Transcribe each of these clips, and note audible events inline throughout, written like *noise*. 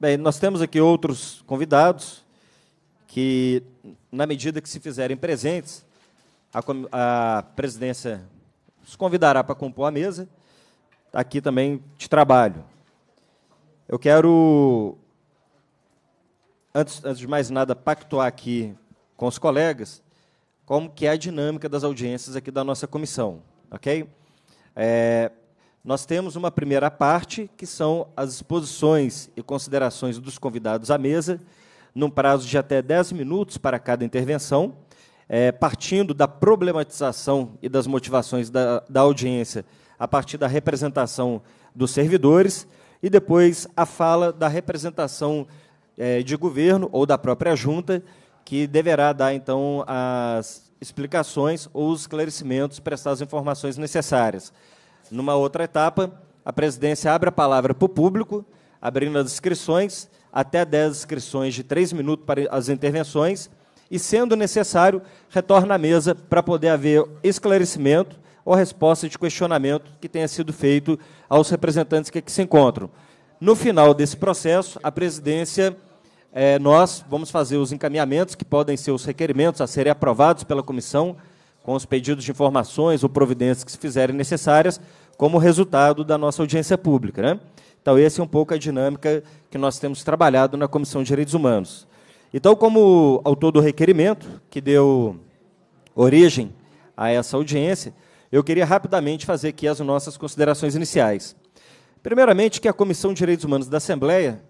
Bem, nós temos aqui outros convidados que, na medida que se fizerem presentes, a, a presidência os convidará para compor a mesa tá aqui também de trabalho. Eu quero, antes, antes de mais nada, pactuar aqui com os colegas como que é a dinâmica das audiências aqui da nossa comissão, ok? É, nós temos uma primeira parte, que são as exposições e considerações dos convidados à mesa, num prazo de até 10 minutos para cada intervenção, é, partindo da problematização e das motivações da, da audiência a partir da representação dos servidores, e depois a fala da representação é, de governo ou da própria junta, que deverá dar, então, as explicações ou os esclarecimentos, prestar as informações necessárias. Numa outra etapa, a presidência abre a palavra para o público, abrindo as inscrições, até 10 inscrições de 3 minutos para as intervenções, e, sendo necessário, retorna à mesa para poder haver esclarecimento ou resposta de questionamento que tenha sido feito aos representantes que aqui se encontram. No final desse processo, a presidência, eh, nós vamos fazer os encaminhamentos, que podem ser os requerimentos a serem aprovados pela comissão, com os pedidos de informações ou providências que se fizerem necessárias, como resultado da nossa audiência pública. Né? Então, essa é um pouco a dinâmica que nós temos trabalhado na Comissão de Direitos Humanos. Então, como autor do requerimento, que deu origem a essa audiência, eu queria rapidamente fazer aqui as nossas considerações iniciais. Primeiramente, que a Comissão de Direitos Humanos da Assembleia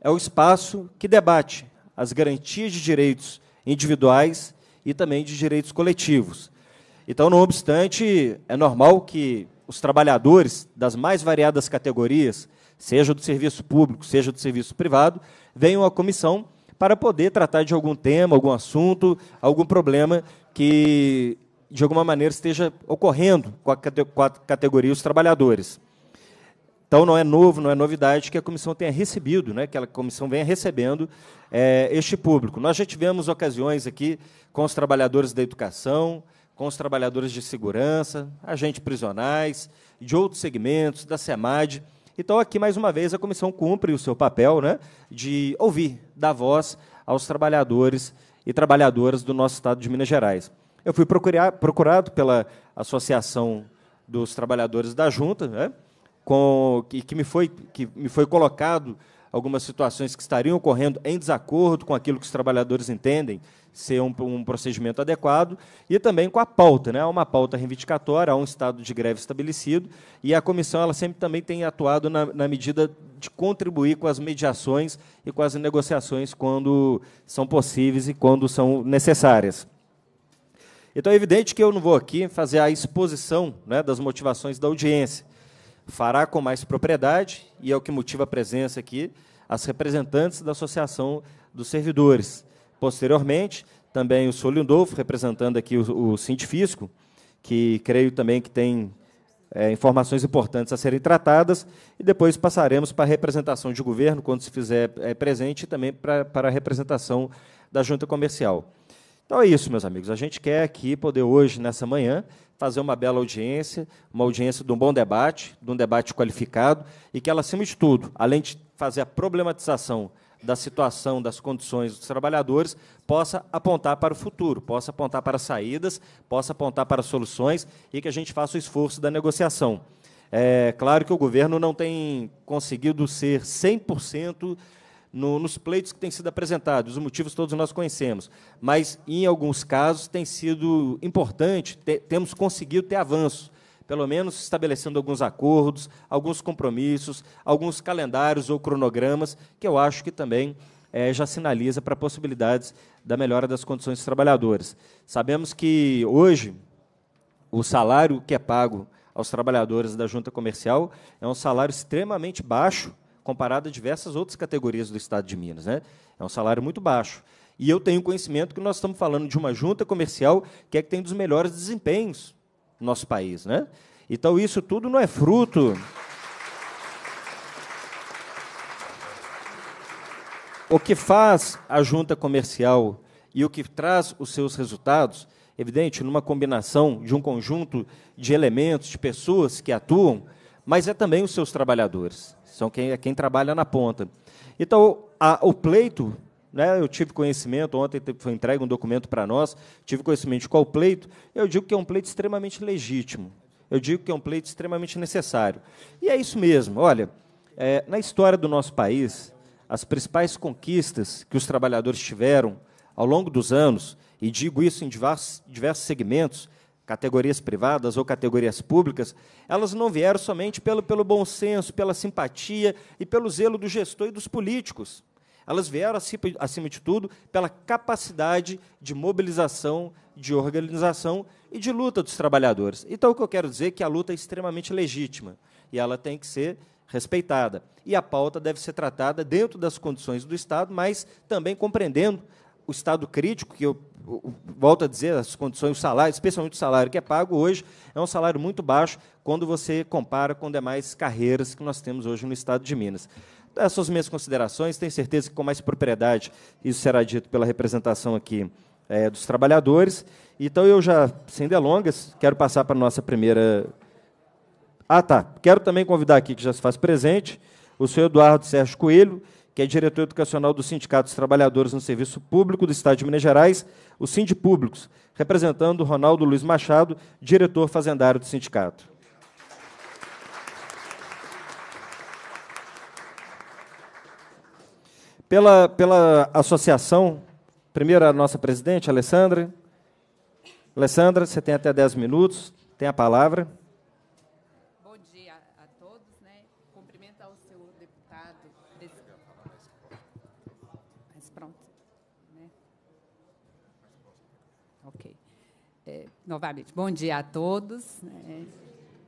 é o espaço que debate as garantias de direitos individuais e também de direitos coletivos. Então, não obstante, é normal que os trabalhadores das mais variadas categorias, seja do serviço público, seja do serviço privado, venham à comissão para poder tratar de algum tema, algum assunto, algum problema que, de alguma maneira, esteja ocorrendo com a, categoria dos trabalhadores. Então, não é novo, não é novidade que a comissão tenha recebido, né, que a comissão venha recebendo é, este público. Nós já tivemos ocasiões aqui com os trabalhadores da educação, com os trabalhadores de segurança, agentes prisionais, de outros segmentos, da SEMAD. Então, aqui, mais uma vez, a comissão cumpre o seu papel né, de ouvir, dar voz aos trabalhadores e trabalhadoras do nosso Estado de Minas Gerais. Eu fui procurar, procurado pela Associação dos Trabalhadores da Junta, né, com, que, que, me foi, que me foi colocado algumas situações que estariam ocorrendo em desacordo com aquilo que os trabalhadores entendem ser um, um, procedimento adequado, e também com a pauta. Né? Há uma pauta reivindicatória, há um estado de greve estabelecido, e a comissão ela sempre também tem atuado na, na medida de contribuir com as mediações e com as negociações quando são possíveis e quando são necessárias. Então é evidente que eu não vou aqui fazer a exposição né, das motivações da audiência fará com mais propriedade, e é o que motiva a presença aqui, as representantes da Associação dos Servidores. Posteriormente, também o Lindolfo, representando aqui o, o que creio também que tem é, informações importantes a serem tratadas, e depois passaremos para a representação de governo, quando se fizer é, presente, e também para, para a representação da junta comercial. Então é isso, meus amigos. A gente quer aqui poder hoje, nessa manhã, fazer uma bela audiência, uma audiência de um bom debate, de um debate qualificado, e que ela, acima de tudo, além de fazer a problematização da situação, das condições dos trabalhadores, possa apontar para o futuro, possa apontar para saídas, possa apontar para soluções e que a gente faça o esforço da negociação. É claro que o governo não tem conseguido ser 100% no, nos pleitos que têm sido apresentados. Os motivos todos nós conhecemos, mas em alguns casos tem sido importante, te, temos conseguido ter avanço, pelo menos estabelecendo alguns acordos, alguns compromissos, alguns calendários ou cronogramas, que eu acho que também é, já sinaliza para possibilidades da melhora das condições dos trabalhadores. Sabemos que hoje o salário que é pago aos trabalhadores da junta comercial é um salário extremamente baixo comparado a diversas outras categorias do Estado de Minas. Né? É um salário muito baixo. E eu tenho conhecimento que nós estamos falando de uma junta comercial que é que tem dos melhores desempenhos no nosso país. Né? Então, isso tudo não é fruto. O que faz a junta comercial e o que traz os seus resultados, evidente, numa combinação de um conjunto de elementos, de pessoas que atuam, mas é também os seus trabalhadores são quem, é quem trabalha na ponta. Então, a, o pleito, né, eu tive conhecimento, ontem foi entregue um documento para nós, tive conhecimento de qual pleito, eu digo que é um pleito extremamente legítimo, eu digo que é um pleito extremamente necessário. E é isso mesmo, olha, é, na história do nosso país, as principais conquistas que os trabalhadores tiveram ao longo dos anos, e digo isso em diversos, diversos segmentos, categorias privadas ou categorias públicas, elas não vieram somente pelo, pelo bom senso, pela simpatia e pelo zelo do gestor e dos políticos. Elas vieram, acima de tudo, pela capacidade de mobilização, de organização e de luta dos trabalhadores. Então, o que eu quero dizer é que a luta é extremamente legítima e ela tem que ser respeitada. E a pauta deve ser tratada dentro das condições do Estado, mas também compreendendo o estado crítico que eu volto a dizer, as condições, o salário, especialmente o salário que é pago hoje, é um salário muito baixo quando você compara com demais carreiras que nós temos hoje no estado de Minas. Essas minhas considerações, tenho certeza que com mais propriedade isso será dito pela representação aqui é, dos trabalhadores. Então eu já, sem delongas, quero passar para a nossa primeira. Ah, tá. Quero também convidar aqui, que já se faz presente, o senhor Eduardo Sérgio Coelho, que é diretor educacional do Sindicato dos Trabalhadores no Serviço Público do Estado de Minas Gerais, o Sindipúblicos, Públicos, representando Ronaldo Luiz Machado, diretor fazendário do sindicato. Pela, pela associação, primeiro a nossa presidente, Alessandra. Alessandra, você tem até 10 minutos, tem a palavra. novamente, bom dia a todos. Né.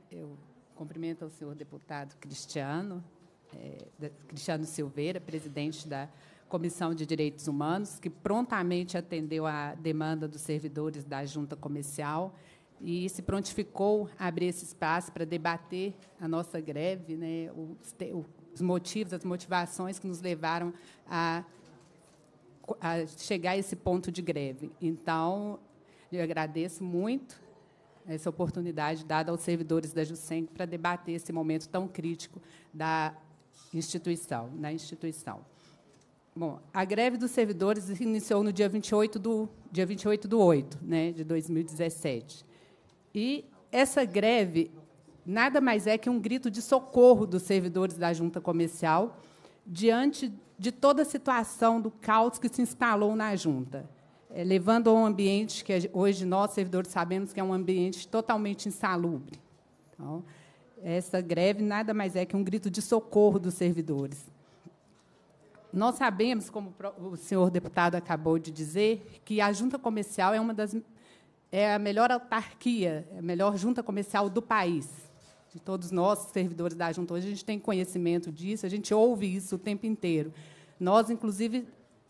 Eu cumprimento o senhor deputado Cristiano, é, Cristiano Silveira, presidente da Comissão de Direitos Humanos, que prontamente atendeu à demanda dos servidores da Junta Comercial e se prontificou a abrir esse espaço para debater a nossa greve, né, os, motivos, as motivações que nos levaram a, a chegar a esse ponto de greve. Então, eu agradeço muito essa oportunidade dada aos servidores da Jucem para debater esse momento tão crítico da instituição, na instituição. Bom, a greve dos servidores iniciou no dia 28 do dia 28 do 8, né, de 2017. E essa greve nada mais é que um grito de socorro dos servidores da junta comercial diante de toda a situação do caos que se instalou na junta é, levando a um ambiente que é, hoje nós, servidores, sabemos que é um ambiente totalmente insalubre. Então, essa greve nada mais é que um grito de socorro dos servidores. Nós sabemos, como o senhor deputado acabou de dizer, que a junta comercial é uma das é a melhor autarquia, é a melhor junta comercial do país. De todos nós, servidores da junta, hoje a gente tem conhecimento disso, a gente ouve isso o tempo inteiro. Nós, inclusive,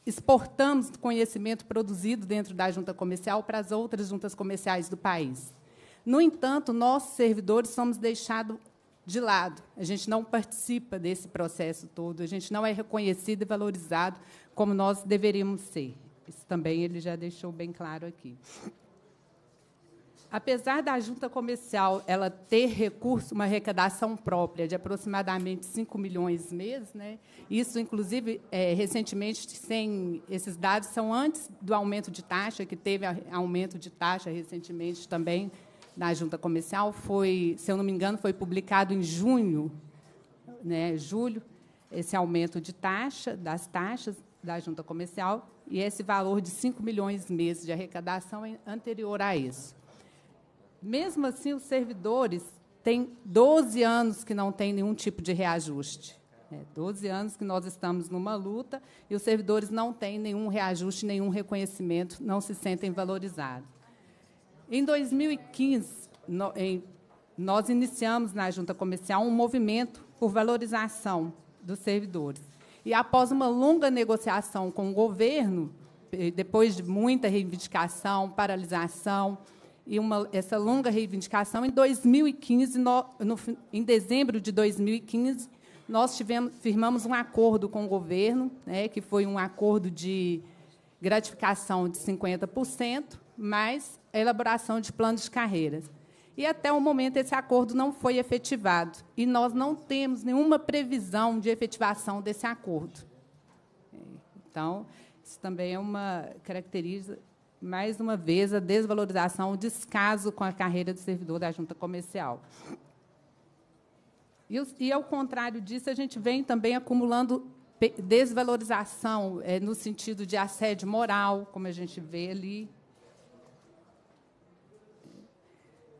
exportamos conhecimento produzido dentro da junta comercial para as outras juntas comerciais do país. No entanto, nossos servidores, somos deixados de lado. A gente não participa desse processo todo, a gente não é reconhecido e valorizado como nós deveríamos ser. Isso também ele já deixou bem claro aqui apesar da junta comercial ela ter recurso, uma arrecadação própria de aproximadamente 5 milhões mês, né? isso, inclusive, é, recentemente, sem esses dados são antes do aumento de taxa, que teve aumento de taxa recentemente também na junta comercial, foi, se eu não me engano, foi publicado em junho, né, julho, esse aumento de taxa, das taxas da junta comercial, e esse valor de 5 milhões mês de arrecadação é anterior a isso. Mesmo assim, os servidores têm 12 anos que não têm nenhum tipo de reajuste. É, 12 anos que nós estamos numa luta e os servidores não têm nenhum reajuste, nenhum reconhecimento, não se sentem valorizados. Em 2015, no, em, nós iniciamos na junta comercial um movimento por valorização dos servidores. E após uma longa negociação com o governo, depois de muita reivindicação, paralisação, e uma, essa longa reivindicação. Em 2015, no, no, em dezembro de 2015, nós tivemos, firmamos um acordo com o governo, né, que foi um acordo de gratificação de 50%, mais elaboração de planos de carreiras. E até o momento esse acordo não foi efetivado e nós não temos nenhuma previsão de efetivação desse acordo. Então, isso também é uma caracteriza, mais uma vez, a desvalorização, o descaso com a carreira do servidor da junta comercial. E, e ao contrário disso, a gente vem também acumulando desvalorização é, no sentido de assédio moral, como a gente vê ali.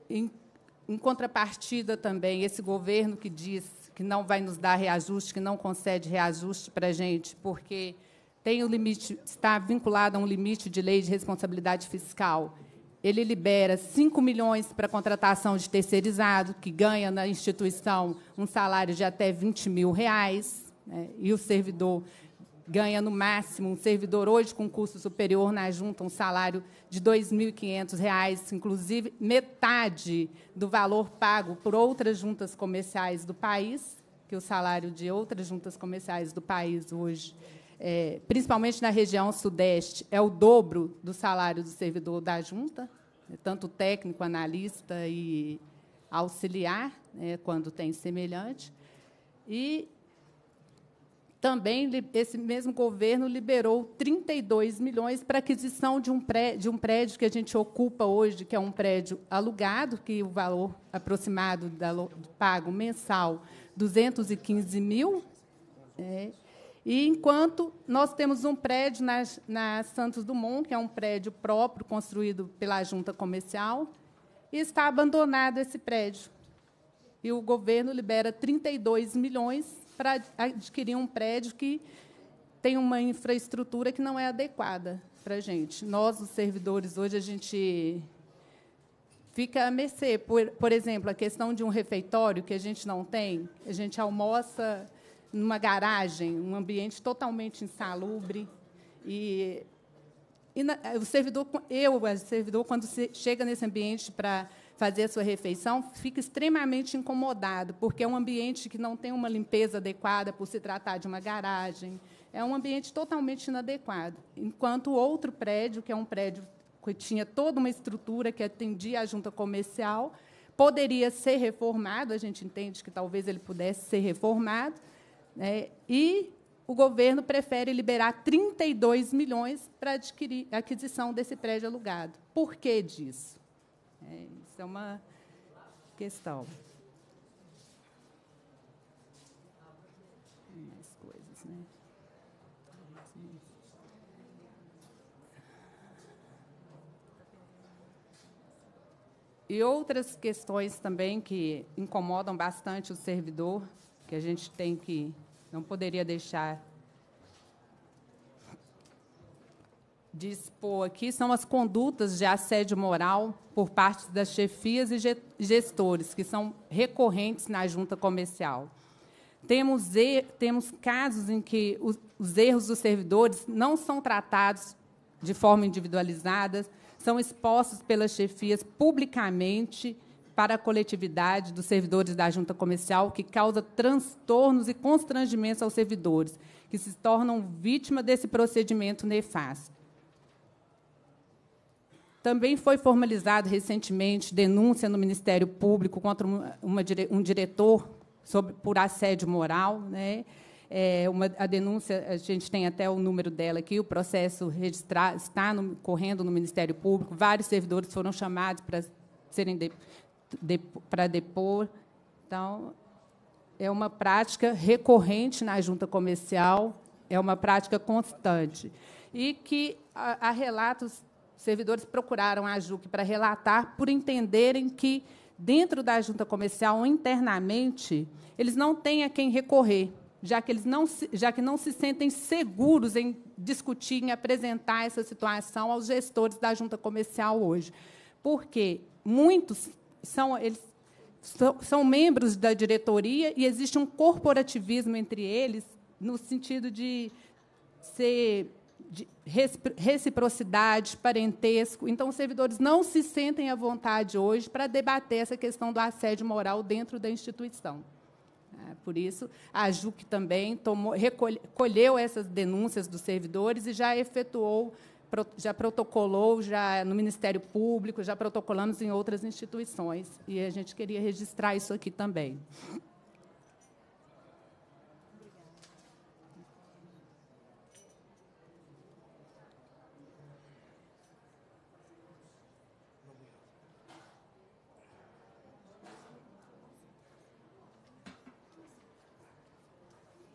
Em, em contrapartida também, esse governo que diz que não vai nos dar reajuste, que não concede reajuste para a gente, porque tem o limite, está vinculado a um limite de lei de responsabilidade fiscal. Ele libera 5 milhões para contratação de terceirizado, que ganha na instituição um salário de até 20 mil reais, né? e o servidor ganha no máximo, um servidor hoje com curso superior na junta, um salário de R$ 2.500, inclusive metade do valor pago por outras juntas comerciais do país, que o salário de outras juntas comerciais do país hoje é, principalmente na região sudeste, é o dobro do salário do servidor da junta, né, tanto técnico, analista e auxiliar, né, quando tem semelhante. E também esse mesmo governo liberou 32 milhões para aquisição de um, prédio, de um prédio que a gente ocupa hoje, que é um prédio alugado, que o valor aproximado da, pago mensal 215 mil. É, e enquanto nós temos um prédio na, na Santos Dumont, que é um prédio próprio construído pela junta comercial, e está abandonado esse prédio. E o governo libera 32 milhões para adquirir um prédio que tem uma infraestrutura que não é adequada para a gente. Nós, os servidores, hoje a gente fica a mercê. Por, por exemplo, a questão de um refeitório que a gente não tem, a gente almoça numa garagem, um ambiente totalmente insalubre. E, e na, o servidor, eu, o servidor, quando chega nesse ambiente para fazer a sua refeição, fica extremamente incomodado, porque é um ambiente que não tem uma limpeza adequada por se tratar de uma garagem. É um ambiente totalmente inadequado. Enquanto o outro prédio, que é um prédio que tinha toda uma estrutura que atendia à junta comercial, poderia ser reformado, a gente entende que talvez ele pudesse ser reformado, né? E o governo prefere liberar 32 milhões para adquirir a aquisição desse prédio alugado. Por que disso? É, isso é uma questão. Né? E outras questões também que incomodam bastante o servidor que a gente tem que, não poderia deixar de expor aqui, são as condutas de assédio moral por parte das chefias e gestores, que são recorrentes na junta comercial. Temos, temos casos em que os, os erros dos servidores não são tratados de forma individualizada, são expostos pelas chefias publicamente para a coletividade dos servidores da junta comercial, que causa transtornos e constrangimentos aos servidores, que se tornam vítima desse procedimento nefasto. Também foi formalizado recentemente denúncia no Ministério Público contra uma, um diretor sobre, por assédio moral. Né? É uma, a denúncia, a gente tem até o número dela aqui, o processo está no, correndo no Ministério Público, vários servidores foram chamados para serem de, para depor. Então, é uma prática recorrente na junta comercial, é uma prática constante. E que há relatos, servidores procuraram a JUC para relatar, por entenderem que, dentro da junta comercial, ou internamente, eles não têm a quem recorrer, já que, eles não se, já que não se sentem seguros em discutir, em apresentar essa situação aos gestores da junta comercial hoje. Porque muitos são, eles são, são membros da diretoria e existe um corporativismo entre eles no sentido de ser de reciprocidade, parentesco. Então, os servidores não se sentem à vontade hoje para debater essa questão do assédio moral dentro da instituição. É, por isso, a JUC também tomou, recolheu essas denúncias dos servidores e já efetuou já protocolou já é no Ministério Público, já protocolamos em outras instituições. E a gente queria registrar isso aqui também.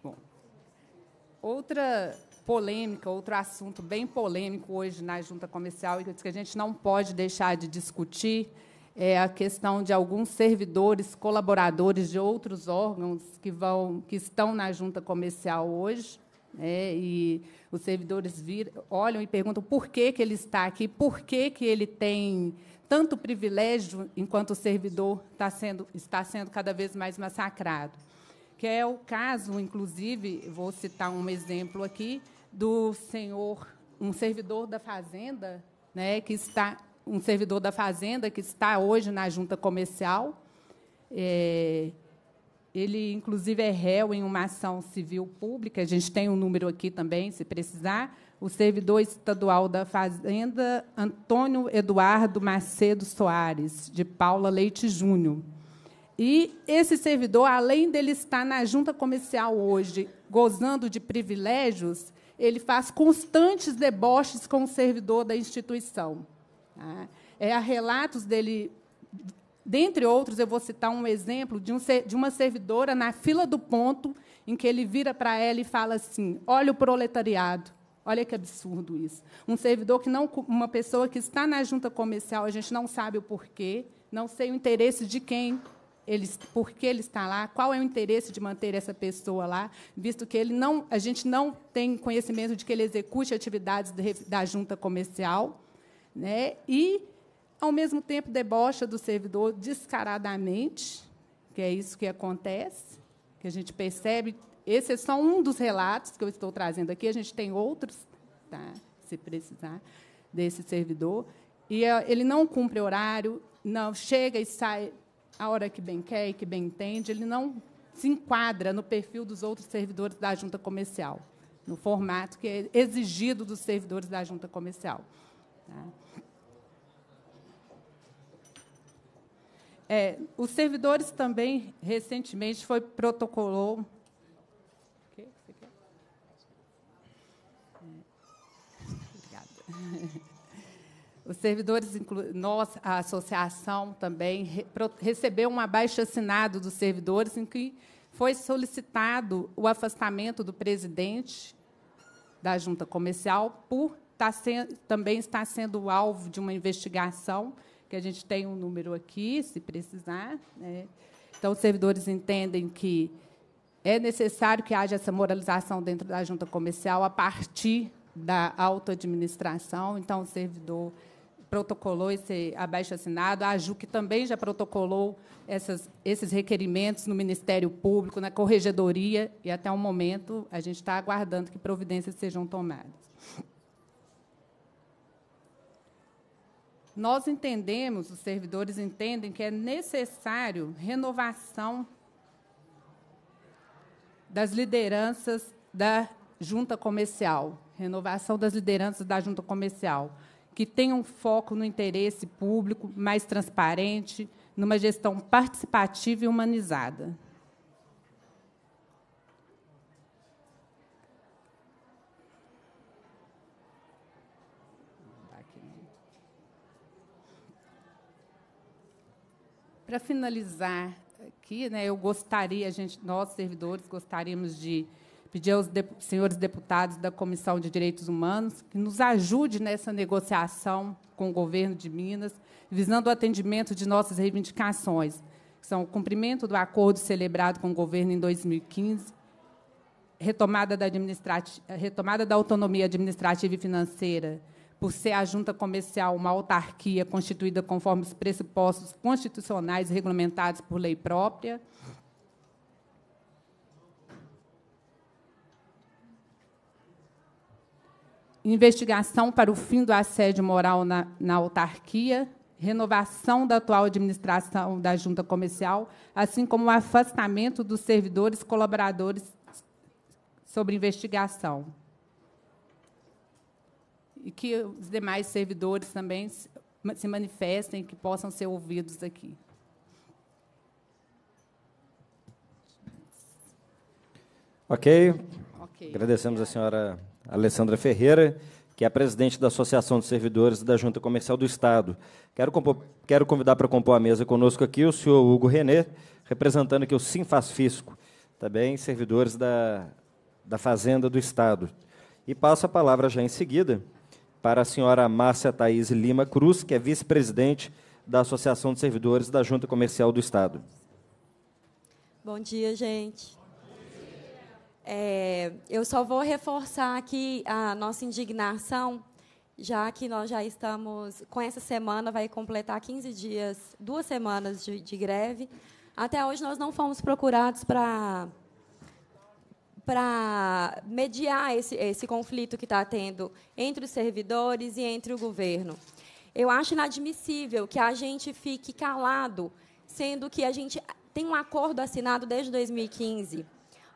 Bom, outra polêmica, outro assunto bem polêmico hoje na junta comercial, e que a gente não pode deixar de discutir, é a questão de alguns servidores, colaboradores de outros órgãos que, vão, que estão na junta comercial hoje. É, e os servidores vir, olham e perguntam por que, que ele está aqui, por que, que ele tem tanto privilégio enquanto o servidor está sendo, está sendo cada vez mais massacrado. Que é o caso, inclusive, vou citar um exemplo aqui, do senhor, um servidor da fazenda, né, que está um servidor da fazenda que está hoje na junta comercial. É, ele, inclusive, é réu em uma ação civil pública. A gente tem um número aqui também, se precisar. O servidor estadual da Fazenda, Antônio Eduardo Macedo Soares, de Paula Leite Júnior. E esse servidor, além dele estar na junta comercial hoje, gozando de privilégios, ele faz constantes deboches com o servidor da instituição. Tá? É, há relatos dele, dentre outros, eu vou citar um exemplo de, um, de uma servidora na fila do ponto, em que ele vira para ela e fala assim: Olha o proletariado. Olha que absurdo isso. Um servidor que não, uma pessoa que está na junta comercial, a gente não sabe o porquê, não sei o interesse de quem ele, por que ele está lá, qual é o interesse de manter essa pessoa lá, visto que ele não, a gente não tem conhecimento de que ele execute atividades da junta comercial, né? e, ao mesmo tempo, debocha do servidor descaradamente, que é isso que acontece, que a gente percebe. Esse é só um dos relatos que eu estou trazendo aqui, a gente tem outros, tá? se precisar, desse servidor. E eh, ele não cumpre horário, não chega e sai a hora que bem quer e que bem entende, ele não se enquadra no perfil dos outros servidores da junta comercial, no formato que é exigido dos servidores da junta comercial. Tá? É, os servidores também, recentemente, foi protocolou é, Obrigada. *laughs* Os servidores, nós, a associação também, recebeu um abaixo-assinado dos servidores em que foi solicitado o afastamento do presidente da junta comercial por tá sendo, também estar sendo alvo de uma investigação, que a gente tem um número aqui, se precisar. Né? Então, os servidores entendem que é necessário que haja essa moralização dentro da junta comercial a partir da autoadministração. Então, o servidor protocolou esse abaixo-assinado, a AJUC também já protocolou essas, esses requerimentos no Ministério Público, na Corregedoria, e até o momento a gente está aguardando que providências sejam tomadas. Nós entendemos, os servidores entendem que é necessário renovação das lideranças da junta comercial, renovação das lideranças da junta comercial que tenha um foco no interesse público mais transparente, numa gestão participativa e humanizada. Para finalizar aqui, né, eu gostaria, a gente, nós servidores gostaríamos de pedir aos de, senhores deputados da Comissão de Direitos Humanos que nos ajude nessa negociação com o governo de Minas, visando o atendimento de nossas reivindicações, que são o cumprimento do acordo celebrado com o governo em 2015, retomada da, retomada da autonomia administrativa e financeira, por ser a junta comercial uma autarquia constituída conforme os pressupostos constitucionais regulamentados por lei própria investigação para o fim do assédio moral na, na autarquia, renovação da atual administração da junta comercial, assim como o afastamento dos servidores colaboradores sobre investigação. E que os demais servidores também se manifestem, que possam ser ouvidos aqui. Ok. okay. Agradecemos Obrigada. a senhora Alessandra Ferreira, que é a presidente da Associação de Servidores da Junta Comercial do Estado. Quero, compor, quero convidar para compor a mesa conosco aqui o senhor Hugo René, representando aqui o Sinfaz Fisco, também tá servidores da, da Fazenda do Estado. E passo a palavra já em seguida para a senhora Márcia Thaís Lima Cruz, que é vice-presidente da Associação de Servidores da Junta Comercial do Estado. Bom dia, gente. É, eu só vou reforçar aqui a nossa indignação, já que nós já estamos, com essa semana, vai completar 15 dias, duas semanas de, de greve. Até hoje, nós não fomos procurados para para mediar esse, esse conflito que está tendo entre os servidores e entre o governo. Eu acho inadmissível que a gente fique calado, sendo que a gente tem um acordo assinado desde 2015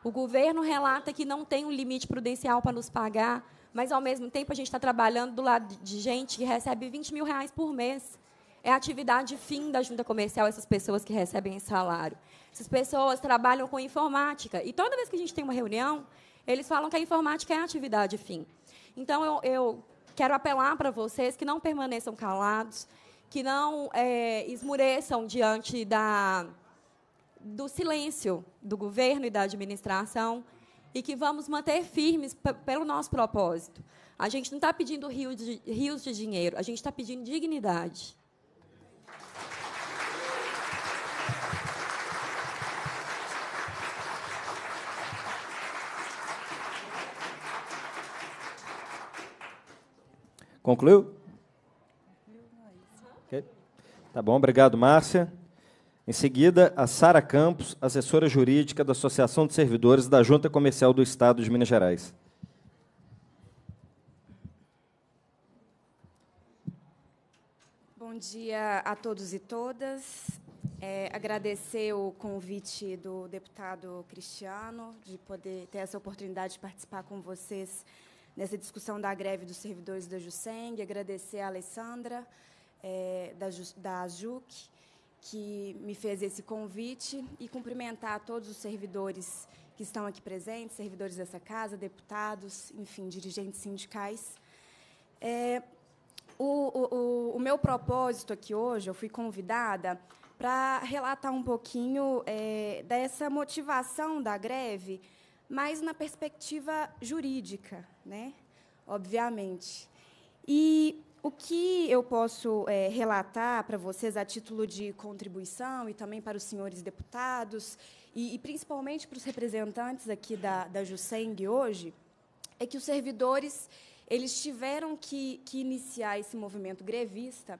o governo relata que não tem um limite prudencial para nos pagar, mas, ao mesmo tempo, a gente está trabalhando do lado de gente que recebe 20 mil reais por mês. É a atividade fim da junta comercial, essas pessoas que recebem esse salário. Essas pessoas trabalham com informática. E toda vez que a gente tem uma reunião, eles falam que a informática é a atividade fim. Então, eu, eu quero apelar para vocês que não permaneçam calados, que não é, esmureçam diante da do silêncio do governo e da administração e que vamos manter firmes pelo nosso propósito. A gente não está pedindo rios de, rios de dinheiro, a gente está pedindo dignidade. Concluiu? Okay. Tá bom, obrigado, Márcia. Em seguida, a Sara Campos, assessora jurídica da Associação de Servidores da Junta Comercial do Estado de Minas Gerais. Bom dia a todos e todas. É, agradecer o convite do deputado Cristiano de poder ter essa oportunidade de participar com vocês nessa discussão da greve dos servidores da JUSENG. Agradecer a Alessandra, é, da, da AJUC, que me fez esse convite e cumprimentar todos os servidores que estão aqui presentes, servidores dessa casa, deputados, enfim, dirigentes sindicais. É, o, o, o, meu propósito aqui hoje, eu fui convidada para relatar um pouquinho é, dessa motivação da greve, mas na perspectiva jurídica, né? obviamente. E o que eu posso é, relatar para vocês a título de contribuição e também para os senhores deputados e, e principalmente para os representantes aqui da, da Juseng hoje é que os servidores eles tiveram que, que iniciar esse movimento grevista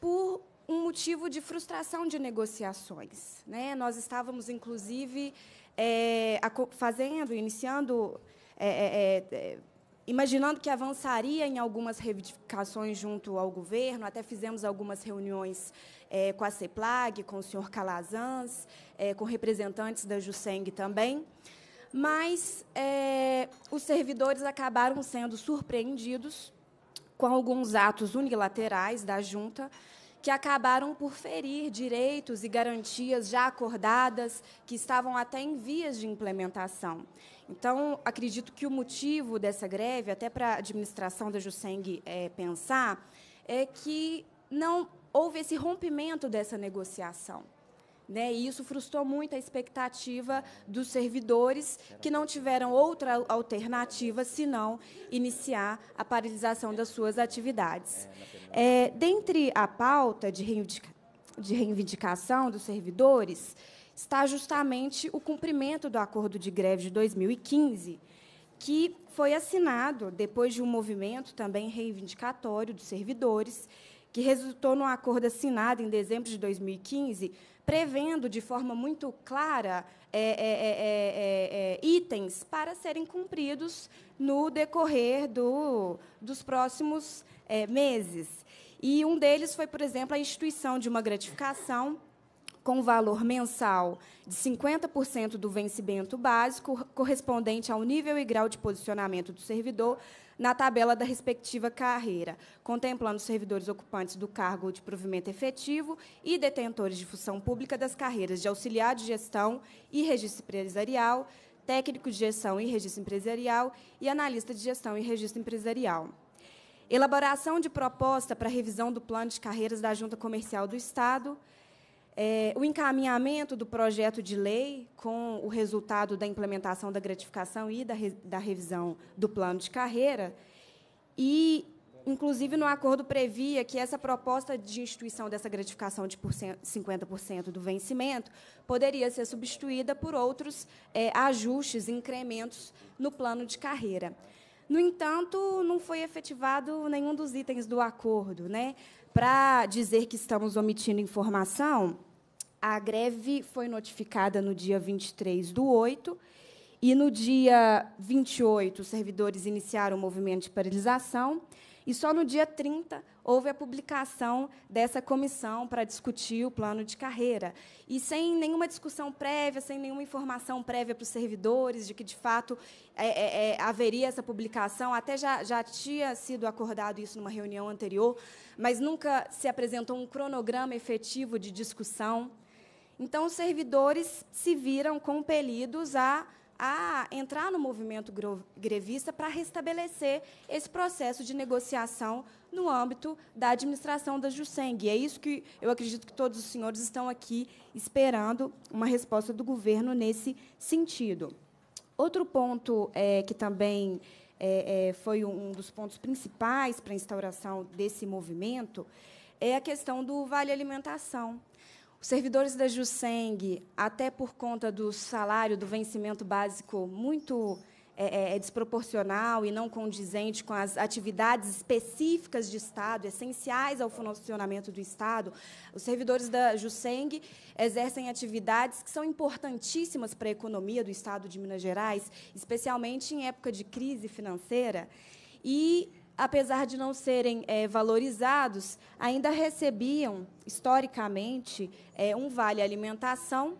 por um motivo de frustração de negociações. Né? Nós estávamos, inclusive, é, fazendo, iniciando é, é, é, é imaginando que avançaria em algumas reivindicações junto ao governo, até fizemos algumas reuniões é, com a CEPLAG, com o senhor Calazans, é, com representantes da Juseng também, mas é, os servidores acabaram sendo surpreendidos com alguns atos unilaterais da junta, que acabaram por ferir direitos e garantias já acordadas, que estavam até em vias de implementação. Então, acredito que o motivo dessa greve, até para a administração da Jusseng é, pensar, é que não houve esse rompimento dessa negociação. Né? E isso frustrou muito a expectativa dos servidores que não tiveram outra alternativa senão iniciar a paralisação das suas atividades. É, dentre a pauta de, reivindica de reivindicação dos servidores está justamente o cumprimento do acordo de greve de 2015, que foi assinado depois de um movimento também reivindicatório dos servidores, que resultou num acordo assinado em dezembro de 2015 prevendo de forma muito clara é é é, é, é, é, itens para serem cumpridos no decorrer do, dos próximos meses. E um deles foi, por exemplo, a instituição de uma gratificação com valor mensal de 50% do vencimento básico, correspondente ao nível e grau de posicionamento do servidor, na tabela da respectiva carreira, contemplando servidores ocupantes do cargo de provimento efetivo e detentores de função pública das carreiras de auxiliar de gestão e registro empresarial, técnico de gestão e registro empresarial e analista de gestão e registro empresarial. Elaboração de proposta para revisão do plano de carreiras da Junta Comercial do Estado, é, o encaminhamento do projeto de lei com o resultado da implementação da gratificação e da, re, da revisão do plano de carreira. E, inclusive, no acordo previa que essa proposta de instituição dessa gratificação de 50% do vencimento poderia ser substituída por outros é, ajustes, incrementos no plano de carreira. No entanto, não foi efetivado nenhum dos itens do acordo. Né? Para dizer que estamos omitindo informação, a greve foi notificada no dia 23 do 8 e, no dia 28, os servidores iniciaram o movimento de paralisação. E só no dia 30 houve a publicação dessa comissão para discutir o plano de carreira. E sem nenhuma discussão prévia, sem nenhuma informação prévia para os servidores de que, de fato, é, é, é haveria essa publicação, até já, já tinha sido acordado isso numa reunião anterior, mas nunca se apresentou um cronograma efetivo de discussão. Então, os servidores se viram compelidos a, a entrar no movimento grevista para restabelecer esse processo de negociação no âmbito da administração da Juseng. E é isso que eu acredito que todos os senhores estão aqui esperando uma resposta do governo nesse sentido. Outro ponto é, que também é, é, foi um dos pontos principais para a instauração desse movimento é a questão do vale alimentação servidores da Juseng, até por conta do salário, do vencimento básico muito é, é, é, desproporcional e não condizente com as atividades específicas de Estado, essenciais ao funcionamento do Estado, os servidores da Juseng exercem atividades que são importantíssimas para a economia do Estado de Minas Gerais, especialmente em época de crise financeira. E apesar de não serem é, valorizados, ainda recebiam, historicamente, é, um vale alimentação,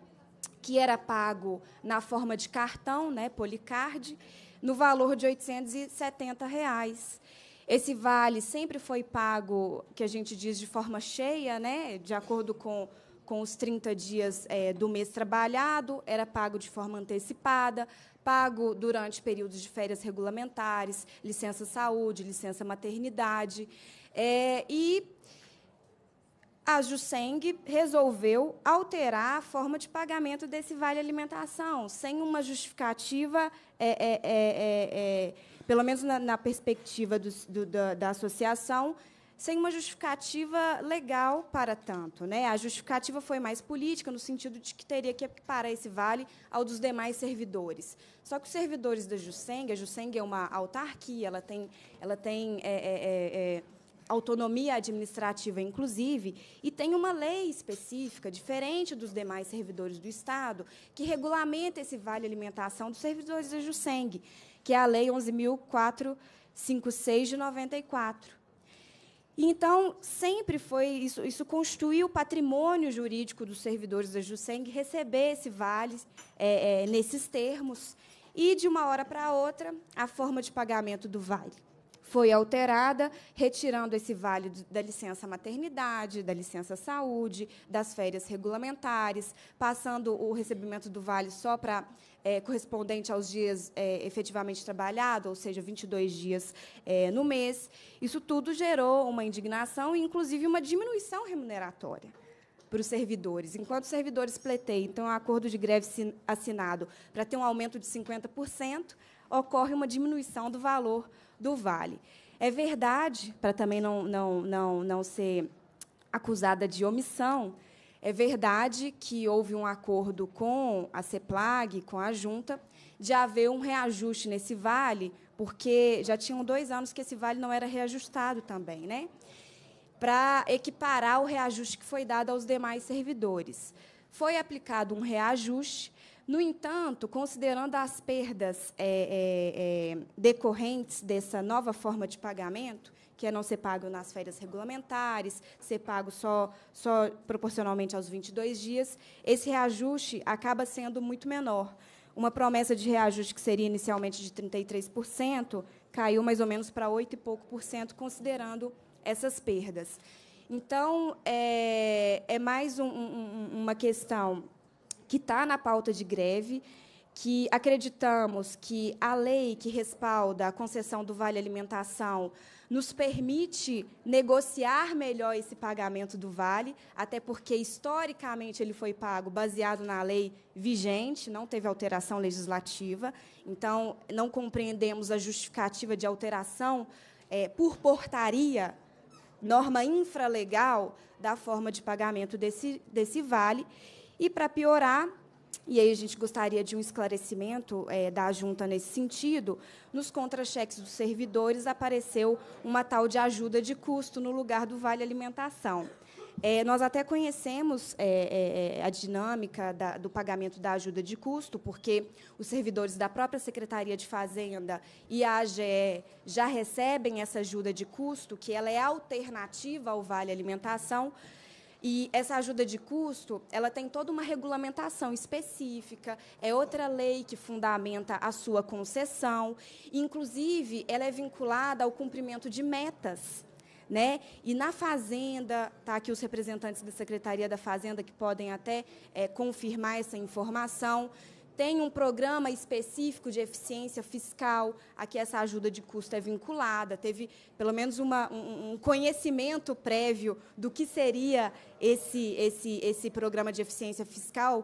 que era pago na forma de cartão, né, policard, no valor de R$ 870. Reais. Esse vale sempre foi pago, que a gente diz de forma cheia, né, de acordo com com os 30 dias é, do mês trabalhado, era pago de forma antecipada, pago durante períodos de férias regulamentares, licença-saúde, licença-maternidade. É, e a Juseng resolveu alterar a forma de pagamento desse vale alimentação, sem uma justificativa, é, é, é, pelo menos na, na perspectiva do, do, da, da associação, sem uma justificativa legal para tanto. Né? A justificativa foi mais política, no sentido de que teria que equiparar esse vale ao dos demais servidores. Só que os servidores da Juseng, a Juseng é uma autarquia, ela tem, ela tem é, é, é, é autonomia administrativa, inclusive, e tem uma lei específica, diferente dos demais servidores do Estado, que regulamenta esse vale alimentação dos servidores da Juseng, que é a Lei 11.456 de 94. Então, sempre foi isso, isso constituiu o patrimônio jurídico dos servidores da Juseng receber esse vale é, é, nesses termos. E, de uma hora para outra, a forma de pagamento do vale foi alterada, retirando esse vale da licença maternidade, da licença saúde, das férias regulamentares, passando o recebimento do vale só para é, correspondente aos dias é, efetivamente trabalhados, ou seja, 22 dias é, no mês. Isso tudo gerou uma indignação e, inclusive, uma diminuição remuneratória para os servidores. Enquanto os servidores pleteiam, então, um acordo de greve assinado para ter um aumento de 50%, ocorre uma diminuição do valor do Vale. É verdade, para também não, não, não, não ser acusada de omissão, é verdade que houve um acordo com a CEPLAG, com a junta, de haver um reajuste nesse vale, porque já tinham dois anos que esse vale não era reajustado também, né? para equiparar o reajuste que foi dado aos demais servidores. Foi aplicado um reajuste no entanto, considerando as perdas é, é, é, decorrentes dessa nova forma de pagamento, que é não ser pago nas férias regulamentares, ser pago só, só proporcionalmente aos 22 dias, esse reajuste acaba sendo muito menor. Uma promessa de reajuste que seria inicialmente de 33% caiu mais ou menos para 8 e pouco por cento, considerando essas perdas. Então, é, é mais um, um, uma questão que está na pauta de greve, que acreditamos que a lei que respalda a concessão do Vale Alimentação nos permite negociar melhor esse pagamento do vale, até porque historicamente ele foi pago baseado na lei vigente, não teve alteração legislativa, então não compreendemos a justificativa de alteração é, por portaria, norma infralegal da forma de pagamento desse, desse vale e, para piorar, e aí a gente gostaria de um esclarecimento é, da junta nesse sentido. Nos contra-cheques dos servidores apareceu uma tal de ajuda de custo no lugar do vale alimentação. É, nós até conhecemos é, é, é a dinâmica da, do pagamento da ajuda de custo, porque os servidores da própria Secretaria de Fazenda e a AGE já recebem essa ajuda de custo, que ela é alternativa ao Vale Alimentação, e essa ajuda de custo, ela tem toda uma regulamentação específica, é outra lei que fundamenta a sua concessão, inclusive ela é vinculada ao cumprimento de metas. Né? E na Fazenda, tá aqui os representantes da Secretaria da Fazenda que podem até é, confirmar essa informação, tem um programa específico de eficiência fiscal a que essa ajuda de custo é vinculada, teve pelo menos uma, um, um conhecimento prévio do que seria esse, esse, esse programa de eficiência fiscal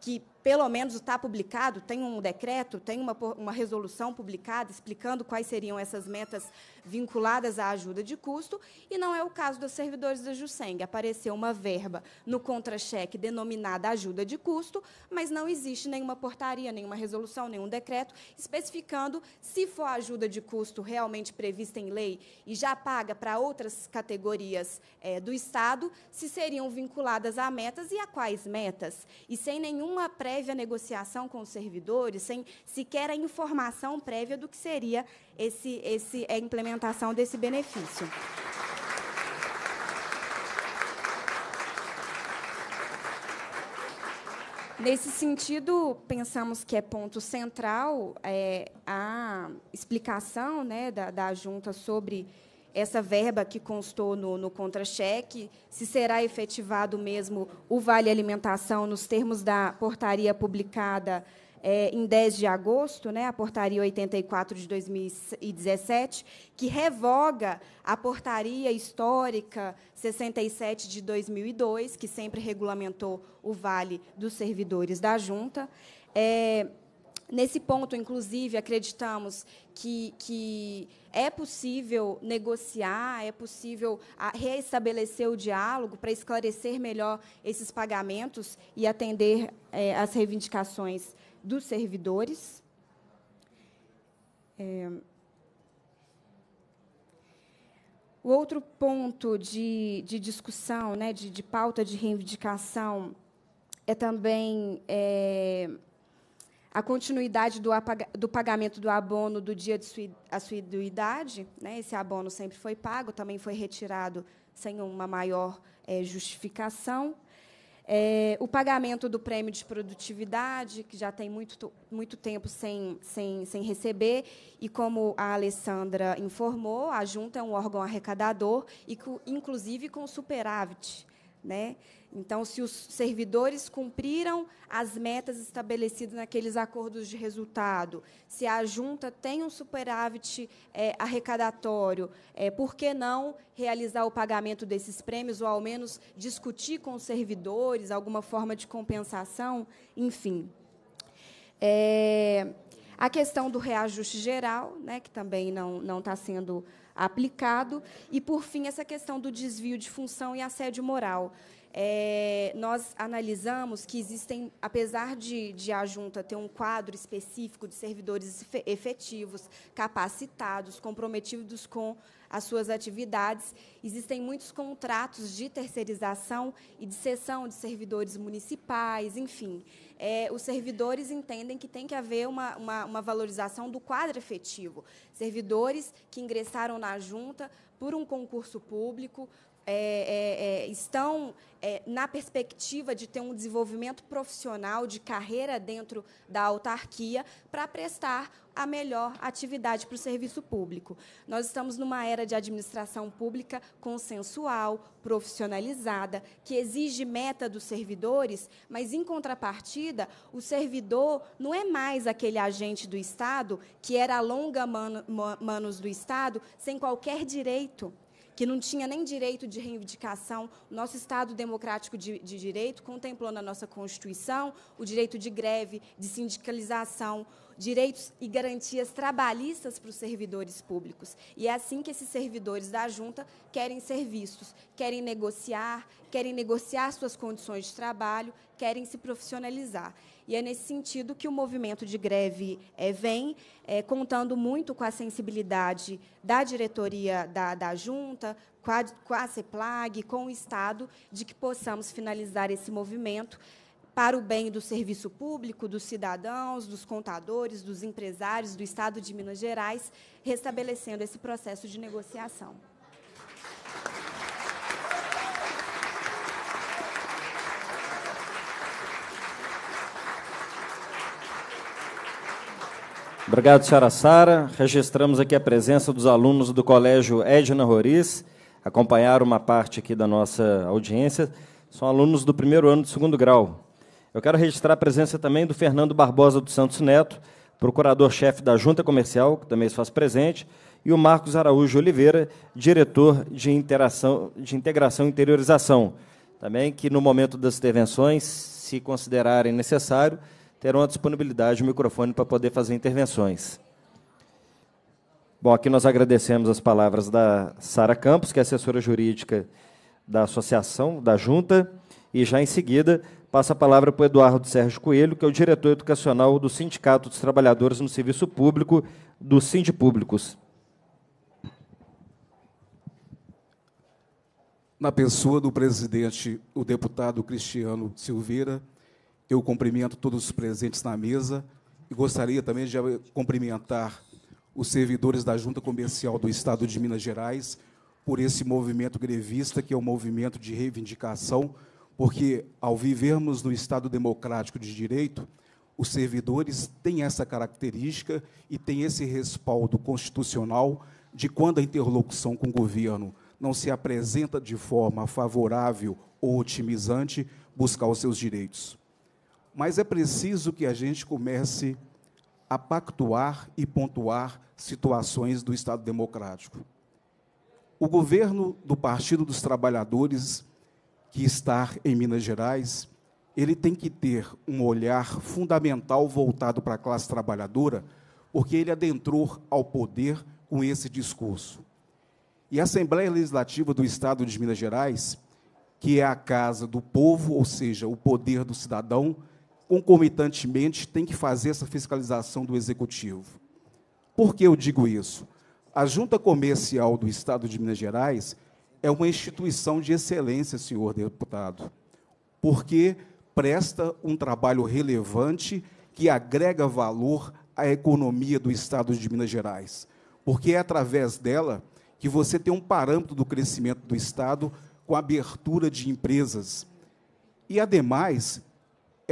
que pelo menos está publicado, tem um decreto, tem uma, uma resolução publicada explicando quais seriam essas metas vinculadas à ajuda de custo, e não é o caso dos servidores da Jusseng. Apareceu uma verba no contra-cheque denominada ajuda de custo, mas não existe nenhuma portaria, nenhuma resolução, nenhum decreto especificando se for ajuda de custo realmente prevista em lei e já paga para outras categorias é, do Estado, se seriam vinculadas a metas e a quais metas. E sem nenhuma pré prévia negociação com os servidores, sem sequer a informação prévia do que seria esse, esse, a implementação desse benefício. Nesse sentido, pensamos que é ponto central é, a explicação né, da, da junta sobre essa verba que constou no, no contra-cheque, se será efetivado mesmo o Vale Alimentação nos termos da portaria publicada é, em 10 de agosto, né, a portaria 84 de 2017, que revoga a portaria histórica 67 de 2002, que sempre regulamentou o vale dos servidores da junta. É, Nesse ponto, inclusive, acreditamos que, que é possível negociar, é possível ah, reestabelecer o diálogo para esclarecer melhor esses pagamentos e atender é, eh, às reivindicações dos servidores. É... O outro ponto de, de discussão, né, de, de pauta de reivindicação, é também é, a continuidade do, apaga, do, pagamento do abono do dia de sui, assiduidade, né? esse abono sempre foi pago, também foi retirado sem uma maior é, justificação. É, o pagamento do prêmio de produtividade, que já tem muito, muito tempo sem, sem, sem receber, e como a Alessandra informou, a Junta é um órgão arrecadador, e inclusive com superávit. Né? Então, se os servidores cumpriram as metas estabelecidas naqueles acordos de resultado, se a junta tem um superávit é, arrecadatório, é, por que não realizar o pagamento desses prêmios, ou ao menos discutir com os servidores alguma forma de compensação? Enfim. É, a questão do reajuste geral, né, que também não está sendo aplicado. E, por fim, essa questão do desvio de função e assédio moral. É, nós analisamos que existem, apesar de, de a junta ter um quadro específico de servidores efetivos, capacitados, comprometidos com as suas atividades, existem muitos contratos de terceirização e de cessão de servidores municipais, enfim é, os servidores entendem que tem que haver uma, uma, uma valorização do quadro efetivo. Servidores que ingressaram na junta por um concurso público, é, é, é, estão é, na perspectiva de ter um desenvolvimento profissional, de carreira dentro da autarquia, para prestar a melhor atividade para o serviço público. Nós estamos numa era de administração pública consensual, profissionalizada, que exige meta dos servidores, mas, em contrapartida, o servidor não é mais aquele agente do Estado que era a longa manos do Estado sem qualquer direito que não tinha nem direito de reivindicação. Nosso Estado democrático de, de direito contemplou na nossa Constituição o direito de greve, de sindicalização, direitos e garantias trabalhistas para os servidores públicos. E é assim que esses servidores da junta querem ser vistos, querem negociar, querem negociar suas condições de trabalho, querem se profissionalizar. E é nesse sentido que o movimento de greve é, vem, é, contando muito com a sensibilidade da diretoria da, da junta, com a, com a CEPLAG, com o Estado, de que possamos finalizar esse movimento para o bem do serviço público, dos cidadãos, dos contadores, dos empresários, do Estado de Minas Gerais, restabelecendo esse processo de negociação. Obrigado, senhora Sara. Registramos aqui a presença dos alunos do Colégio Edna Roriz, acompanharam uma parte aqui da nossa audiência. São alunos do primeiro ano do segundo grau. Eu quero registrar a presença também do Fernando Barbosa dos Santos Neto, procurador-chefe da Junta Comercial, que também se faz presente, e o Marcos Araújo Oliveira, diretor de, de Integração e Interiorização, também que, no momento das intervenções, se considerarem necessário, terão a disponibilidade do microfone para poder fazer intervenções. Bom, aqui nós agradecemos as palavras da Sara Campos, que é assessora jurídica da associação, da junta, e já em seguida passa a palavra para o Eduardo Sérgio Coelho, que é o diretor educacional do Sindicato dos Trabalhadores no Serviço Público, do Sindipúblicos. Públicos. Na pessoa do presidente, o deputado Cristiano Silveira, eu cumprimento todos os presentes na mesa e gostaria também de cumprimentar os servidores da Junta Comercial do Estado de Minas Gerais por esse movimento grevista, que é um movimento de reivindicação, porque, ao vivermos no Estado democrático de direito, os servidores têm essa característica e têm esse respaldo constitucional de quando a interlocução com o governo não se apresenta de forma favorável ou otimizante, buscar os seus direitos mas é preciso que a gente comece a pactuar e pontuar situações do Estado democrático. O governo do Partido dos Trabalhadores, que está em Minas Gerais, ele tem que ter um olhar fundamental voltado para a classe trabalhadora, porque ele adentrou ao poder com esse discurso. E a Assembleia Legislativa do Estado de Minas Gerais, que é a casa do povo, ou seja, o poder do cidadão, concomitantemente, tem que fazer essa fiscalização do executivo. Por que eu digo isso? A Junta Comercial do Estado de Minas Gerais é uma instituição de excelência, senhor deputado, porque presta um trabalho relevante que agrega valor à economia do Estado de Minas Gerais, porque é através dela que você tem um parâmetro do crescimento do Estado com abertura de empresas. E, ademais,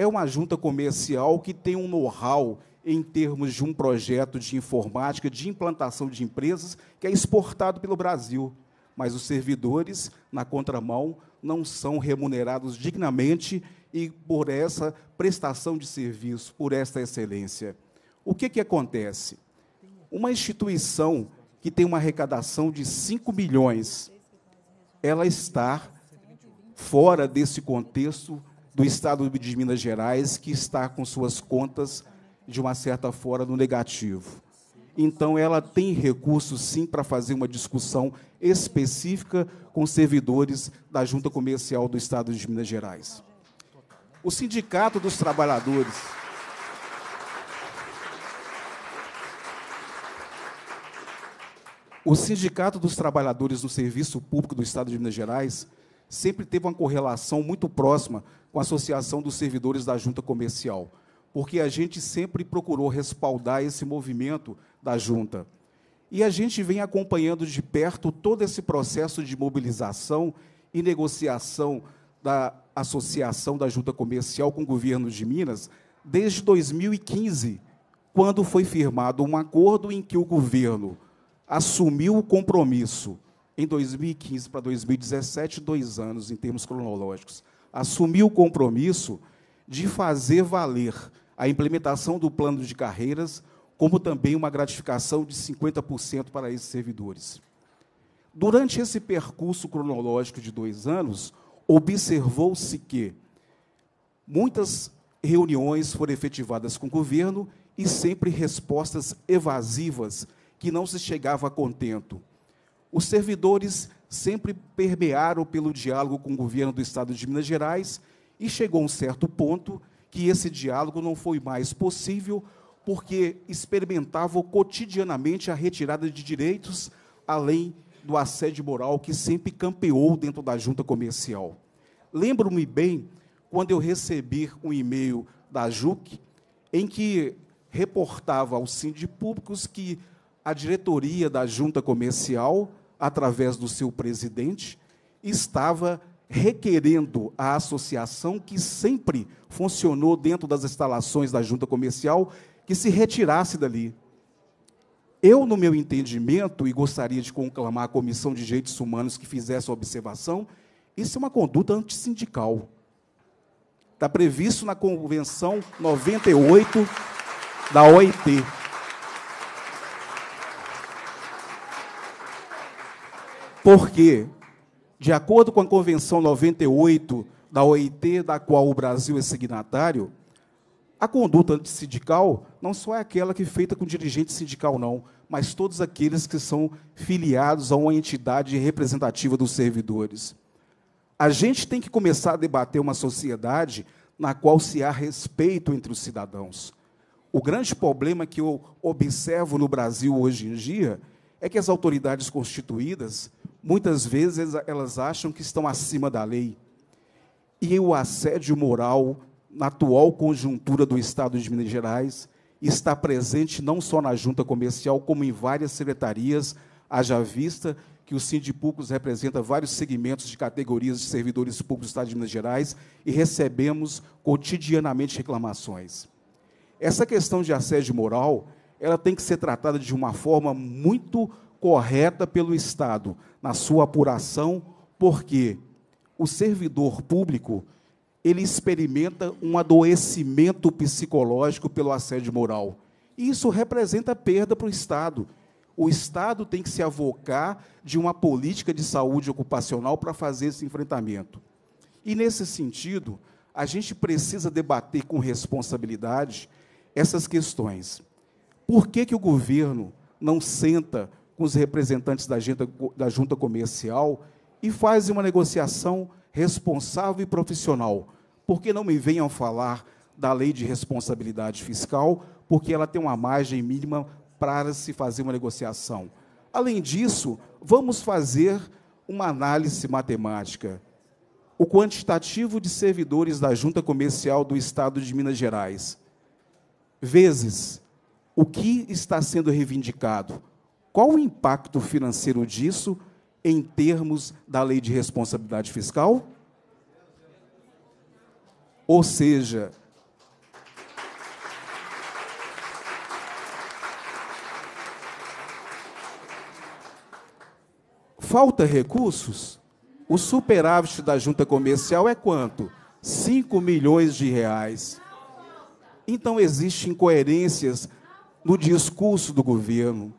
é uma junta comercial que tem um know-how em termos de um projeto de informática, de implantação de empresas, que é exportado pelo Brasil. Mas os servidores, na contramão, não são remunerados dignamente e por essa prestação de serviço, por esta excelência. O que, que acontece? Uma instituição que tem uma arrecadação de 5 milhões, ela está fora desse contexto do estado de Minas Gerais que está com suas contas, de uma certa forma, no negativo. Então, ela tem recursos, sim, para fazer uma discussão específica com servidores da Junta Comercial do Estado de Minas Gerais. O Sindicato dos Trabalhadores. O Sindicato dos Trabalhadores no Serviço Público do Estado de Minas Gerais sempre teve uma correlação muito próxima com a Associação dos Servidores da Junta Comercial, porque a gente sempre procurou respaldar esse movimento da junta. E a gente vem acompanhando de perto todo esse processo de mobilização e negociação da associação da junta comercial com o governo de Minas desde 2015, quando foi firmado um acordo em que o governo assumiu o compromisso em 2015 para 2017, dois anos em termos cronológicos, assumiu o compromisso de fazer valer a implementação do plano de carreiras, como também uma gratificação de 50% para esses servidores. Durante esse percurso cronológico de dois anos, observou-se que muitas reuniões foram efetivadas com o governo e sempre respostas evasivas, que não se chegava a contento. Os servidores sempre permearam pelo diálogo com o governo do estado de Minas Gerais e chegou um certo ponto que esse diálogo não foi mais possível porque experimentavam cotidianamente a retirada de direitos, além do assédio moral que sempre campeou dentro da junta comercial. Lembro-me bem quando eu recebi um e-mail da JUC em que reportava ao Cinde Públicos que a diretoria da junta comercial através do seu presidente, estava requerendo a associação que sempre funcionou dentro das instalações da junta comercial que se retirasse dali. Eu, no meu entendimento, e gostaria de conclamar a Comissão de Direitos Humanos que fizesse a observação, isso é uma conduta antissindical. Está previsto na Convenção 98 da OIT. Porque, de acordo com a Convenção 98 da OIT, da qual o Brasil é signatário, a conduta antissindical não só é aquela que é feita com dirigente sindical, não, mas todos aqueles que são filiados a uma entidade representativa dos servidores. A gente tem que começar a debater uma sociedade na qual se há respeito entre os cidadãos. O grande problema que eu observo no Brasil hoje em dia é que as autoridades constituídas muitas vezes elas acham que estão acima da lei. E o assédio moral, na atual conjuntura do Estado de Minas Gerais, está presente não só na junta comercial, como em várias secretarias, haja vista que o Sindipúblicos representa vários segmentos de categorias de servidores públicos do Estado de Minas Gerais e recebemos cotidianamente reclamações. Essa questão de assédio moral, ela tem que ser tratada de uma forma muito correta pelo Estado, na sua apuração, porque o servidor público ele experimenta um adoecimento psicológico pelo assédio moral. Isso representa perda para o Estado. O Estado tem que se avocar de uma política de saúde ocupacional para fazer esse enfrentamento. E, nesse sentido, a gente precisa debater com responsabilidade essas questões. Por que, que o governo não senta com os representantes da junta, da junta comercial e fazem uma negociação responsável e profissional. Porque não me venham falar da lei de responsabilidade fiscal, porque ela tem uma margem mínima para se fazer uma negociação. Além disso, vamos fazer uma análise matemática. O quantitativo de servidores da Junta Comercial do Estado de Minas Gerais, vezes o que está sendo reivindicado, qual o impacto financeiro disso em termos da lei de responsabilidade fiscal? Ou seja, falta recursos? O superávit da junta comercial é quanto? 5 milhões de reais. Então existem incoerências no discurso do governo.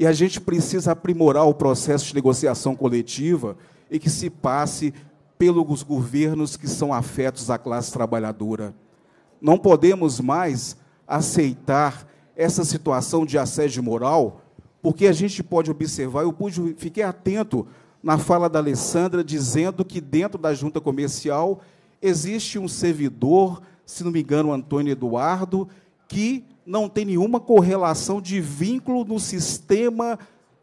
E a gente precisa aprimorar o processo de negociação coletiva e que se passe pelos governos que são afetos à classe trabalhadora. Não podemos mais aceitar essa situação de assédio moral, porque a gente pode observar, eu pude, fiquei atento na fala da Alessandra dizendo que dentro da junta comercial existe um servidor, se não me engano, Antônio Eduardo, que não tem nenhuma correlação de vínculo no sistema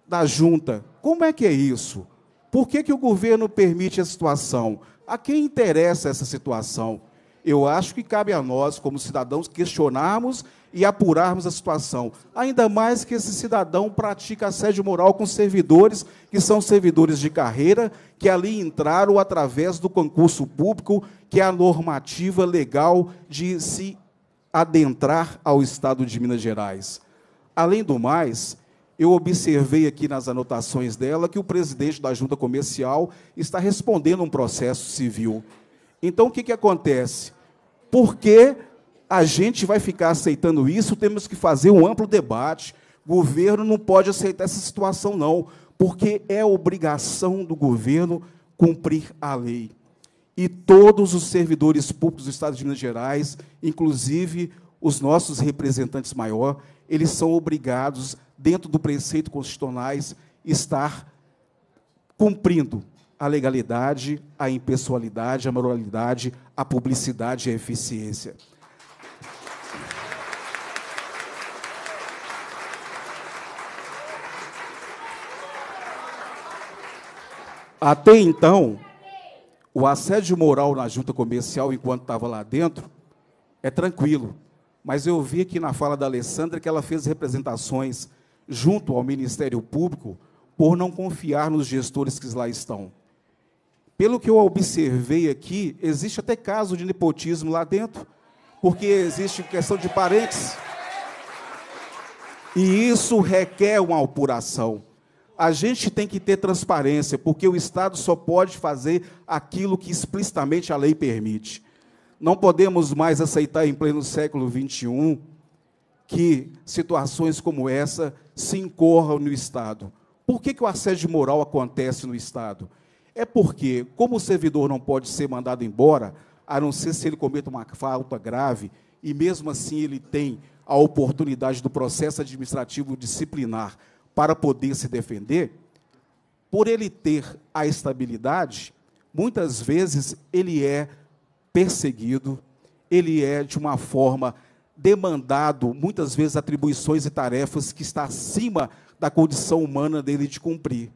da junta. Como é que é isso? Por que, que o governo permite a situação? A quem interessa essa situação? Eu acho que cabe a nós, como cidadãos, questionarmos e apurarmos a situação. Ainda mais que esse cidadão pratica assédio moral com servidores que são servidores de carreira, que ali entraram através do concurso público, que é a normativa legal de se adentrar ao estado de Minas Gerais. Além do mais, eu observei aqui nas anotações dela que o presidente da junta comercial está respondendo um processo civil. Então, o que, que acontece? Por que a gente vai ficar aceitando isso? Temos que fazer um amplo debate. O governo não pode aceitar essa situação, não, porque é obrigação do governo cumprir a lei e todos os servidores públicos do Estado de Minas Gerais, inclusive os nossos representantes maior, eles são obrigados, dentro do preceito constitucionais, estar cumprindo a legalidade, a impessoalidade, a moralidade, a publicidade e a eficiência. Até então, o assédio moral na junta comercial, enquanto estava lá dentro, é tranquilo. Mas eu vi aqui na fala da Alessandra que ela fez representações junto ao Ministério Público por não confiar nos gestores que lá estão. Pelo que eu observei aqui, existe até caso de nepotismo lá dentro, porque existe questão de parentes. E isso requer uma apuração a gente tem que ter transparência, porque o Estado só pode fazer aquilo que explicitamente a lei permite. Não podemos mais aceitar em pleno século XXI que situações como essa se incorram no Estado. Por que, que o assédio moral acontece no Estado? É porque, como o servidor não pode ser mandado embora, a não ser se ele cometa uma falta grave, e mesmo assim ele tem a oportunidade do processo administrativo disciplinar para poder se defender, por ele ter a estabilidade, muitas vezes ele é perseguido, ele é de uma forma demandado, muitas vezes, atribuições e tarefas que está acima da condição humana dele de cumprir.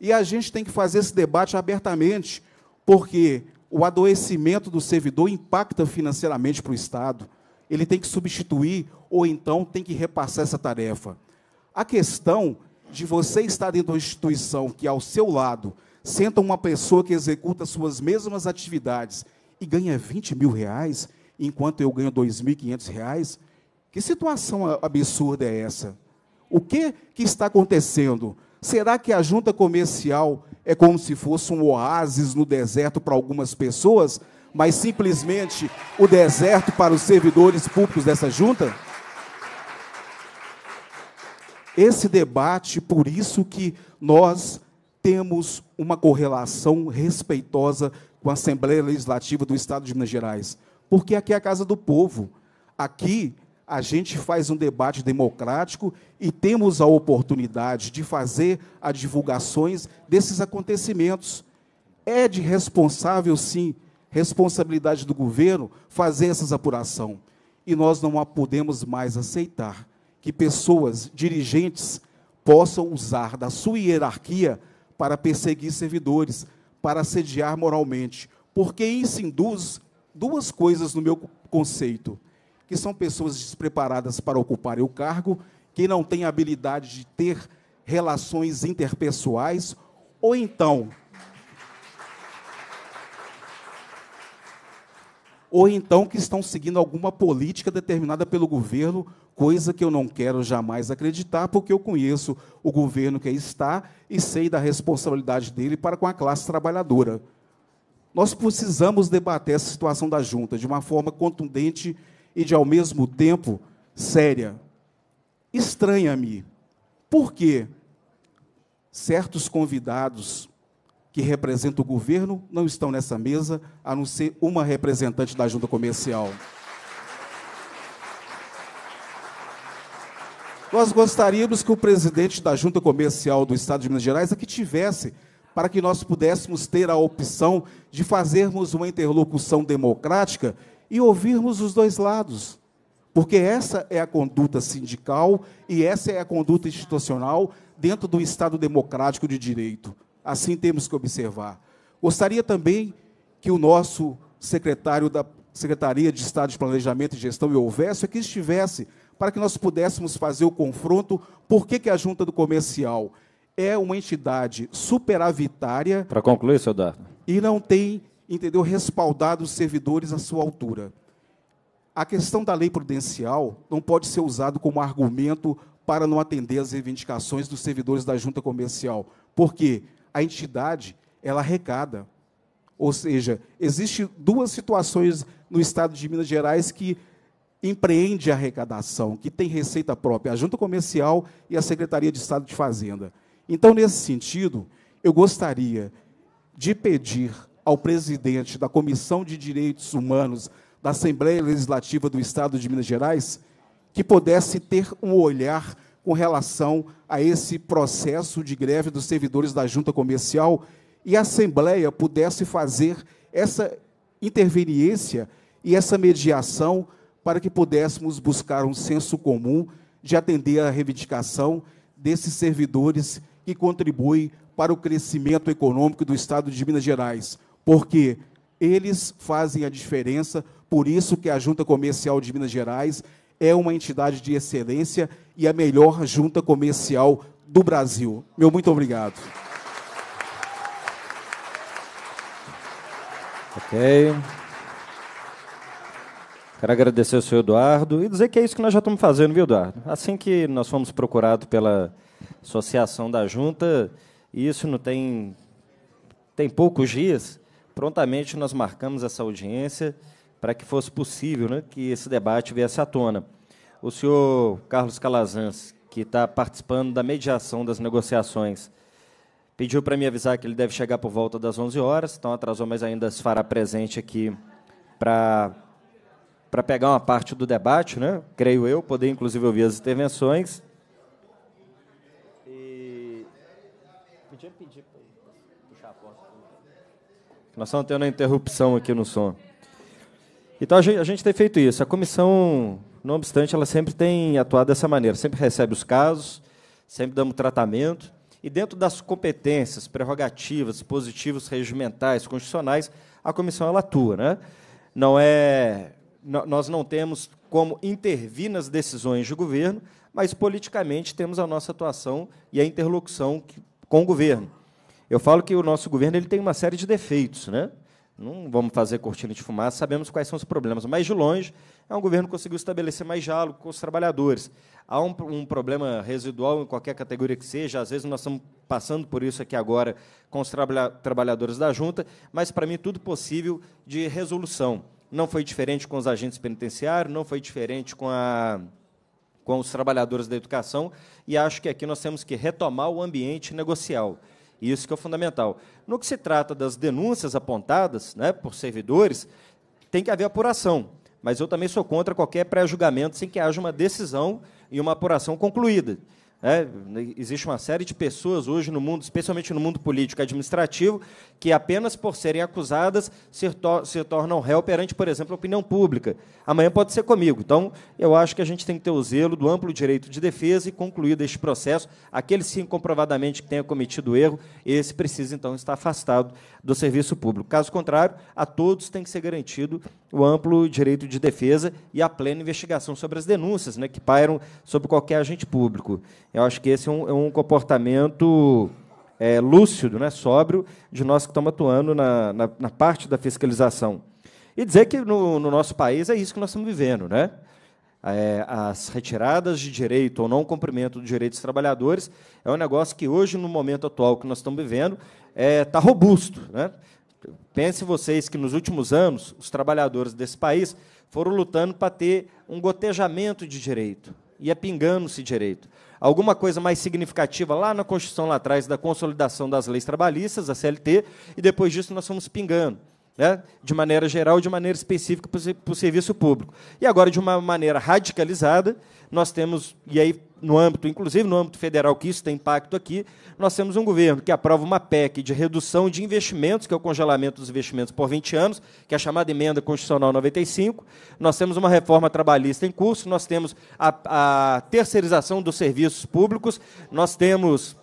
E a gente tem que fazer esse debate abertamente, porque o adoecimento do servidor impacta financeiramente para o Estado. Ele tem que substituir ou então tem que repassar essa tarefa. A questão de você estar dentro de uma instituição que ao seu lado senta uma pessoa que executa suas mesmas atividades e ganha 20 mil reais, enquanto eu ganho 2.500 reais, que situação absurda é essa? O que, que está acontecendo? Será que a junta comercial é como se fosse um oásis no deserto para algumas pessoas, mas simplesmente o deserto para os servidores públicos dessa junta? esse debate, por isso que nós temos uma correlação respeitosa com a Assembleia Legislativa do Estado de Minas Gerais, porque aqui é a casa do povo. Aqui a gente faz um debate democrático e temos a oportunidade de fazer as divulgações desses acontecimentos. É de responsável, sim, responsabilidade do governo fazer essas apuração. E nós não a podemos mais aceitar que pessoas, dirigentes, possam usar da sua hierarquia para perseguir servidores, para assediar moralmente. Porque isso induz duas coisas no meu conceito: que são pessoas despreparadas para ocuparem o cargo, que não têm habilidade de ter relações interpessoais, ou então ou então que estão seguindo alguma política determinada pelo governo, coisa que eu não quero jamais acreditar, porque eu conheço o governo que aí está e sei da responsabilidade dele para com a classe trabalhadora. Nós precisamos debater essa situação da junta de uma forma contundente e de ao mesmo tempo séria. Estranha-me. Por quê? Certos convidados que representa o governo não estão nessa mesa, a não ser uma representante da junta comercial. Nós gostaríamos que o presidente da Junta Comercial do Estado de Minas Gerais aqui é tivesse, para que nós pudéssemos ter a opção de fazermos uma interlocução democrática e ouvirmos os dois lados. Porque essa é a conduta sindical e essa é a conduta institucional dentro do Estado democrático de direito. Assim temos que observar. Gostaria também que o nosso secretário da Secretaria de Estado de Planejamento e Gestão, e houvesse, aqui estivesse, para que nós pudéssemos fazer o confronto, por que, que a Junta do Comercial é uma entidade superavitária. Para concluir, seu Dardo. E não tem, entendeu, respaldado os servidores à sua altura. A questão da lei prudencial não pode ser usada como argumento para não atender às reivindicações dos servidores da junta comercial. Por quê? a entidade ela arrecada. Ou seja, existem duas situações no estado de Minas Gerais que empreende a arrecadação, que tem receita própria, a Junta Comercial e a Secretaria de Estado de Fazenda. Então, nesse sentido, eu gostaria de pedir ao presidente da Comissão de Direitos Humanos da Assembleia Legislativa do Estado de Minas Gerais que pudesse ter um olhar com relação a esse processo de greve dos servidores da junta comercial e a Assembleia pudesse fazer essa interveniência e essa mediação para que pudéssemos buscar um senso comum de atender à reivindicação desses servidores que contribuem para o crescimento econômico do Estado de Minas Gerais, porque eles fazem a diferença, por isso que a Junta Comercial de Minas Gerais é uma entidade de excelência e a melhor junta comercial do Brasil. Meu muito obrigado. Ok. Quero agradecer ao senhor Eduardo e dizer que é isso que nós já estamos fazendo, viu, Eduardo? Assim que nós fomos procurados pela associação da junta, e isso não tem, tem poucos dias, prontamente nós marcamos essa audiência para que fosse possível né, que esse debate viesse à tona o senhor Carlos Calazans, que está participando da mediação das negociações, pediu para me avisar que ele deve chegar por volta das 11 horas, então atrasou, mas ainda se fará presente aqui para para pegar uma parte do debate, né? Creio eu, poder inclusive ouvir as intervenções. podia pedir para puxar a Nós estamos tendo uma interrupção aqui no som. Então a gente, a gente tem feito isso. A comissão não obstante, ela sempre tem atuado dessa maneira, sempre recebe os casos, sempre damos tratamento. E dentro das competências, prerrogativas, positivos regimentais, constitucionais, a comissão ela atua, né? Não é nós não temos como intervir nas decisões de governo, mas politicamente temos a nossa atuação e a interlocução com o governo. Eu falo que o nosso governo ele tem uma série de defeitos, né? Não vamos fazer cortina de fumaça, sabemos quais são os problemas, mas de longe é um governo que conseguiu estabelecer mais diálogo com os trabalhadores. Há um, um, problema residual em qualquer categoria que seja, às vezes nós estamos passando por isso aqui agora com os traba trabalhadores da junta, mas para mim tudo possível de resolução. Não foi diferente com os agentes penitenciários, não foi diferente com a com os trabalhadores da educação e acho que aqui nós temos que retomar o ambiente negocial. Isso que é fundamental. No que se trata das denúncias apontadas né, por servidores, tem que haver apuração mas eu também sou contra qualquer pré-julgamento sem que haja uma decisão e uma apuração concluída. É, existe uma série de pessoas hoje no mundo, especialmente no mundo político e administrativo, que apenas por serem acusadas se, se, tornam réu perante, por exemplo, a opinião pública. Amanhã pode ser comigo. Então, eu acho que a gente tem que ter o zelo do amplo direito de defesa e concluído este processo, aquele sim comprovadamente que tenha cometido erro, esse precisa então estar afastado do serviço público. Caso contrário, a todos tem que ser garantido o amplo direito de defesa e a plena investigação sobre as denúncias né, que pairam sobre qualquer agente público. Eu acho que esse é um, é um comportamento é, lúcido, né, sóbrio, de nós que estamos atuando na, na, na parte da fiscalização. E dizer que no, no, nosso país é isso que nós estamos vivendo, né? É, as retiradas de direito ou não cumprimento do direito dos trabalhadores é um negócio que hoje, no momento atual que nós estamos vivendo, está é, robusto. Né? Pense vocês que nos últimos anos os trabalhadores desse país foram lutando para ter um gotejamento de direito, ia pingando-se direito alguma coisa mais significativa lá na Constituição, lá atrás, da consolidação das leis trabalhistas, a CLT, e depois disso nós fomos pingando. Né, de maneira geral, de maneira específica para o serviço público. E agora, de uma maneira radicalizada, nós temos, e aí no âmbito, inclusive no âmbito federal, que isso tem impacto aqui, nós temos um governo que aprova uma PEC de redução de investimentos, que é o congelamento dos investimentos por 20 anos, que é a chamada emenda constitucional 95. Nós temos uma reforma trabalhista em curso, nós temos a, a terceirização dos serviços públicos, nós temos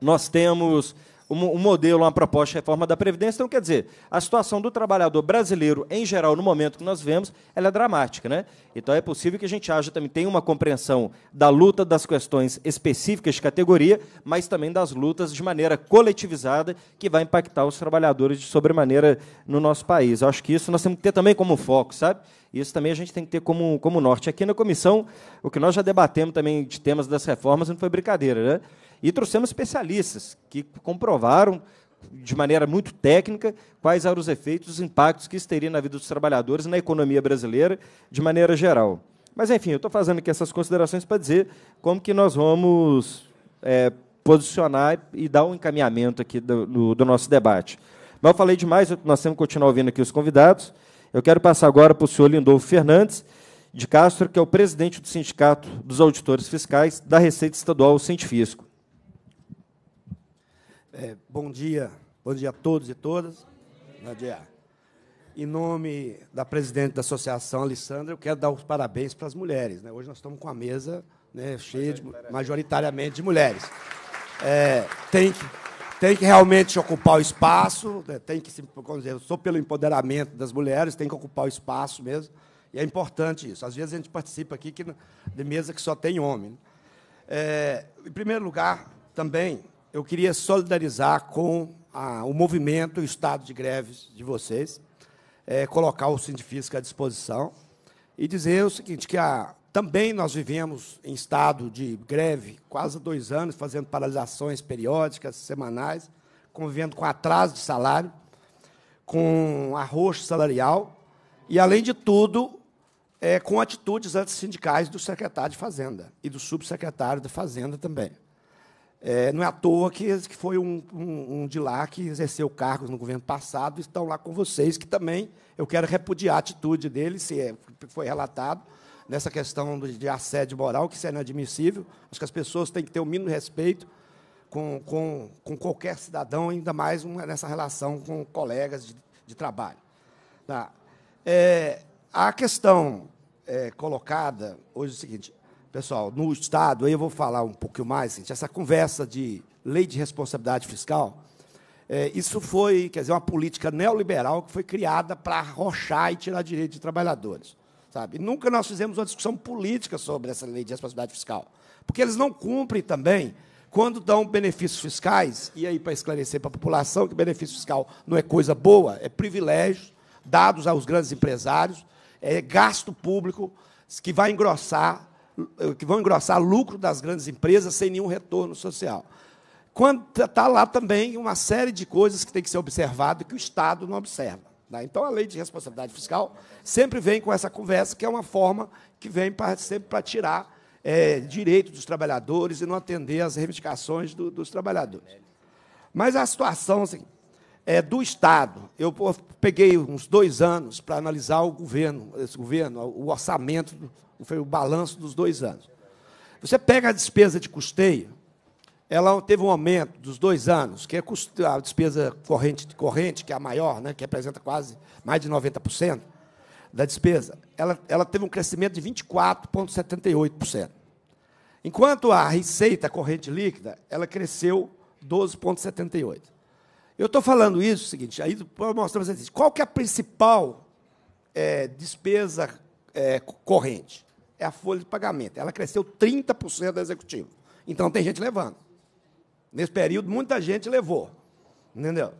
nós temos um, modelo, uma proposta de reforma da Previdência. Então, quer dizer, a situação do trabalhador brasileiro, em geral, no momento que nós vemos, ela é dramática. Né? Então, é possível que a gente haja também, tem uma compreensão da luta das questões específicas de categoria, mas também das lutas de maneira coletivizada, que vai impactar os trabalhadores de sobremaneira no nosso país. Eu acho que isso nós temos que ter também como foco, sabe? Isso também a gente tem que ter como, como norte. Aqui na comissão, o que nós já debatemos também de temas das reformas não foi brincadeira, né? E trouxemos especialistas que comprovaram de maneira muito técnica quais eram os efeitos, os impactos que isso teria na vida dos trabalhadores e na economia brasileira de maneira geral. Mas, enfim, eu estou fazendo aqui essas considerações para dizer como que nós vamos é, posicionar e dar um encaminhamento aqui do, do, do nosso debate. Mas eu falei demais, nós temos que continuar ouvindo aqui os convidados. Eu quero passar agora para o senhor Lindolfo Fernandes de Castro, que é o presidente do Sindicato dos Auditores Fiscais da Receita Estadual Cientifisco. É, bom dia, bom dia a todos e todas. Bom dia. Em nome da presidente da associação, Alessandra, eu quero dar os parabéns para as mulheres. Né? Hoje nós estamos com a mesa né, cheia de, majoritariamente de mulheres. É, tem, que, tem que realmente ocupar o espaço, né? tem que como Dizer, eu sou pelo empoderamento das mulheres, tem que ocupar o espaço mesmo. E é importante isso. Às vezes a gente participa aqui que, de mesa que só tem homem. Né? É, em primeiro lugar, também eu queria solidarizar com a, o movimento, o estado de greves de vocês, é, colocar o Sindifisco à disposição e dizer o seguinte, que a, também nós vivemos em estado de greve quase dois anos, fazendo paralisações periódicas, semanais, convivendo com atraso de salário, com arroxo salarial e, além de tudo, é, com atitudes antissindicais do secretário de Fazenda e do subsecretário da Fazenda também. É, não é à toa que, que foi um, um, um, de lá que exerceu cargos no governo passado, estão lá com vocês, que também eu quero repudiar a atitude dele, se é, foi relatado, nessa questão de assédio moral, que isso é inadmissível. Acho que as pessoas têm que ter o mínimo respeito com, com, com qualquer cidadão, ainda mais uma, nessa relação com colegas de, de trabalho. Tá. É, a questão é, colocada hoje é o seguinte: Pessoal, no Estado, aí eu vou falar um pouquinho mais, gente, essa conversa de lei de responsabilidade fiscal, é, isso foi, quer dizer, uma política neoliberal que foi criada para arrochar e tirar direito de trabalhadores. Sabe? nunca nós fizemos uma discussão política sobre essa lei de responsabilidade fiscal, porque eles não cumprem também quando dão benefícios fiscais, e aí para esclarecer para a população que benefício fiscal não é coisa boa, é privilégio dados aos grandes empresários, é gasto público que vai engrossar que vão engrossar lucro das grandes empresas sem nenhum retorno social. Quando está tá lá também uma série de coisas que tem que ser observado e que o Estado não observa. Né? Então, a lei de responsabilidade fiscal sempre vem com essa conversa, que é uma forma que vem para sempre para tirar é, direito dos trabalhadores e não atender às reivindicações do, dos trabalhadores. Mas a situação, assim, é, do Estado. Eu peguei uns dois anos para analisar o governo, esse governo, o orçamento, foi o balanço dos dois anos. Você pega a despesa de custeio, ela teve um aumento dos dois anos, que é a despesa corrente de corrente, que é a maior, né, que representa quase mais de 90% da despesa. Ela, ela teve um crescimento de 24,78%. Enquanto a receita corrente líquida, ela cresceu 12,78%. Eu estou falando isso, o seguinte, aí mostramos vocês, assim, qual que é a principal é, despesa é, corrente? É a folha de pagamento. Ela cresceu 30% do executivo. Então tem gente levando. Nesse período, muita gente levou. Entendeu?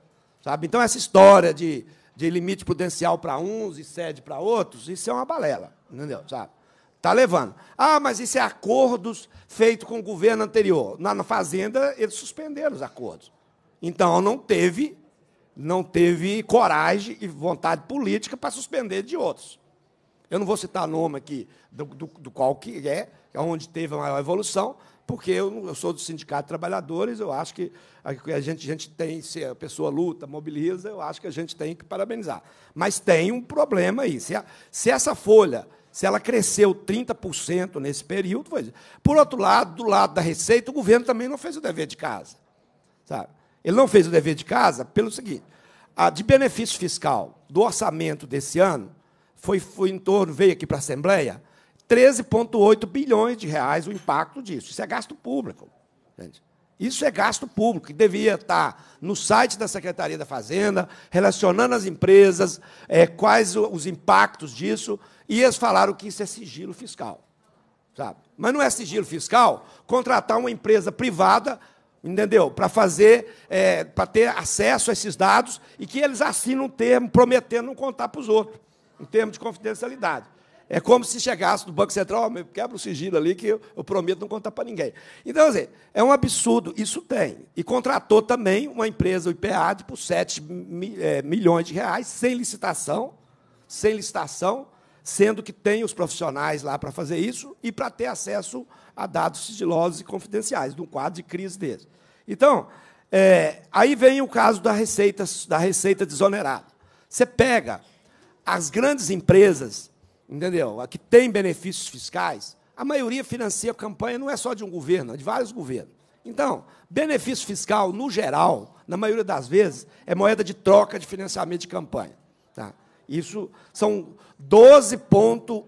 Sabe? Então, essa história de, de limite prudencial para uns e sede para outros, isso é uma balela. Entendeu? Sabe? Está levando. Ah, mas isso é acordos feitos com o governo anterior. Na, na Fazenda, eles suspenderam os acordos. Então não teve, não teve coragem e vontade política para suspender de outros. Eu não vou citar nome aqui do, do, do qual que é, é, onde teve a maior evolução, porque eu, eu, sou do Sindicato de Trabalhadores, eu acho que a, a, gente, a gente tem, se a pessoa luta, mobiliza, eu acho que a gente tem que parabenizar. Mas tem um problema aí. Se, a, se essa folha, se ela cresceu 30% nesse período, foi. Por outro lado, do lado da Receita, o governo também não fez o dever de casa. Sabe? Ele não fez o dever de casa pelo seguinte: a de benefício fiscal do orçamento desse ano foi, foi em torno, veio aqui para a Assembleia, 13,8 bilhões de reais o impacto disso. Isso é gasto público. Gente. Isso é gasto público, que devia estar tá no site da Secretaria da Fazenda, relacionando as empresas, é, quais os impactos disso, e eles falaram que isso é sigilo fiscal. Sabe? Mas não é sigilo fiscal contratar uma empresa privada entendeu? Para fazer, é, para ter acesso a esses dados e que eles assinam um termo prometendo não contar para os outros, um termo de confidencialidade. É como se chegasse do Banco Central, oh, quebra o sigilo ali que eu, eu prometo não contar para ninguém. Então, assim, é um absurdo, isso tem. E contratou também uma empresa, o IPAD, por 7 é, milhões de reais, sem licitação, sem licitação, sendo que tem os profissionais lá para fazer isso e para ter acesso a dados sigilosos e confidenciais, num quadro de crise desse. Então, é, aí vem o caso da receita, da receita desonerada. Você pega as grandes empresas, entendeu? A que tem benefícios fiscais, a maioria financia a campanha não é só de um governo, é de vários governos. Então, benefício fiscal, no geral, na maioria das vezes, é moeda de troca de financiamento de campanha. Tá? Isso são 12 pontos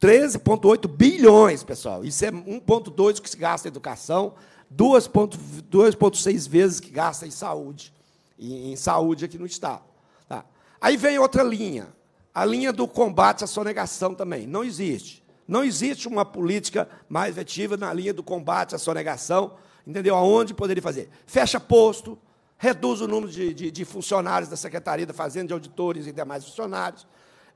13,8 bilhões, pessoal. Isso é 1,2 que se gasta em educação, 2,6 vezes que gasta em saúde, em, saúde aqui no Estado. Tá. Aí vem outra linha, a linha do combate à sonegação também. Não existe. Não existe uma política mais efetiva na linha do combate à sonegação, entendeu? Aonde poderia fazer? Fecha posto, reduz o número de, de, de funcionários da Secretaria da Fazenda, de auditores e demais funcionários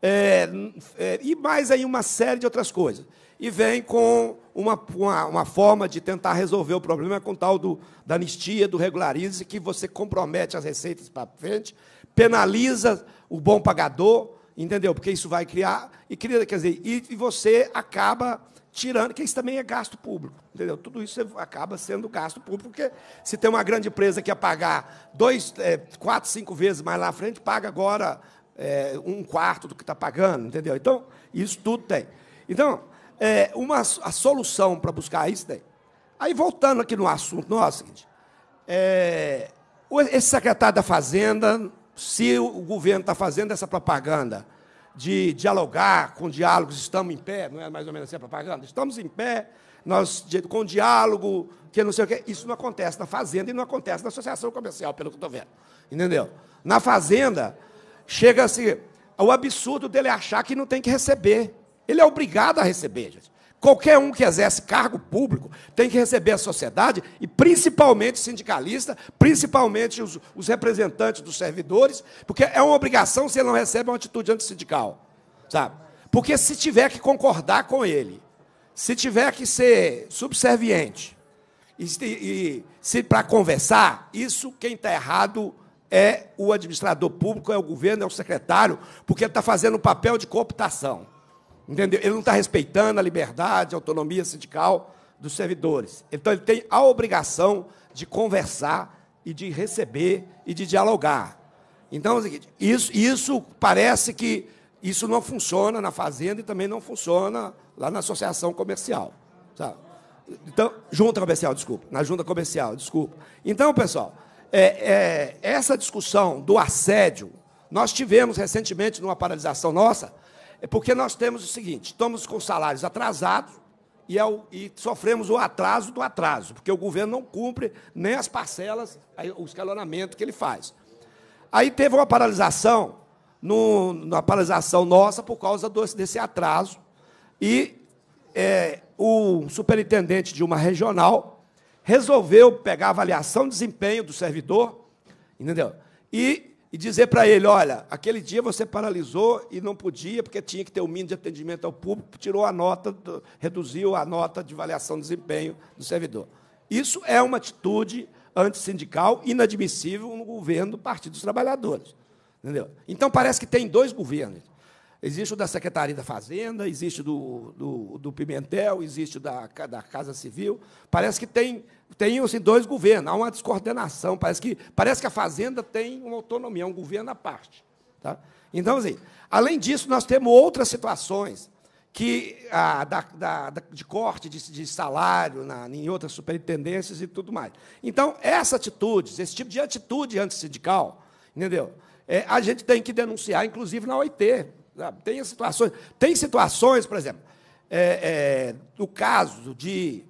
é, é, e mais aí uma série de outras coisas. E vem com uma, uma, uma, forma de tentar resolver o problema é com tal do, da anistia, do regularize, que você compromete as receitas para frente, penaliza o bom pagador, entendeu? Porque isso vai criar, e quer dizer, e, e você acaba tirando, que isso também é gasto público, entendeu? Tudo isso acaba sendo gasto público, porque se tem uma grande empresa que ia pagar dois, é, quatro, cinco vezes mais lá na frente, paga agora é, um quarto do que está pagando, entendeu? Então, isso tudo tem. Então, é, uma, a solução para buscar isso tem. Aí, voltando aqui no assunto nosso, é, é esse secretário da Fazenda, se o governo está fazendo essa propaganda de dialogar com diálogos, estamos em pé, não é mais ou menos assim a propaganda? Estamos em pé, nós com diálogo, que não sei o quê. Isso não acontece na Fazenda e não acontece na Associação Comercial, pelo que estou vendo. Entendeu? Na Fazenda, Chega-se ao assim, absurdo dele é achar que não tem que receber. Ele é obrigado a receber, gente. Qualquer um que exerce cargo público tem que receber a sociedade, e principalmente sindicalista, principalmente os, os representantes dos servidores, porque é uma obrigação se ele não recebe uma atitude antissindical. Sabe? Porque se tiver que concordar com ele, se tiver que ser subserviente, e, e se para conversar, isso quem está errado é o administrador público, é o governo, é o secretário, porque ele está fazendo um papel de cooptação. Entendeu? Ele não está respeitando a liberdade, a autonomia sindical dos servidores. Então, ele tem a obrigação de conversar e de receber e de dialogar. Então, é isso, isso parece que isso não funciona na fazenda e também não funciona lá na associação comercial. Sabe? Então, junta comercial, desculpa. Na junta comercial, desculpa. Então, pessoal, é, é, essa discussão do assédio, nós tivemos recentemente numa paralisação nossa, é porque nós temos o seguinte: estamos com salários atrasados e, é o, e sofremos o atraso do atraso, porque o governo não cumpre nem as parcelas, o escalonamento que ele faz. Aí teve uma paralisação, no, uma paralisação nossa por causa do, desse atraso, e é, o superintendente de uma regional resolveu pegar a avaliação de desempenho do servidor, entendeu? E, e dizer para ele, olha, aquele dia você paralisou e não podia, porque tinha que ter o mínimo de atendimento ao público, tirou a nota, do, reduziu a nota de avaliação de desempenho do servidor. Isso é uma atitude antissindical inadmissível no governo do Partido dos Trabalhadores. Entendeu? Então, parece que tem dois governos. Existe o da Secretaria da Fazenda, existe do, do, do Pimentel, existe da, da Casa Civil. Parece que tem tem-se assim, dois governos, há uma descoordenação. Parece que, parece que a Fazenda tem uma autonomia, um governo à parte. Tá? Então, assim, além disso, nós temos outras situações que da, da, de corte de, de salário na, em outras superintendências e tudo mais. Então, essa atitude, esse tipo de atitude antissindical, entendeu? É, a gente tem que denunciar, inclusive na OIT. Sabe? Tem situações, tem situações, por exemplo, é, é, no caso de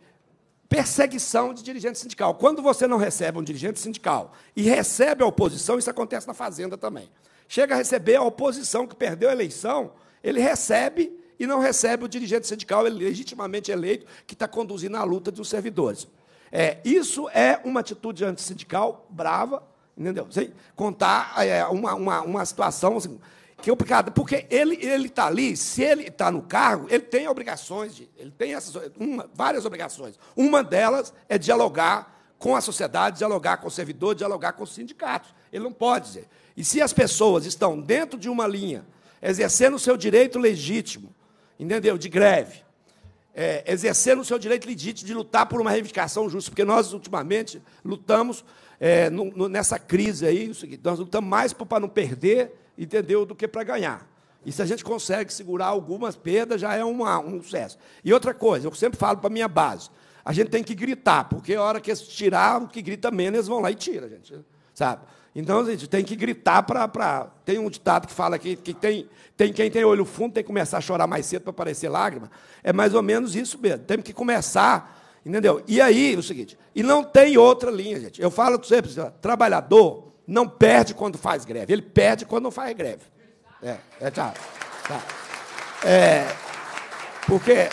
perseguição de dirigente sindical. Quando você não recebe um dirigente sindical e recebe a oposição, isso acontece na Fazenda também. Chega a receber a oposição que perdeu a eleição, ele recebe e não recebe o dirigente sindical legitimamente eleito que está conduzindo a luta dos servidores. É, isso é uma atitude antissindical brava, entendeu? Sem contar é, uma, uma, uma situação assim, que é porque ele ele está ali, se ele está no cargo, ele tem obrigações, ele tem essas, uma, várias obrigações. Uma delas é dialogar com a sociedade, dialogar com o servidor, dialogar com os sindicatos. Ele não pode dizer. E se as pessoas estão dentro de uma linha, exercendo o seu direito legítimo, entendeu? De greve, é, exercendo o seu direito legítimo de lutar por uma reivindicação justa, porque nós, ultimamente, lutamos é, no, no, nessa crise aí, nós lutamos mais para não perder entendeu? Do que para ganhar. E se a gente consegue segurar algumas perdas, já é uma, um sucesso. E outra coisa, eu sempre falo para a minha base, a gente tem que gritar, porque a hora que eles tirar, o que grita menos, eles vão lá e tiram, gente. Sabe? Então, a gente tem que gritar para. Tem um ditado que fala que, que tem, tem, quem tem olho fundo tem que começar a chorar mais cedo para aparecer lágrima. É mais ou menos isso mesmo. Temos que começar, entendeu? E aí, é o seguinte, e não tem outra linha, gente. Eu falo sempre trabalhador, não perde quando faz greve, ele perde quando não faz greve. É, é tá, tá. É, porque,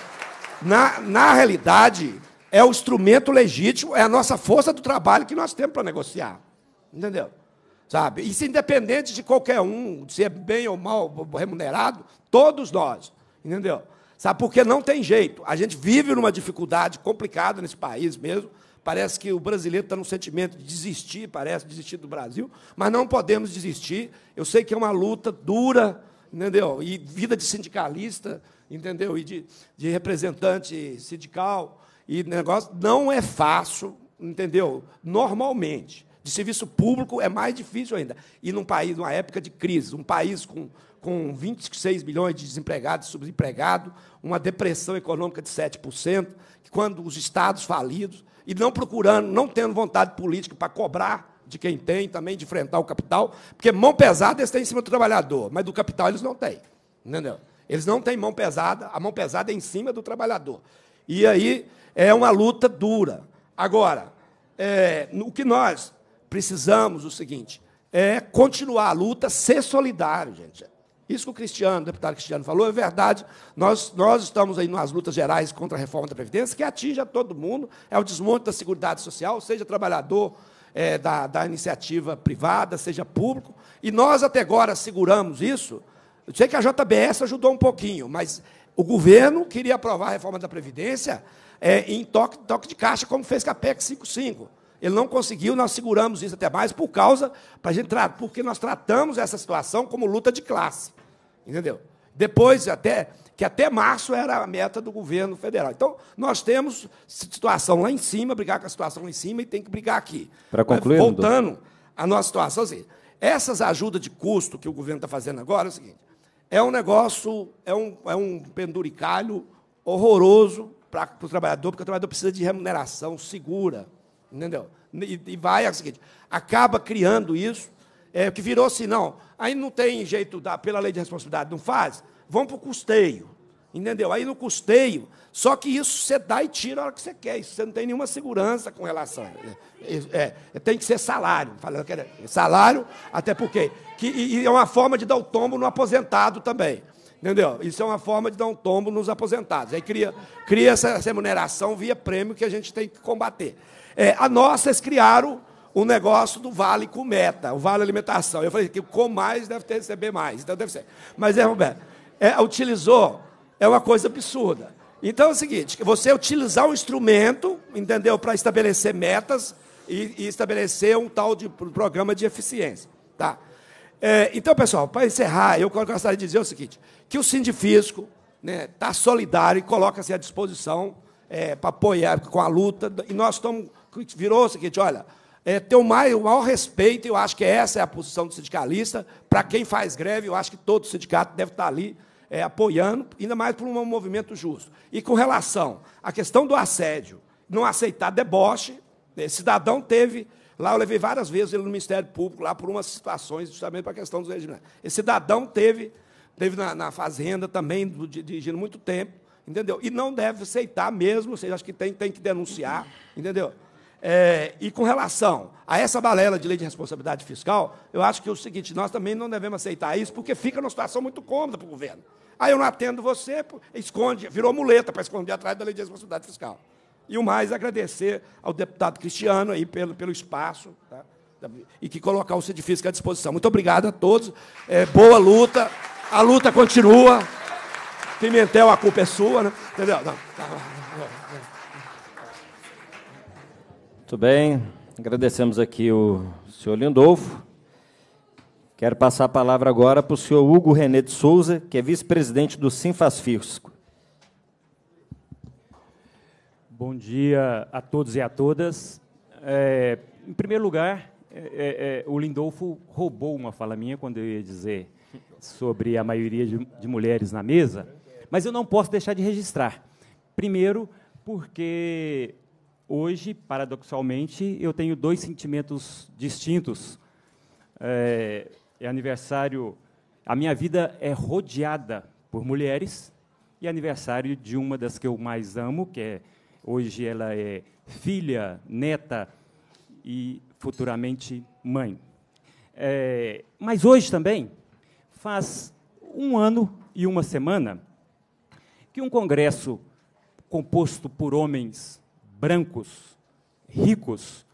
na, na realidade, é o instrumento legítimo, é a nossa força do trabalho que nós temos para negociar. Entendeu? Sabe? Isso independente de qualquer um, se é bem ou mal remunerado, todos nós. Entendeu? Sabe? Porque não tem jeito. A gente vive numa dificuldade complicada nesse país mesmo. Parece que o brasileiro está num sentimento de desistir, parece desistir do Brasil, mas não podemos desistir. Eu sei que é uma luta dura, entendeu? E vida de sindicalista, entendeu? E de, de representante sindical e negócio não é fácil, entendeu? Normalmente. De serviço público é mais difícil ainda. E num país, numa época de crise, um país com, com 26 milhões de desempregados, subempregados, uma depressão econômica de 7%, quando os estados falidos, e não procurando, não tendo vontade política para cobrar de quem tem, também de enfrentar o capital, porque mão pesada eles têm em cima do trabalhador, mas do capital eles não têm. Entendeu? Eles não têm mão pesada, a mão pesada é em cima do trabalhador. E aí é uma luta dura. Agora, é, o que nós precisamos, o seguinte, é continuar a luta, ser solidário, gente. Isso que o Cristiano, o deputado Cristiano falou, é verdade. Nós, nós estamos aí nas lutas gerais contra a reforma da Previdência, que atinge a todo mundo, é o desmonte da Seguridade Social, seja trabalhador é, da, da iniciativa privada, seja público. E nós até agora seguramos isso. Eu sei que a JBS ajudou um pouquinho, mas o governo queria aprovar a reforma da Previdência é, em toque, toque de caixa, como fez com a PEC 55. Ele não conseguiu, nós seguramos isso até mais por causa, pra gente, porque nós tratamos essa situação como luta de classe. Entendeu? Depois, até que até março era a meta do governo federal. Então, nós temos situação lá em cima, brigar com a situação lá em cima e tem que brigar aqui. Para concluir. voltando à nossa situação, assim, essas ajudas de custo que o governo está fazendo agora é o seguinte: é um negócio, é um, é um penduricalho horroroso para o trabalhador, porque o trabalhador precisa de remuneração segura. Entendeu? E, e vai é o seguinte, acaba criando isso, é, que virou assim, não, aí não tem jeito, da, pela lei de responsabilidade, não faz, vão para o custeio. Entendeu? Aí no custeio, só que isso você dá e tira a hora que você quer. Isso você não tem nenhuma segurança com relação. Né? É, é tem que ser salário. Falando que é salário, até porque. Que, e é uma forma de dar o tombo no aposentado também. Entendeu? Isso é uma forma de dar um tombo nos aposentados. Aí cria, cria essa remuneração via prêmio que a gente tem que combater. É, a nossa, eles criaram o um negócio do vale com meta, o vale alimentação. Eu falei que com mais deve ter receber mais, então deve ser. Mas é, Roberto, é, utilizou, é uma coisa absurda. Então é o seguinte, você utilizar um instrumento, entendeu, para estabelecer metas e, e, estabelecer um tal de programa de eficiência, tá? É, então, pessoal, para encerrar, eu gostaria de dizer o seguinte, que o sindifisco está né, tá solidário e coloca-se à disposição é, para apoiar com a luta, e nós estamos virou o seguinte: olha, é, ter o maior, o maior respeito, eu acho que essa é a posição do sindicalista. Para quem faz greve, eu acho que todo sindicato deve estar tá ali é, apoiando, ainda mais por um movimento justo. E com relação à questão do assédio, não aceitar deboche, esse é, cidadão teve. Lá eu levei várias vezes ele no Ministério Público, lá por umas situações, justamente para a questão dos regimes. Esse cidadão teve, teve na, na fazenda também, dirigindo muito tempo, entendeu? E não deve aceitar mesmo, ou seja, acho que tem, tem que denunciar, entendeu? É, e com relação a essa balela de lei de responsabilidade fiscal, eu acho que é o seguinte, nós também não devemos aceitar isso, porque fica numa situação muito cômoda para o governo. Aí eu não atendo você, esconde, virou muleta para esconder atrás da lei de responsabilidade fiscal. E o mais, é agradecer ao deputado Cristiano aí pelo, pelo espaço tá? e que colocar o edifício à disposição. Muito obrigado a todos. É, boa luta. A luta continua. Pimentel, a culpa é sua, né? Entendeu? Não, tá. Muito bem, agradecemos aqui o senhor Lindolfo. Quero passar a palavra agora para o senhor Hugo René de Souza, que é vice-presidente do Sinfas Bom dia a todos e a todas. É, em primeiro lugar, é, é, é, o Lindolfo roubou uma fala minha quando eu ia dizer sobre a maioria de, de mulheres na mesa, mas eu não posso deixar de registrar. Primeiro, porque Hoje, paradoxalmente, eu tenho dois sentimentos distintos. É, é aniversário. A minha vida é rodeada por mulheres e é aniversário de uma das que eu mais amo, que é hoje ela é filha, neta e futuramente mãe. É, mas hoje também faz um ano e uma semana que um congresso composto por homens brancos, ricos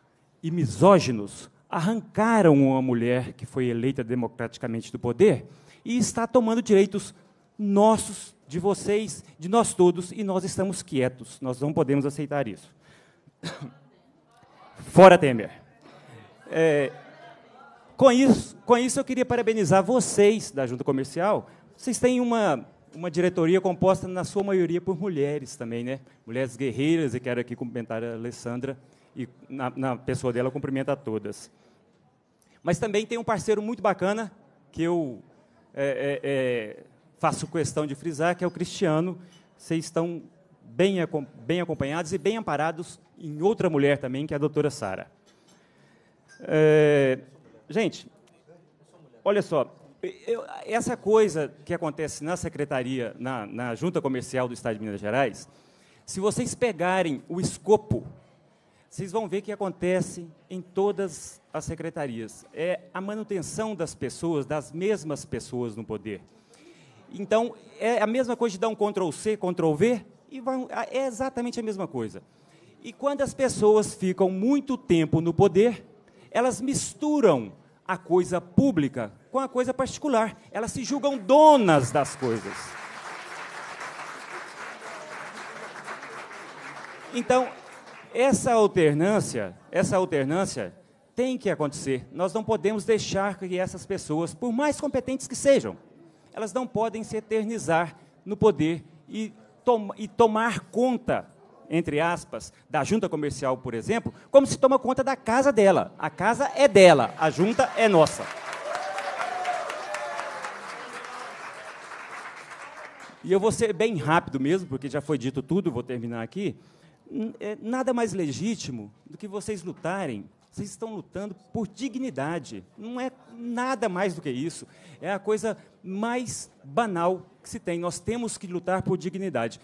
e misóginos arrancaram uma mulher que foi eleita democraticamente do poder e está tomando direitos nossos, de vocês, de nós todos, e nós estamos quietos, nós não podemos aceitar isso. *coughs* Fora Temer. É, com, isso, com isso, eu queria parabenizar vocês da Junta Comercial. Vocês têm uma uma diretoria composta, na sua maioria, por mulheres também, né? mulheres guerreiras, e quero aqui cumprimentar a Alessandra, e na, na pessoa dela cumprimenta a todas. Mas também tem um parceiro muito bacana, que eu é, é, é faço questão de frisar, que é o Cristiano. Vocês estão bem, bem acompanhados e bem amparados em outra mulher também, que é a doutora Sara. É, gente, olha só, eu, essa coisa que acontece na secretaria, na, na junta comercial do Estado de Minas Gerais, se vocês pegarem o escopo, vocês vão ver que acontece em todas as secretarias. É a manutenção das pessoas, das mesmas pessoas no poder. Então, é a mesma coisa de dar um Ctrl-C, Ctrl-V, e vão, é exatamente a mesma coisa. E quando as pessoas ficam muito tempo no poder, elas misturam a coisa pública com a coisa particular. Elas se julgam donas das coisas. Então, essa alternância, essa alternância tem que acontecer. Nós não podemos deixar que essas pessoas, por mais competentes que sejam, elas não podem se eternizar no poder e, tom e tomar conta, entre aspas, da junta comercial, por exemplo, como se toma conta da casa dela. A casa é dela, a junta é nossa. E eu vou ser bem rápido mesmo, porque já foi dito tudo, vou terminar aqui. É nada mais legítimo do que vocês lutarem. Vocês estão lutando por dignidade. Não é nada mais do que isso. É a coisa mais banal que se tem. Nós temos que lutar por dignidade.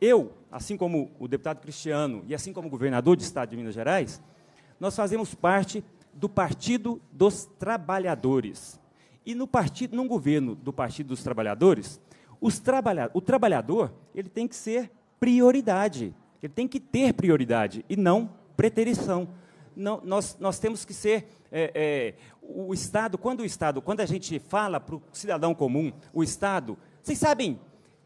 Eu, assim como o deputado Cristiano e assim como o governador de Estado de Minas Gerais, nós fazemos parte do Partido dos Trabalhadores. E no partido, num governo do Partido dos Trabalhadores, trabalha, o trabalhador ele tem que ser prioridade, ele tem que ter prioridade e não preterição. Não, nós, nós temos que ser é, é, o Estado, quando o Estado, quando a gente fala para o cidadão comum, o Estado, vocês sabem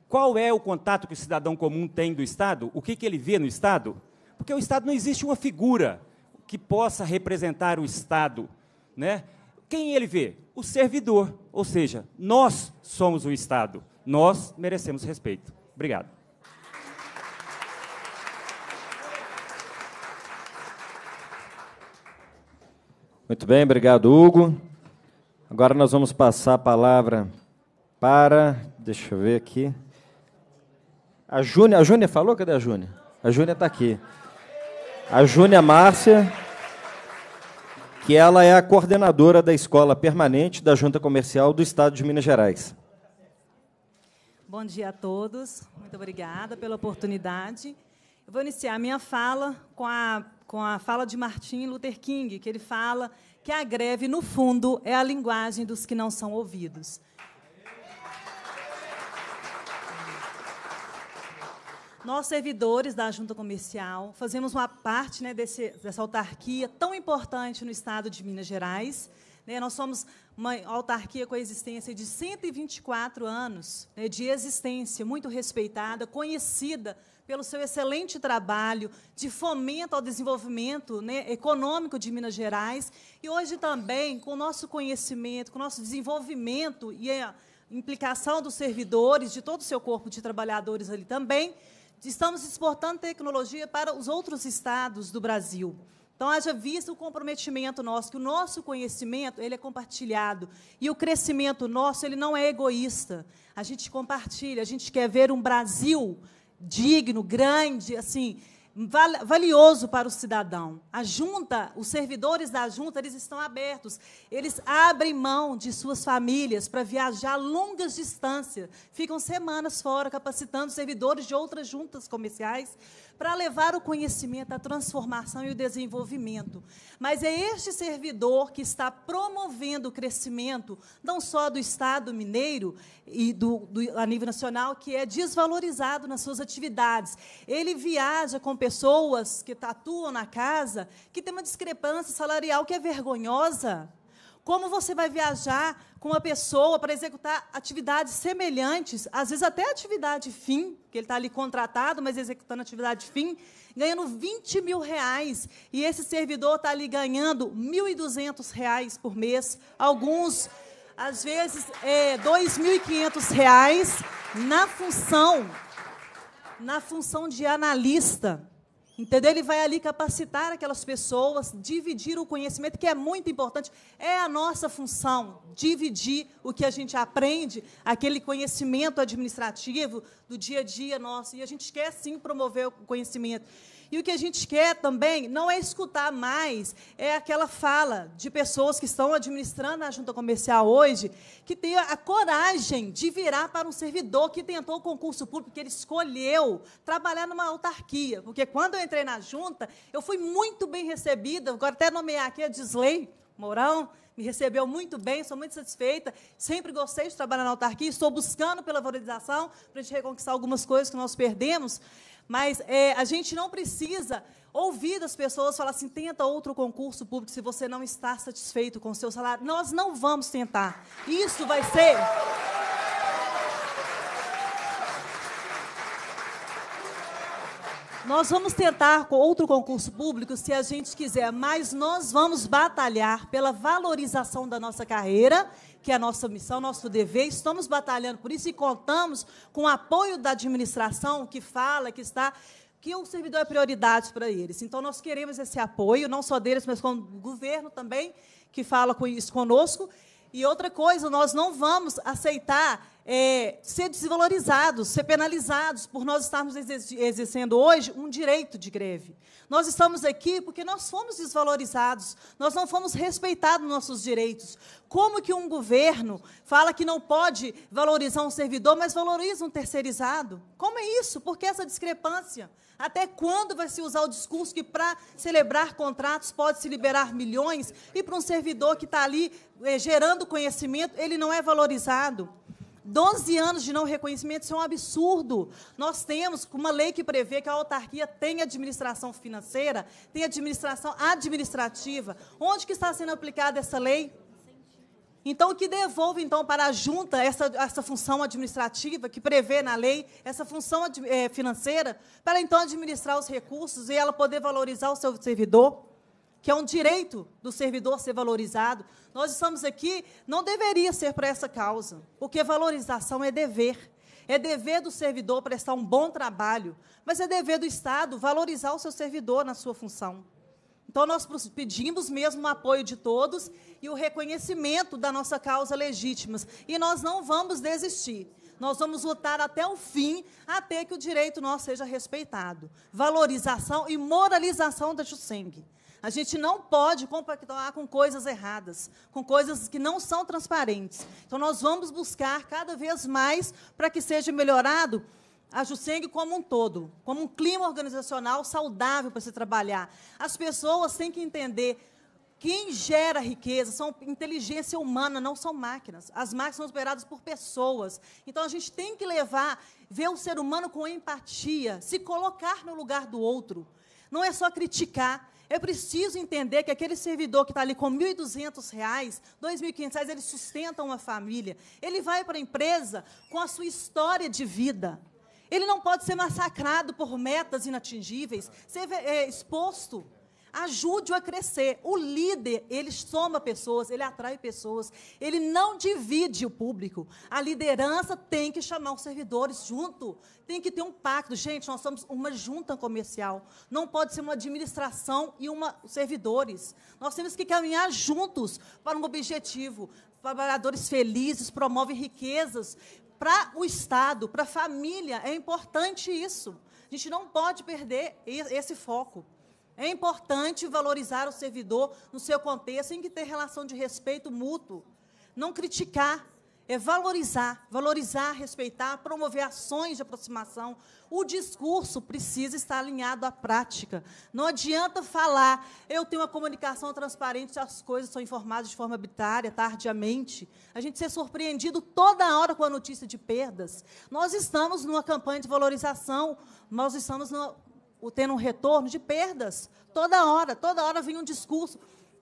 qual é o contato que o cidadão comum tem do Estado? O que, que ele vê no Estado? Porque o Estado não existe uma figura que possa representar o Estado. Né? Quem ele vê? O servidor, ou seja, nós somos o Estado nós merecemos respeito. Obrigado. Muito bem, obrigado, Hugo. Agora nós vamos passar a palavra para, deixa eu ver aqui, a Júnia. A Júnia falou? Cadê a Júnia? A Júnia está aqui. A Júnia Márcia, que ela é a coordenadora da Escola Permanente da Junta Comercial do Estado de Minas Gerais. Bom dia a todos. Muito obrigada pela oportunidade. Eu vou iniciar a minha fala com a, com a fala de Martin Luther King, que ele fala que a greve, no fundo, é a linguagem dos que não são ouvidos. Nós, servidores da Junta Comercial, fazemos uma parte né, desse, dessa autarquia tão importante no estado de Minas Gerais. Né? Nós somos uma autarquia com a existência de 124 anos né, de existência, muito respeitada, conhecida pelo seu excelente trabalho de fomento ao desenvolvimento né, econômico de Minas Gerais. E hoje também, com o nosso conhecimento, com o nosso desenvolvimento e a implicação dos servidores, de todo o seu corpo de trabalhadores ali também, estamos exportando tecnologia para os outros estados do Brasil. Então, haja visto o comprometimento nosso, que o nosso conhecimento ele é compartilhado. E o crescimento nosso ele não é egoísta. A gente compartilha, a gente quer ver um Brasil digno, grande, assim, valioso para o cidadão. A junta, os servidores da junta, eles estão abertos. Eles abrem mão de suas famílias para viajar longas distâncias. Ficam semanas fora capacitando servidores de outras juntas comerciais para levar o conhecimento, a transformação e o desenvolvimento. Mas é este servidor que está promovendo o crescimento, não só do Estado mineiro e do, do, a nível nacional, que é desvalorizado nas suas atividades. Ele viaja com pessoas que tatuam na casa, que tem uma discrepância salarial que é vergonhosa como você vai viajar com uma pessoa para executar atividades semelhantes, às vezes até atividade fim, que ele está ali contratado, mas executando atividade fim, ganhando 20 mil reais. E esse servidor está ali ganhando 1.200 reais por mês, alguns, às vezes, é, 2.500 reais na função, na função de analista. Entendeu? Ele vai ali capacitar aquelas pessoas, dividir o conhecimento, que é muito importante. É a nossa função, dividir o que a gente aprende, aquele conhecimento administrativo do dia a dia nosso. E a gente quer sim promover o conhecimento. E o que a gente quer também não é escutar mais é aquela fala de pessoas que estão administrando a junta comercial hoje, que tem a coragem de virar para um servidor que tentou o concurso público, que ele escolheu trabalhar numa autarquia. Porque quando eu entrei na junta, eu fui muito bem recebida, agora até nomear aqui a Disley Mourão, me recebeu muito bem, sou muito satisfeita, sempre gostei de trabalhar na autarquia, estou buscando pela valorização para a gente reconquistar algumas coisas que nós perdemos, mas é, a gente não precisa ouvir das pessoas falar assim: tenta outro concurso público se você não está satisfeito com o seu salário. Nós não vamos tentar. Isso vai ser. Nós vamos tentar com outro concurso público se a gente quiser, mas nós vamos batalhar pela valorização da nossa carreira que é a nossa missão, nosso dever, estamos batalhando por isso e contamos com o apoio da administração que fala, que está que o servidor é prioridade para eles. Então, nós queremos esse apoio, não só deles, mas com o governo também, que fala com isso conosco. E outra coisa, nós não vamos aceitar é, ser desvalorizados, ser penalizados por nós estarmos exercendo hoje um direito de greve. Nós estamos aqui porque nós fomos desvalorizados, nós não fomos respeitados nossos direitos. Como que um governo fala que não pode valorizar um servidor, mas valoriza um terceirizado? Como é isso? Por que essa discrepância? Até quando vai se usar o discurso que para celebrar contratos pode se liberar milhões e para um servidor que está ali é, gerando conhecimento, ele não é valorizado? 12 anos de não reconhecimento, isso é um absurdo. Nós temos uma lei que prevê que a autarquia tem administração financeira, tem administração administrativa. Onde que está sendo aplicada essa lei? Então, que devolve então para a junta essa, essa função administrativa que prevê na lei essa função é, financeira para então administrar os recursos e ela poder valorizar o seu servidor, que é um direito do servidor ser valorizado. Nós estamos aqui, não deveria ser para essa causa, porque valorização é dever. É dever do servidor prestar um bom trabalho, mas é dever do Estado valorizar o seu servidor na sua função. Então, nós pedimos mesmo o apoio de todos e o reconhecimento da nossa causa legítima E nós não vamos desistir. Nós vamos lutar até o fim, até que o direito nosso seja respeitado. Valorização e moralização da Jusseng. A gente não pode compactuar com coisas erradas, com coisas que não são transparentes. Então, nós vamos buscar cada vez mais para que seja melhorado a Juseng como um todo, como um clima organizacional saudável para se trabalhar. As pessoas têm que entender quem gera riqueza são inteligência humana, não são máquinas. As máquinas são operadas por pessoas. Então a gente tem que levar, ver o ser humano com empatia, se colocar no lugar do outro. Não é só criticar. É preciso entender que aquele servidor que está ali com R$ 1.200, R$ 2.500, ele sustenta uma família. Ele vai para a empresa com a sua história de vida. Ele não pode ser massacrado por metas inatingíveis, ser é, exposto. Ajude-o a crescer. O líder, ele soma pessoas, ele atrai pessoas, ele não divide o público. A liderança tem que chamar os servidores junto, tem que ter um pacto. Gente, nós somos uma junta comercial. Não pode ser uma administração e uma servidores. Nós temos que caminhar juntos para um objetivo. Trabalhadores felizes promovem riquezas, para o Estado, para a família, é importante isso. A gente não pode perder esse foco. É importante valorizar o servidor no seu contexto, em que ter relação de respeito mútuo. Não criticar, é valorizar, valorizar, respeitar, promover ações de aproximação. O discurso precisa estar alinhado à prática. Não adianta falar, eu tenho uma comunicação transparente, se as coisas são informadas de forma arbitrária, tardiamente. A gente ser surpreendido toda hora com a notícia de perdas. Nós estamos numa campanha de valorização, nós estamos numa, tendo um retorno de perdas. Toda hora, toda hora vem um discurso.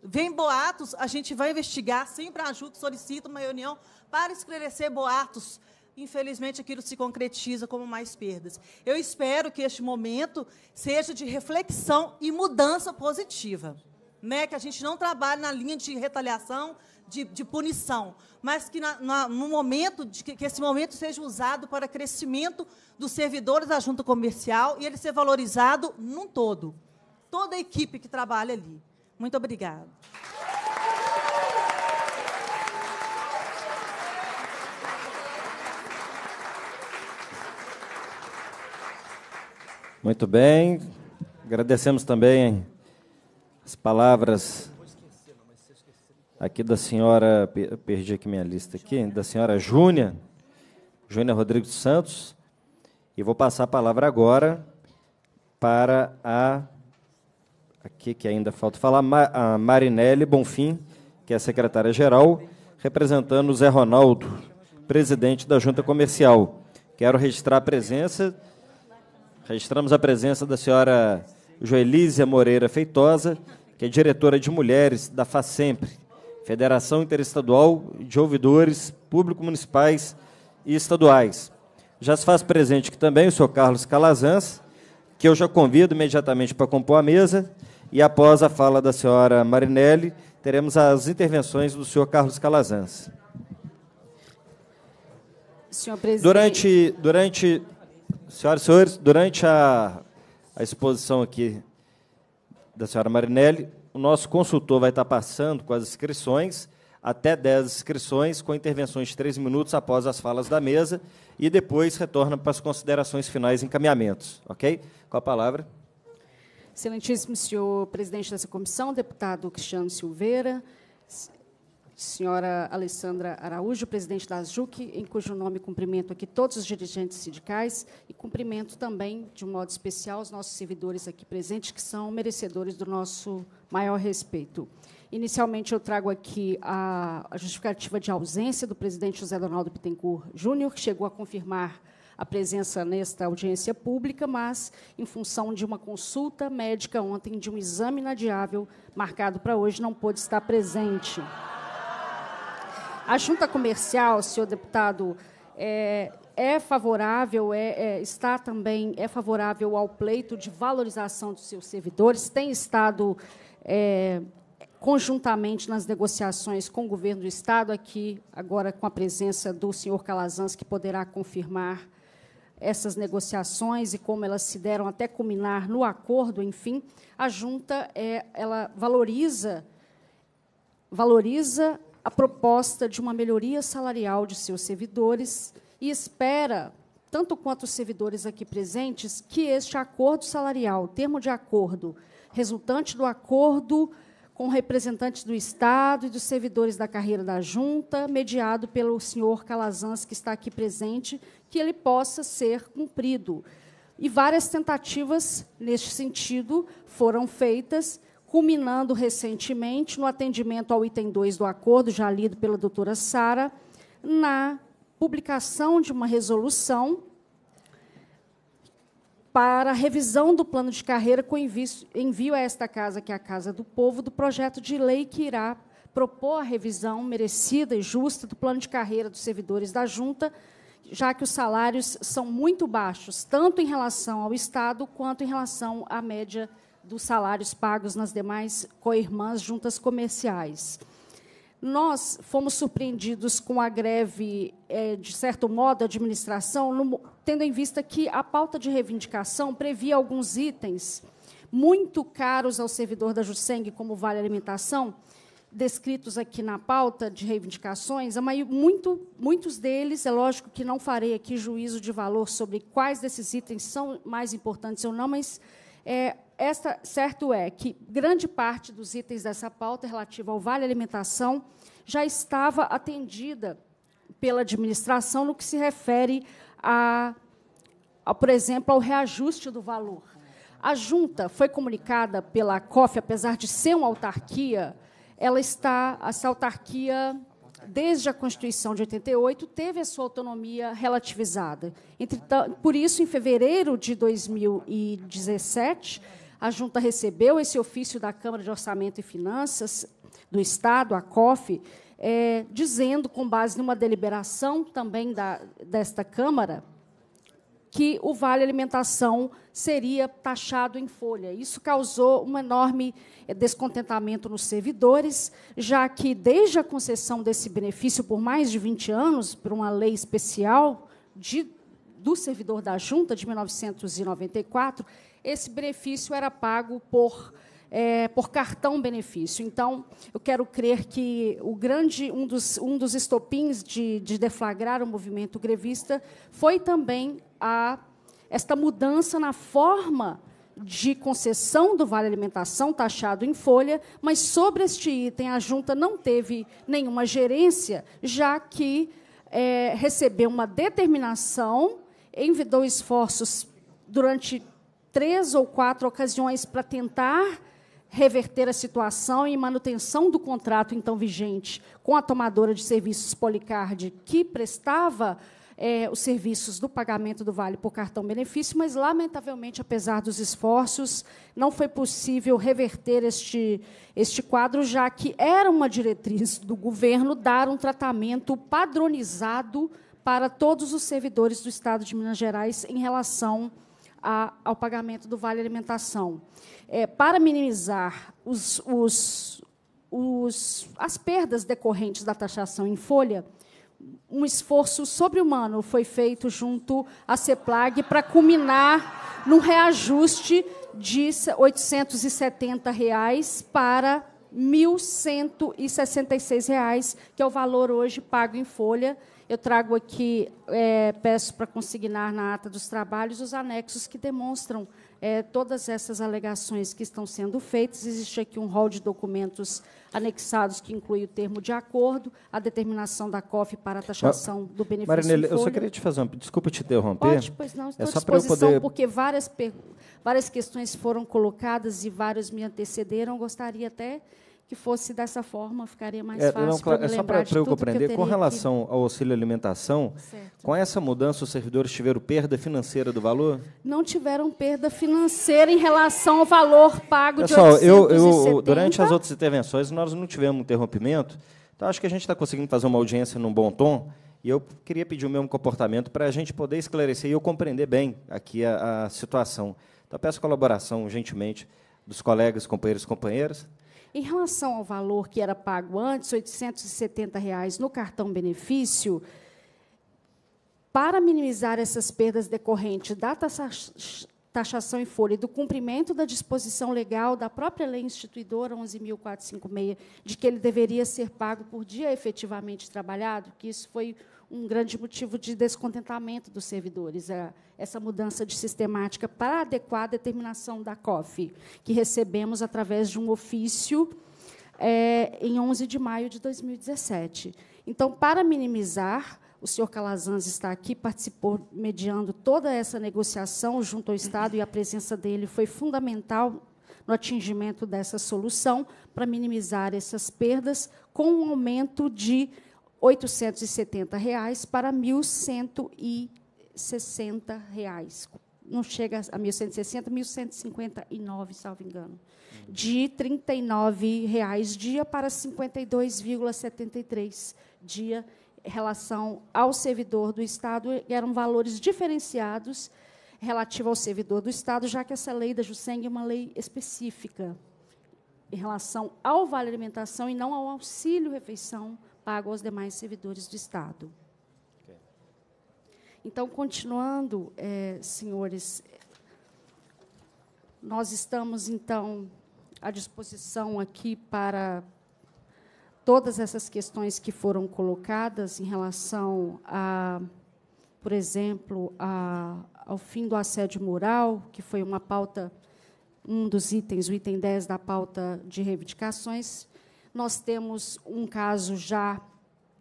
Vem boatos, a gente vai investigar, sempre ajuda, solicita uma reunião para esclarecer boatos. Infelizmente, aquilo se concretiza como mais perdas. Eu espero que este momento seja de reflexão e mudança positiva. Né? Que a gente não trabalhe na linha de retaliação, de, de punição, mas que na, na, no momento de, que, que esse momento seja usado para crescimento dos servidores da junta comercial e ele ser valorizado num todo. Toda a equipe que trabalha ali. Muito obrigada. Muito bem. Agradecemos também as palavras aqui da senhora, perdi aqui minha lista aqui, da senhora Júnia, Júnia Rodrigues Santos. E vou passar a palavra agora para a aqui que ainda falta falar, a Marinelli Bonfim, que é a secretária-geral, representando o Zé Ronaldo, presidente da Junta Comercial. Quero registrar a presença Registramos a presença da senhora Joelísia Moreira Feitosa, que é diretora de mulheres da FACEMPRE, Federação Interestadual de Ouvidores Público Municipais e Estaduais. Já se faz presente que também o senhor Carlos Calazans, que eu já convido imediatamente para compor a mesa, e após a fala da senhora Marinelli, teremos as intervenções do senhor Carlos Calazans. Senhor presidente... Durante, durante Senhoras e senhores, durante a, a, exposição aqui da senhora Marinelli, o nosso consultor vai estar passando com as inscrições, até 10 inscrições, com intervenções de 3 minutos após as falas da mesa, e depois retorna para as considerações finais e encaminhamentos. Ok? Com a palavra. Excelentíssimo senhor presidente dessa comissão, deputado Cristiano Silveira, senhora Alessandra Araújo, presidente da JUC, em cujo nome cumprimento aqui todos os dirigentes sindicais e cumprimento também, de um modo especial, os nossos servidores aqui presentes, que são merecedores do nosso maior respeito. Inicialmente, eu trago aqui a, justificativa de ausência do presidente José Donaldo Bittencourt Júnior, que chegou a confirmar a presença nesta audiência pública, mas em função de uma consulta médica ontem de um exame inadiável marcado para hoje, não pôde estar presente. A junta comercial, senhor deputado, é, é favorável, é, é, está também é favorável ao pleito de valorização dos seus servidores, tem estado é, conjuntamente nas negociações com o governo do Estado, aqui agora com a presença do senhor Calazans, que poderá confirmar essas negociações e como elas se deram até culminar no acordo, enfim, a junta é, ela valoriza valoriza a proposta de uma melhoria salarial de seus servidores e espera, tanto quanto os servidores aqui presentes, que este acordo salarial, termo de acordo, resultante do acordo com representantes do Estado e dos servidores da carreira da Junta, mediado pelo senhor Calazans, que está aqui presente, que ele possa ser cumprido. E várias tentativas neste sentido foram feitas culminando recentemente no atendimento ao item 2 do acordo, já lido pela doutora Sara, na publicação de uma resolução para revisão do plano de carreira com envio, envio a esta casa, que é a Casa do Povo, do projeto de lei que irá propor a revisão merecida e justa do plano de carreira dos servidores da Junta, já que os salários são muito baixos, tanto em relação ao Estado quanto em relação à média nacional dos salários pagos nas demais coirmãs juntas comerciais. Nós fomos surpreendidos com a greve, é, de certo modo, da administração, no, tendo em vista que a pauta de reivindicação previa alguns itens muito caros ao servidor da Jusseng, como Vale Alimentação, descritos aqui na pauta de reivindicações, mas muito, muitos deles, é lógico que não farei aqui juízo de valor sobre quais desses itens são mais importantes ou não, mas é, esta, certo é que grande parte dos itens dessa pauta relativa ao Vale Alimentação já estava atendida pela administração no que se refere, a, a por exemplo, ao reajuste do valor. A junta foi comunicada pela COF, apesar de ser uma autarquia, ela está, essa autarquia, desde a Constituição de 88, teve a sua autonomia relativizada. por isso, em fevereiro de 2017, a junta recebeu esse ofício da Câmara de Orçamento e Finanças do Estado, a COF, é, dizendo, com base numa deliberação também da, desta Câmara, que o vale alimentação seria taxado em folha. Isso causou um enorme é, descontentamento nos servidores, já que desde a concessão desse benefício por mais de 20 anos, por uma lei especial de, do servidor da junta de 1994, esse benefício era pago por, é, por cartão benefício. Então, eu quero crer que o grande um dos, um dos estopins de, de deflagrar o movimento grevista foi também a esta mudança na forma de concessão do Vale Alimentação taxado em folha, mas sobre este item a junta não teve nenhuma gerência, já que é, recebeu uma determinação, envidou esforços durante três ou quatro ocasiões para tentar reverter a situação e manutenção do contrato então vigente com a tomadora de serviços Policard, que prestava é, os serviços do pagamento do vale por cartão benefício, mas lamentavelmente, apesar dos esforços, não foi possível reverter este, este quadro, já que era uma diretriz do governo dar um tratamento padronizado para todos os servidores do Estado de Minas Gerais em relação a, ao pagamento do Vale Alimentação. É, para minimizar os, os, os, as perdas decorrentes da taxação em folha, um esforço sobre-humano foi feito junto à CEPLAG para culminar num reajuste de R$ 870 reais para R$ 1.166, reais, que é o valor hoje pago em folha eu trago aqui, é, peço para consignar na ata dos trabalhos os anexos que demonstram é, todas essas alegações que estão sendo feitas. Existe aqui um rol de documentos anexados que inclui o termo de acordo, a determinação da COF para a taxação do benefício. Marinelli, eu só queria te fazer uma. Desculpa te interromper. Pode, pois não, estou é só à disposição, poder... porque várias, várias questões foram colocadas e várias me antecederam. Gostaria até que fosse dessa forma, ficaria mais é, fácil. Não, claro, é só para eu compreender, eu com relação que... ao auxílio alimentação, certo. com essa mudança, os servidores tiveram perda financeira do valor? Não tiveram perda financeira em relação ao valor pago Pessoal, de Eu, eu, durante as outras intervenções, nós não tivemos interrompimento, então acho que a gente está conseguindo fazer uma audiência num bom tom. E eu queria pedir o mesmo comportamento para a gente poder esclarecer e eu compreender bem aqui a, a situação. Então, peço colaboração, gentilmente, dos colegas, companheiros e companheiras. Em relação ao valor que era pago antes, R$ 870 reais no cartão benefício, para minimizar essas perdas decorrentes da taxação em folha e do cumprimento da disposição legal da própria lei instituidora 11.456, de que ele deveria ser pago por dia efetivamente trabalhado, que isso foi um grande motivo de descontentamento dos servidores, é, essa mudança de sistemática para adequar a determinação da COF, que recebemos através de um ofício é, em 11 de maio de 2017. Então, para minimizar, o senhor Calazans está aqui, participou mediando toda essa negociação junto ao Estado e a presença dele foi fundamental no atingimento dessa solução para minimizar essas perdas com um aumento de 870 reais para 1.160 reais. Não chega a 1.160, 1.159, salvo engano. De R$ reais dia para 52,73 dia em relação ao servidor do Estado. Eram valores diferenciados relativo ao servidor do Estado, já que essa lei da Jusseng é uma lei específica em relação ao vale alimentação e não ao auxílio refeição pago aos demais servidores do Estado. Então, continuando, é, senhores, nós estamos, então, à disposição aqui para todas essas questões que foram colocadas em relação a, por exemplo, a, ao fim do assédio moral, que foi uma pauta, um dos itens, o item 10 da pauta de reivindicações, nós temos um caso já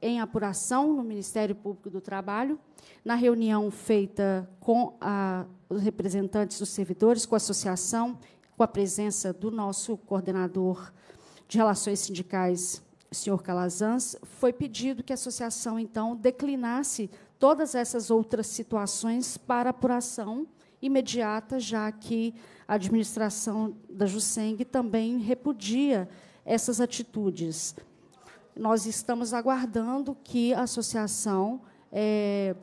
em apuração no Ministério Público do Trabalho, na reunião feita com a, os representantes dos servidores, com a associação, com a presença do nosso coordenador de relações sindicais, senhor Calazans, foi pedido que a associação então declinasse todas essas outras situações para apuração imediata, já que a administração da Juseng também repudia essas atitudes. Nós estamos aguardando que a associação é,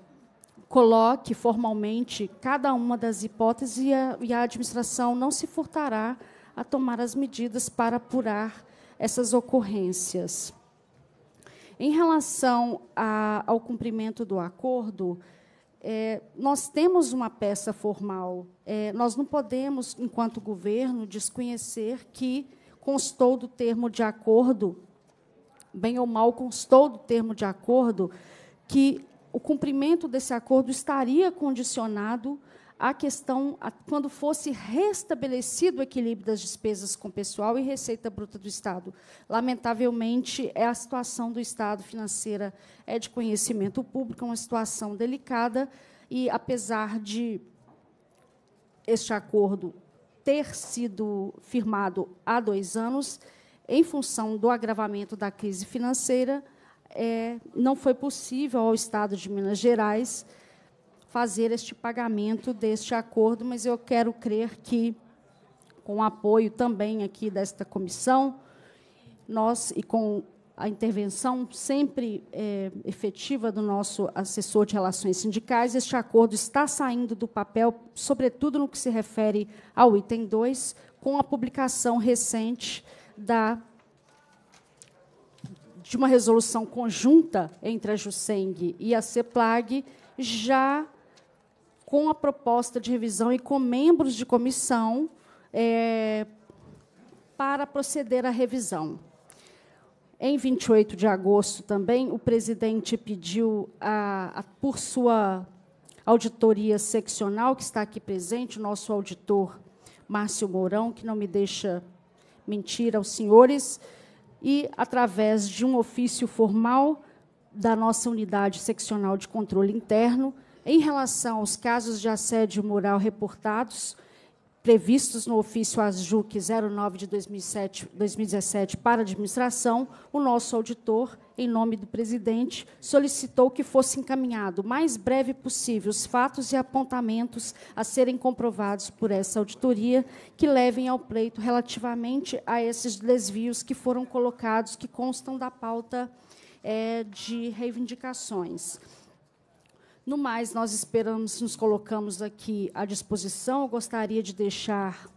coloque formalmente cada uma das hipóteses e a, e a administração não se furtará a tomar as medidas para apurar essas ocorrências. Em relação a, ao cumprimento do acordo, é, nós temos uma peça formal. É, nós não podemos, enquanto governo, desconhecer que constou do termo de acordo, bem ou mal constou do termo de acordo, que o cumprimento desse acordo estaria condicionado à questão, a, quando fosse restabelecido o equilíbrio das despesas com pessoal e receita bruta do Estado. Lamentavelmente, é a situação do Estado financeira é de conhecimento público, é uma situação delicada e, apesar de este acordo ter sido firmado há dois anos, em função do agravamento da crise financeira, é, não foi possível ao Estado de Minas Gerais fazer este pagamento deste acordo, mas eu quero crer que, com o apoio também aqui desta comissão, nós e com a intervenção sempre é, efetiva do nosso assessor de relações sindicais, este acordo está saindo do papel, sobretudo no que se refere ao item 2, com a publicação recente da de uma resolução conjunta entre a JUSENG e a CEPLAG, já com a proposta de revisão e com membros de comissão é, para proceder à revisão. Em 28 de agosto também, o presidente pediu, a, a, por sua auditoria seccional, que está aqui presente, o nosso auditor Márcio Mourão, que não me deixa mentir aos senhores, e através de um ofício formal da nossa unidade seccional de controle interno, em relação aos casos de assédio moral reportados, previstos no ofício ASJUC 09 de 2007, 2017 para administração, o nosso auditor, em nome do presidente, solicitou que fosse encaminhado o mais breve possível os fatos e apontamentos a serem comprovados por essa auditoria, que levem ao pleito relativamente a esses desvios que foram colocados, que constam da pauta é, de reivindicações. No mais, nós esperamos, nos colocamos aqui à disposição. Eu gostaria de deixar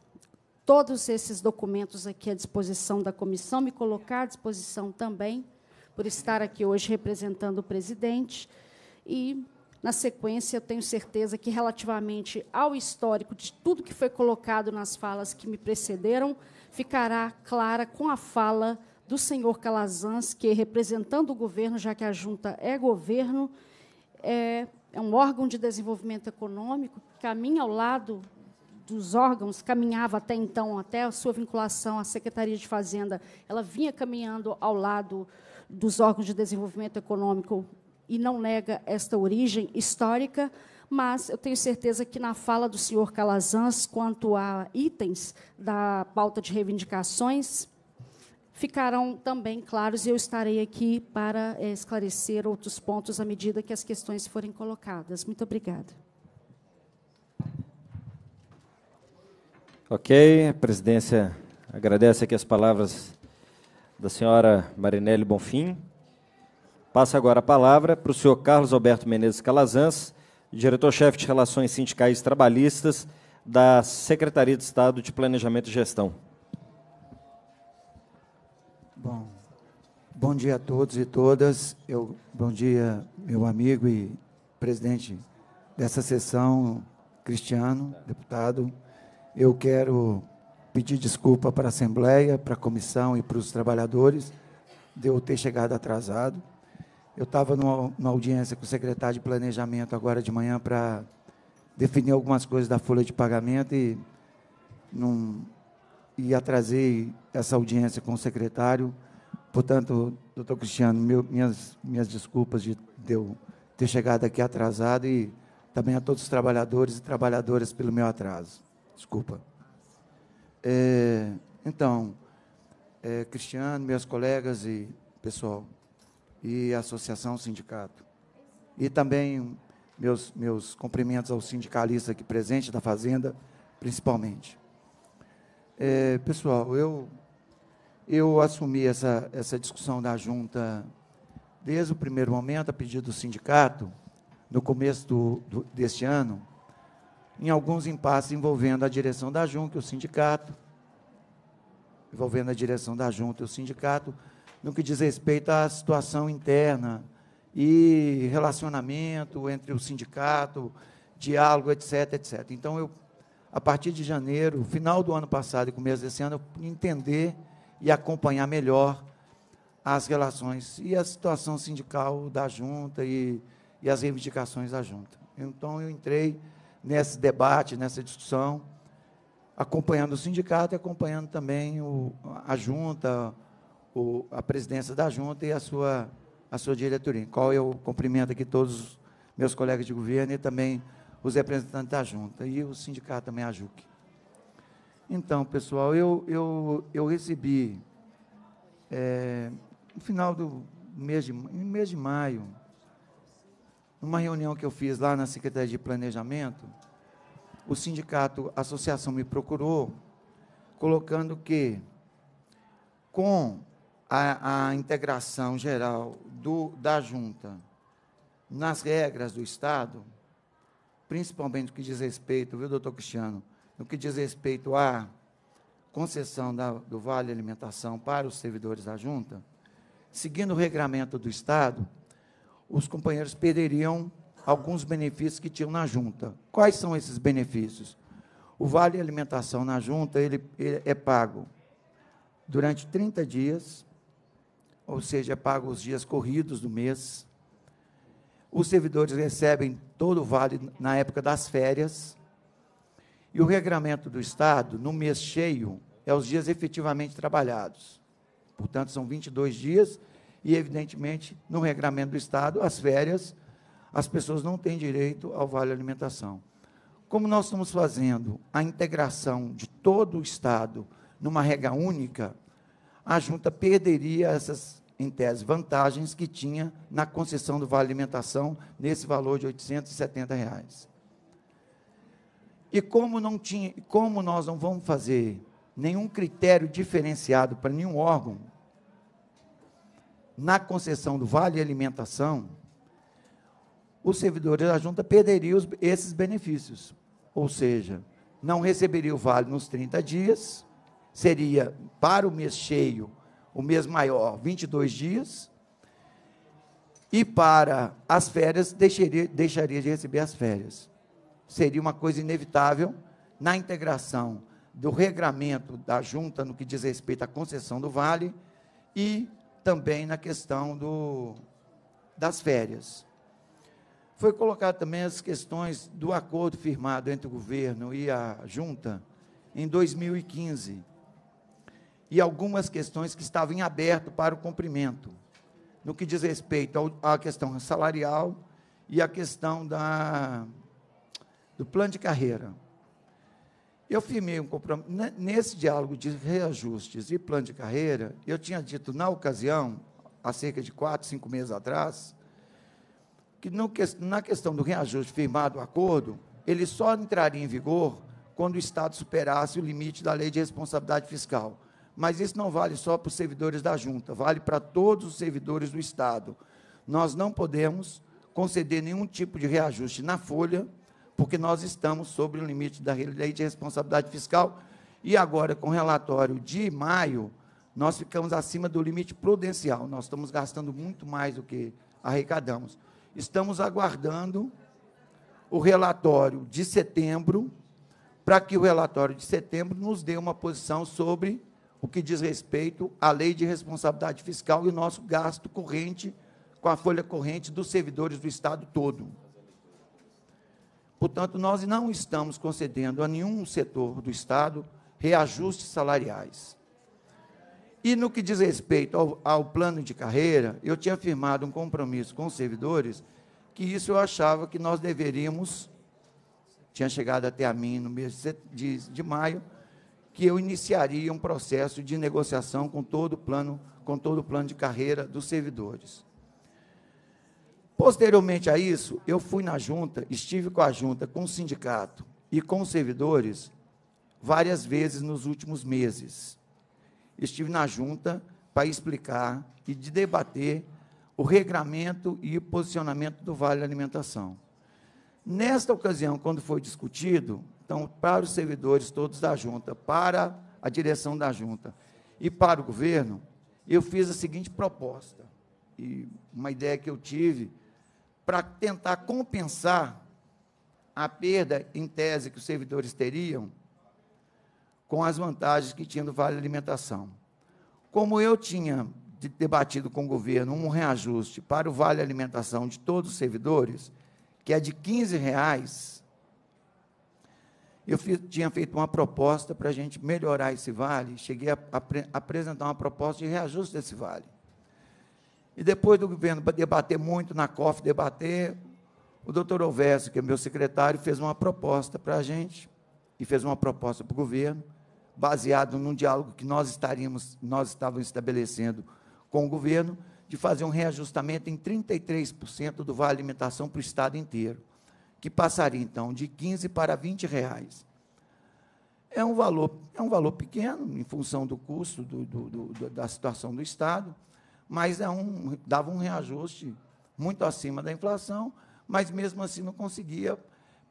todos esses documentos aqui à disposição da comissão, me colocar à disposição também, por estar aqui hoje representando o presidente. E, na sequência, eu tenho certeza que, relativamente ao histórico de tudo que foi colocado nas falas que me precederam, ficará clara com a fala do senhor Calazans, que, representando o governo, já que a junta é governo, é, é um órgão de desenvolvimento econômico, caminha ao lado dos órgãos, caminhava até então, até a sua vinculação à Secretaria de Fazenda, ela vinha caminhando ao lado dos órgãos de desenvolvimento econômico e não nega esta origem histórica, mas eu tenho certeza que na fala do senhor Calazans quanto a itens da pauta de reivindicações, ficarão também claros e eu estarei aqui para é, esclarecer outros pontos à medida que as questões forem colocadas. Muito obrigada. Ok, a presidência agradece aqui as palavras da senhora Marinelli Bonfim. Passa agora a palavra para o senhor Carlos Alberto Menezes Calazans, diretor-chefe de Relações Sindicais Trabalhistas da Secretaria de Estado de Planejamento e Gestão. Bom, bom dia a todos e todas. Eu, bom dia, meu amigo e presidente dessa sessão, Cristiano, deputado. Eu quero pedir desculpa para a Assembleia, para a comissão e para os trabalhadores de eu ter chegado atrasado. Eu estava numa, numa audiência com o secretário de Planejamento agora de manhã para definir algumas coisas da folha de pagamento e não e atrasei essa audiência com o secretário. Portanto, doutor Cristiano, meu, minhas, minhas desculpas de, de eu ter chegado aqui atrasado e também a todos os trabalhadores e trabalhadoras pelo meu atraso. Desculpa. É, então, é, Cristiano, meus colegas e pessoal, e associação, sindicato. E também meus, meus cumprimentos ao sindicalista aqui presente da Fazenda, principalmente. É, pessoal, eu, eu assumi essa, essa discussão da junta desde o primeiro momento, a pedido do sindicato, no começo do, do, deste ano, em alguns impasses envolvendo a direção da junta e o sindicato, envolvendo a direção da junta e o sindicato, no que diz respeito à situação interna e relacionamento entre o sindicato, diálogo, etc, etc. Então, eu a partir de janeiro, final do ano passado e começo desse ano, entender e acompanhar melhor as relações e a situação sindical da junta e, e as reivindicações da junta. Então, eu entrei nesse debate, nessa discussão, acompanhando o sindicato e acompanhando também o, a junta, o, a presidência da junta e a sua, a sua diretoria, em qual eu cumprimento aqui todos os meus colegas de governo e também os representantes da junta e o sindicato também, a JUC. Então, pessoal, eu, eu, eu recebi, é, no final do mês de, mês de maio, numa reunião que eu fiz lá na Secretaria de Planejamento, o sindicato, a associação me procurou, colocando que, com a, a integração geral do, da junta nas regras do Estado, principalmente no que diz respeito, viu, doutor Cristiano, no que diz respeito à concessão da, do Vale Alimentação para os servidores da Junta, seguindo o regramento do Estado, os companheiros perderiam alguns benefícios que tinham na Junta. Quais são esses benefícios? O Vale Alimentação na Junta ele, ele é pago durante 30 dias, ou seja, é pago os dias corridos do mês, os servidores recebem todo o vale na época das férias. E o regramento do Estado, no mês cheio, é os dias efetivamente trabalhados. Portanto, são 22 dias e, evidentemente, no regramento do Estado, as férias, as pessoas não têm direito ao vale alimentação. Como nós estamos fazendo a integração de todo o Estado numa regra única, a junta perderia essas em tese, vantagens que tinha na concessão do Vale Alimentação, nesse valor de R$ 870. Reais. E como, não tinha, como nós não vamos fazer nenhum critério diferenciado para nenhum órgão na concessão do Vale Alimentação, os servidores da junta perderiam os, esses benefícios. Ou seja, não receberia o vale nos 30 dias, seria para o mês cheio o mês maior, 22 dias, e para as férias, deixaria, deixaria de receber as férias. Seria uma coisa inevitável na integração do regramento da junta no que diz respeito à concessão do vale e também na questão do, das férias. Foi colocado também as questões do acordo firmado entre o governo e a junta em 2015 e algumas questões que estavam em aberto para o cumprimento, no que diz respeito à questão salarial e à questão da, do plano de carreira. Eu firmei um compromisso. Nesse diálogo de reajustes e plano de carreira, eu tinha dito, na ocasião, há cerca de quatro, cinco meses atrás, que no, na questão do reajuste firmado o acordo, ele só entraria em vigor quando o Estado superasse o limite da lei de responsabilidade fiscal mas isso não vale só para os servidores da junta, vale para todos os servidores do Estado. Nós não podemos conceder nenhum tipo de reajuste na folha, porque nós estamos sobre o limite da lei de responsabilidade fiscal. E agora, com o relatório de maio, nós ficamos acima do limite prudencial. Nós estamos gastando muito mais do que arrecadamos. Estamos aguardando o relatório de setembro, para que o relatório de setembro nos dê uma posição sobre o que diz respeito à lei de responsabilidade fiscal e o nosso gasto corrente com a folha corrente dos servidores do Estado todo. Portanto, nós não estamos concedendo a nenhum setor do Estado reajustes salariais. E no que diz respeito ao, ao, plano de carreira, eu tinha firmado um compromisso com os servidores que isso eu achava que nós deveríamos. Tinha chegado até a mim no mês de, de maio, que eu iniciaria um processo de negociação com todo o plano, com todo o plano de carreira dos servidores. Posteriormente a isso, eu fui na junta, estive com a junta, com o sindicato e com os servidores várias vezes nos últimos meses. Estive na junta para explicar e de debater o regramento e o posicionamento do Vale Alimentação. Nesta ocasião, quando foi discutido, então, para os servidores todos da junta, para a direção da junta e para o governo, eu fiz a seguinte proposta, e uma ideia que eu tive para tentar compensar a perda em tese que os servidores teriam com as vantagens que tinha do Vale Alimentação. Como eu tinha debatido com o governo um reajuste para o Vale Alimentação de todos os servidores, que é de R$ reais, eu fiz, tinha feito uma proposta para a gente melhorar esse vale, cheguei a, a, a apresentar uma proposta de reajuste desse vale. E depois do governo debater muito na COF, debater, o doutor Alves, que é meu secretário, fez uma proposta para a gente e fez uma proposta para o governo, baseado num diálogo que nós estaríamos, nós estávamos estabelecendo com o governo, de fazer um reajustamento em 33% do vale alimentação para o Estado inteiro que passaria então de 15 para 20 reais. É um valor, é um valor pequeno em função do custo do, do, do, da situação do Estado, mas é um, dava um reajuste muito acima da inflação, mas mesmo assim não conseguia,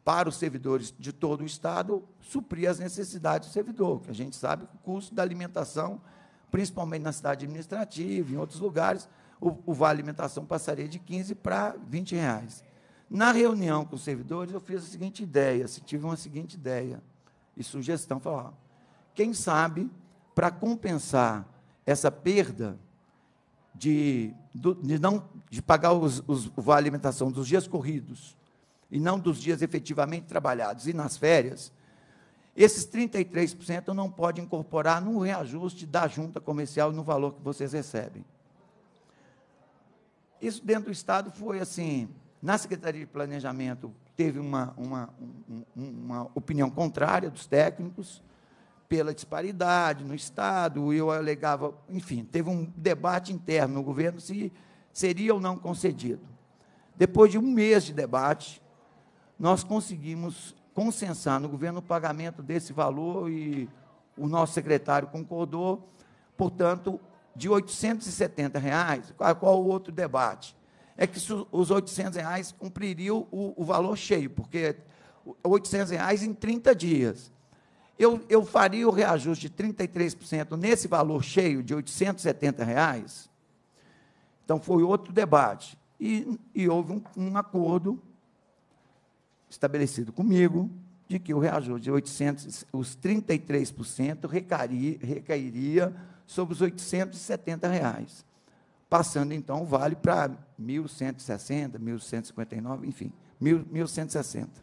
para os servidores de todo o Estado, suprir as necessidades do servidor, que a gente sabe que o custo da alimentação, principalmente na cidade administrativa, em outros lugares, o, o vale alimentação passaria de 15 para 20 reais. Na reunião com os servidores, eu fiz a seguinte ideia, assim, tive uma seguinte ideia e sugestão, falar, quem sabe, para compensar essa perda de, de, não, de pagar os, os, a alimentação dos dias corridos e não dos dias efetivamente trabalhados e nas férias, esses 33% não pode incorporar no reajuste da junta comercial no valor que vocês recebem. Isso dentro do Estado foi assim, na Secretaria de Planejamento teve uma, uma, um, uma opinião contrária dos técnicos pela disparidade no Estado, eu alegava, enfim, teve um debate interno no governo se seria ou não concedido. Depois de um mês de debate, nós conseguimos consensar no governo o pagamento desse valor e o nosso secretário concordou, portanto, de R$ 870, reais, qual, qual o outro debate? é que os 800 reais cumpririam o, o valor cheio, porque 800 reais em 30 dias. Eu, eu faria o reajuste de 33% nesse valor cheio de 870 reais. Então, foi outro debate. E, e houve um, um acordo estabelecido comigo, de que o reajuste de 800, os 33% recairia, recairia sobre os 870 reais. Passando então vale para 1160, 1159, enfim, 1160.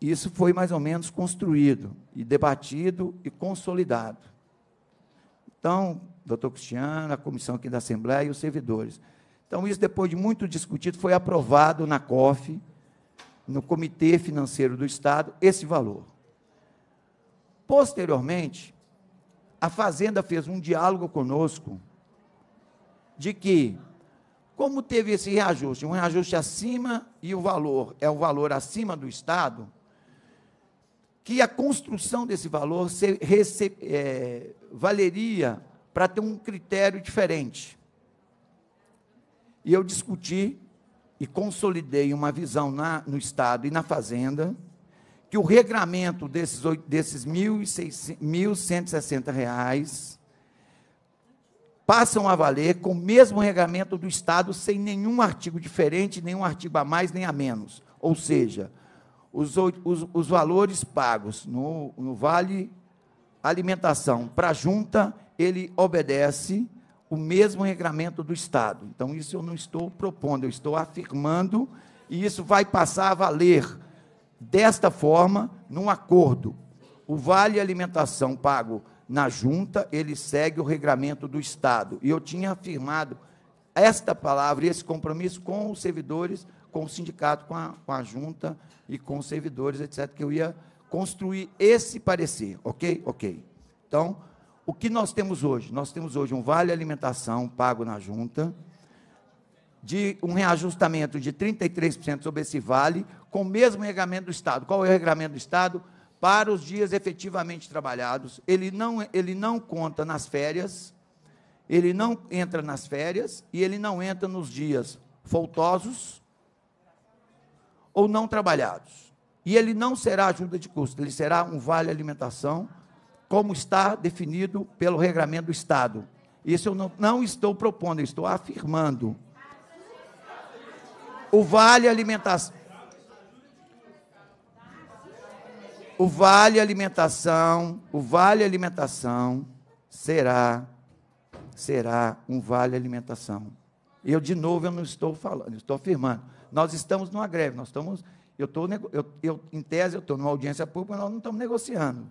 Isso foi mais ou menos construído e debatido e consolidado. Então, doutor Cristiano, a comissão aqui da Assembleia e os servidores. Então, isso depois de muito discutido foi aprovado na COF, no Comitê Financeiro do Estado, esse valor. Posteriormente, a Fazenda fez um diálogo conosco de que, como teve esse reajuste, um reajuste acima e o valor é o valor acima do Estado, que a construção desse valor se, rece, é, valeria para ter um critério diferente. E eu discuti e consolidei uma visão na, no Estado e na Fazenda que o regramento desses, desses R$ reais passam a valer com o mesmo regramento do Estado, sem nenhum artigo diferente, nenhum artigo a mais nem a menos. Ou seja, os, os, os valores pagos no, no Vale Alimentação para a junta, ele obedece o mesmo regramento do Estado. Então, isso eu não estou propondo, eu estou afirmando, e isso vai passar a valer Desta forma, num acordo, o vale alimentação pago na junta, ele segue o regramento do Estado. E eu tinha afirmado esta palavra e esse compromisso com os servidores, com o sindicato, com a, com a junta e com os servidores, etc., que eu ia construir esse parecer, ok? Ok. Então, o que nós temos hoje? Nós temos hoje um vale alimentação pago na junta, de um reajustamento de 33% sobre esse vale, com o mesmo regulamento do Estado. Qual é o regulamento do Estado? Para os dias efetivamente trabalhados, ele não, ele não conta nas férias, ele não entra nas férias e ele não entra nos dias faltosos ou não trabalhados. E ele não será ajuda de custo, ele será um vale alimentação, como está definido pelo regulamento do Estado. Isso eu não, não estou propondo, eu estou afirmando. O vale alimentação. O vale alimentação, o vale alimentação será será um vale alimentação. Eu de novo eu não estou falando, estou afirmando. Nós estamos numa greve, nós estamos eu estou, eu, eu, em tese, eu estou numa audiência pública, nós não estamos negociando.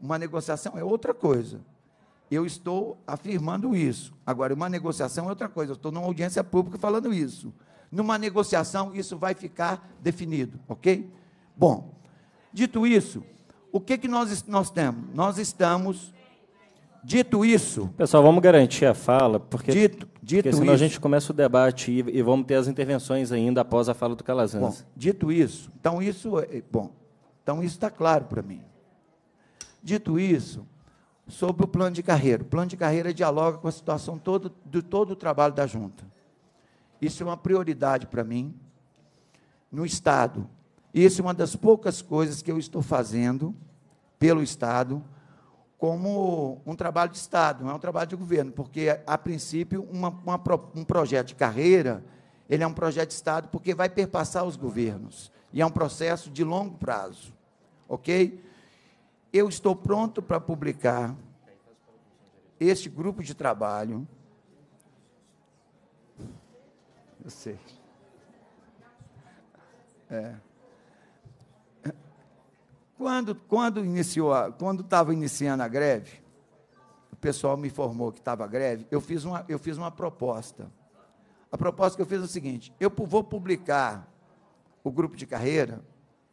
Uma negociação é outra coisa. Eu estou afirmando isso. Agora, uma negociação é outra coisa. Eu estou numa audiência pública falando isso. Numa negociação, isso vai ficar definido, ok? Bom, dito isso, o que, que nós, nós temos? Nós estamos. Dito isso. Pessoal, vamos garantir a fala, porque, dito, dito porque senão isso, a gente começa o debate e, e, vamos ter as intervenções ainda após a fala do Calazans. Bom, dito isso, então isso é, é, bom, então isso está claro para mim. Dito isso, sobre o plano de carreira. O plano de carreira dialoga com a situação todo, de todo o trabalho da junta. Isso é uma prioridade para mim no Estado. Isso é uma das poucas coisas que eu estou fazendo pelo Estado como um trabalho de Estado, não é um trabalho de governo, porque, a princípio, uma, uma, um projeto de carreira, ele é um projeto de Estado porque vai perpassar os governos, e é um processo de longo prazo, ok? Eu estou pronto para publicar este grupo de trabalho, Eu sei. É. Quando, quando iniciou, a, quando estava iniciando a greve, o pessoal me informou que estava greve. Eu fiz uma, eu fiz uma proposta. A proposta que eu fiz é o seguinte: eu vou publicar o grupo de carreira.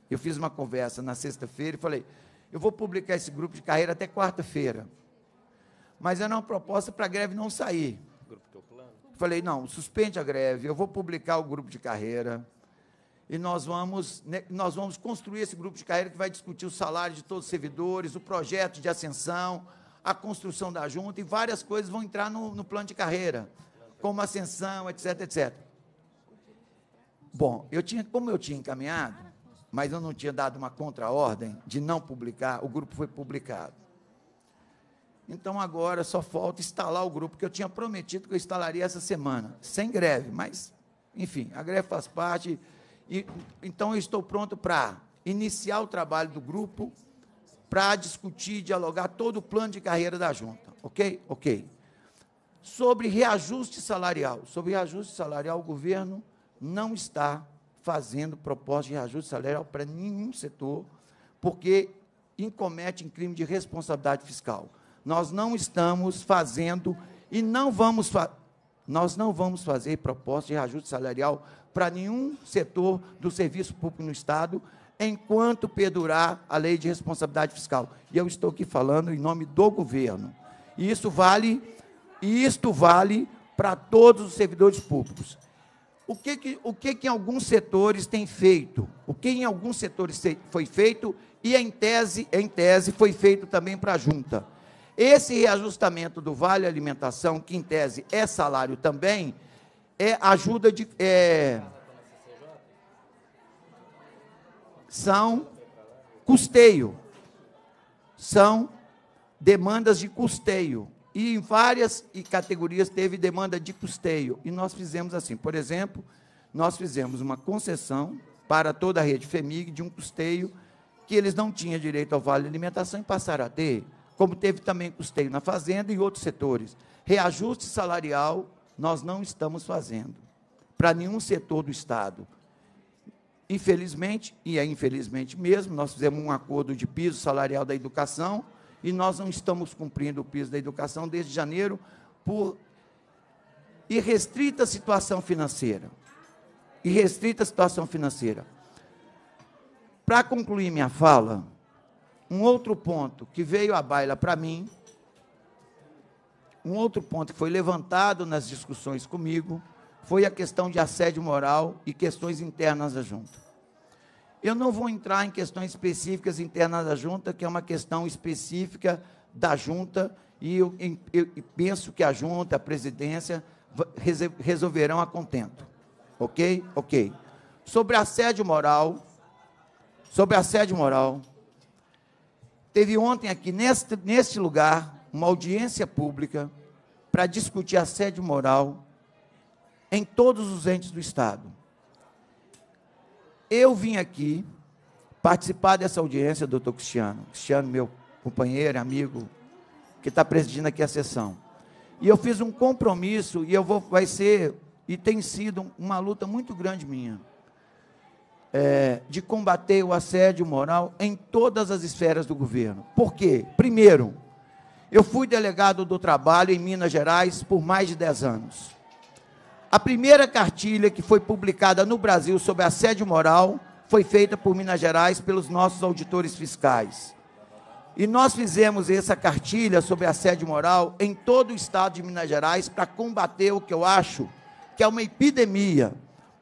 Eu fiz uma conversa na sexta-feira e falei: eu vou publicar esse grupo de carreira até quarta-feira. Mas era uma proposta para a greve não sair. Falei, não, suspende a greve, eu vou publicar o grupo de carreira e nós vamos, né, nós vamos construir esse grupo de carreira que vai discutir o salário de todos os servidores, o projeto de ascensão, a construção da junta e várias coisas vão entrar no, no plano de carreira, como ascensão, etc, etc. Bom, eu tinha, como eu tinha encaminhado, mas eu não tinha dado uma contra-ordem de não publicar, o grupo foi publicado. Então agora só falta instalar o grupo, que eu tinha prometido que eu instalaria essa semana, sem greve, mas, enfim, a greve faz parte. E, então eu estou pronto para iniciar o trabalho do grupo, para discutir, dialogar todo o plano de carreira da junta, ok? Ok. Sobre reajuste salarial. Sobre reajuste salarial, o governo não está fazendo proposta de reajuste salarial para nenhum setor, porque incomete em crime de responsabilidade fiscal nós não estamos fazendo e não vamos fa nós não vamos fazer proposta de reajuste salarial para nenhum setor do serviço público no Estado enquanto perdurar a lei de responsabilidade fiscal. E eu estou aqui falando em nome do governo. E isso vale, e isto vale para todos os servidores públicos. O que, que, o que, que em alguns setores tem feito? O que em alguns setores foi feito e, em tese, em tese foi feito também para a junta. Esse reajustamento do vale alimentação, que em tese é salário também, é ajuda de. É, são custeio. São demandas de custeio. E em várias categorias teve demanda de custeio. E nós fizemos assim. Por exemplo, nós fizemos uma concessão para toda a rede FEMIG de um custeio que eles não tinham direito ao vale alimentação e passaram a ter como teve também custeio na fazenda e outros setores. Reajuste salarial nós não estamos fazendo para nenhum setor do Estado. Infelizmente, e é infelizmente mesmo, nós fizemos um acordo de piso salarial da educação e nós não estamos cumprindo o piso da educação desde janeiro por irrestrita situação financeira. Irrestrita situação financeira. Para concluir minha fala, um outro ponto que veio à baila para mim, um outro ponto que foi levantado nas discussões comigo, foi a questão de assédio moral e questões internas da junta. Eu não vou entrar em questões específicas internas da junta, que é uma questão específica da junta, e eu, eu penso que a junta, a presidência, resolverão a contento. Ok? Ok. Sobre assédio moral, sobre assédio moral, Teve ontem aqui, neste, neste lugar, uma audiência pública para discutir assédio moral em todos os entes do Estado. Eu vim aqui participar dessa audiência, doutor Cristiano. Cristiano, meu companheiro, amigo, que está presidindo aqui a sessão. E eu fiz um compromisso, e eu vou, vai ser, e tem sido uma luta muito grande minha é, de combater o assédio moral em todas as esferas do governo. Por quê? Primeiro, eu fui delegado do trabalho em Minas Gerais por mais de 10 anos. A primeira cartilha que foi publicada no Brasil sobre assédio moral foi feita por Minas Gerais pelos nossos auditores fiscais. E nós fizemos essa cartilha sobre assédio moral em todo o estado de Minas Gerais para combater o que eu acho que é uma epidemia,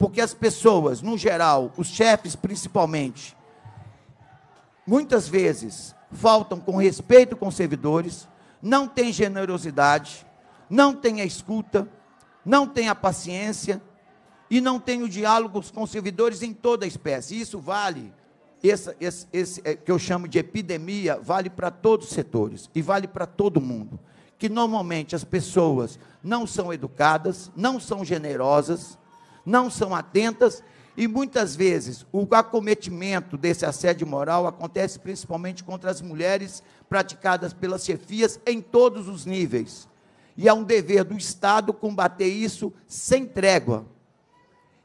porque as pessoas, no geral, os chefes principalmente, muitas vezes faltam com respeito com os servidores, não têm generosidade, não têm a escuta, não têm a paciência e não têm o diálogo com os servidores em toda a espécie. Isso vale, esse, esse, esse é, que eu chamo de epidemia, vale para todos os setores e vale para todo mundo. Que normalmente as pessoas não são educadas, não são generosas, não são atentas e muitas vezes o acometimento desse assédio moral acontece principalmente contra as mulheres praticadas pelas chefias em todos os níveis. E é um dever do Estado combater isso sem trégua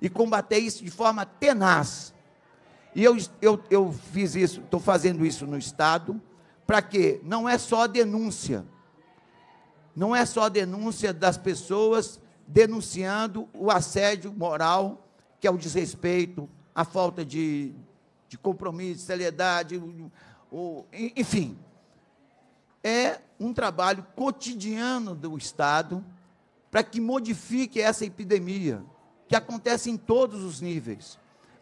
e combater isso de forma tenaz. E eu, eu, eu fiz isso, estou fazendo isso no Estado, para que não é só a denúncia, não é só a denúncia das pessoas denunciando o assédio moral, que é o desrespeito, a falta de, de compromisso, seriedade, o, o, enfim. É um trabalho cotidiano do Estado para que modifique essa epidemia, que acontece em todos os níveis,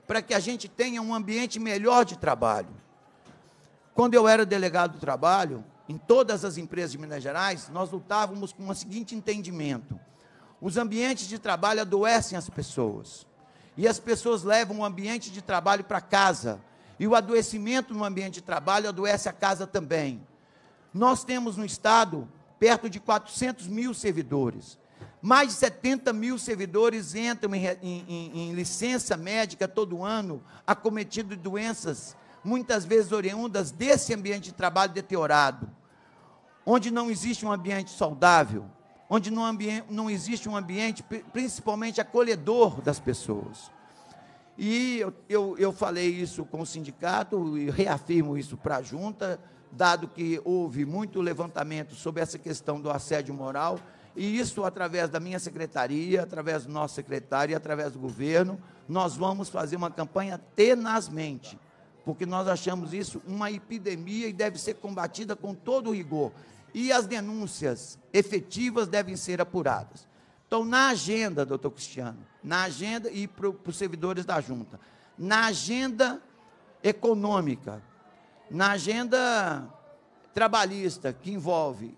para que a gente tenha um ambiente melhor de trabalho. Quando eu era delegado do trabalho, em todas as empresas de Minas Gerais, nós lutávamos com o seguinte entendimento: os ambientes de trabalho adoecem as pessoas. E as pessoas levam o ambiente de trabalho para casa. E o adoecimento no ambiente de trabalho adoece a casa também. Nós temos no Estado perto de 400 mil servidores. Mais de 70 mil servidores entram em, em, em licença médica todo ano, acometido de doenças, muitas vezes oriundas desse ambiente de trabalho deteriorado, onde não existe um ambiente saudável, onde não, não existe um ambiente principalmente acolhedor das pessoas. E eu, eu, eu falei isso com o sindicato e reafirmo isso para a junta, dado que houve muito levantamento sobre essa questão do assédio moral, e isso através da minha secretaria, através do nosso secretário e através do governo, nós vamos fazer uma campanha tenazmente, porque nós achamos isso uma epidemia e deve ser combatida com todo o rigor e as denúncias efetivas devem ser apuradas. Então, na agenda, doutor Cristiano, na agenda e para os servidores da junta, na agenda econômica, na agenda trabalhista, que envolve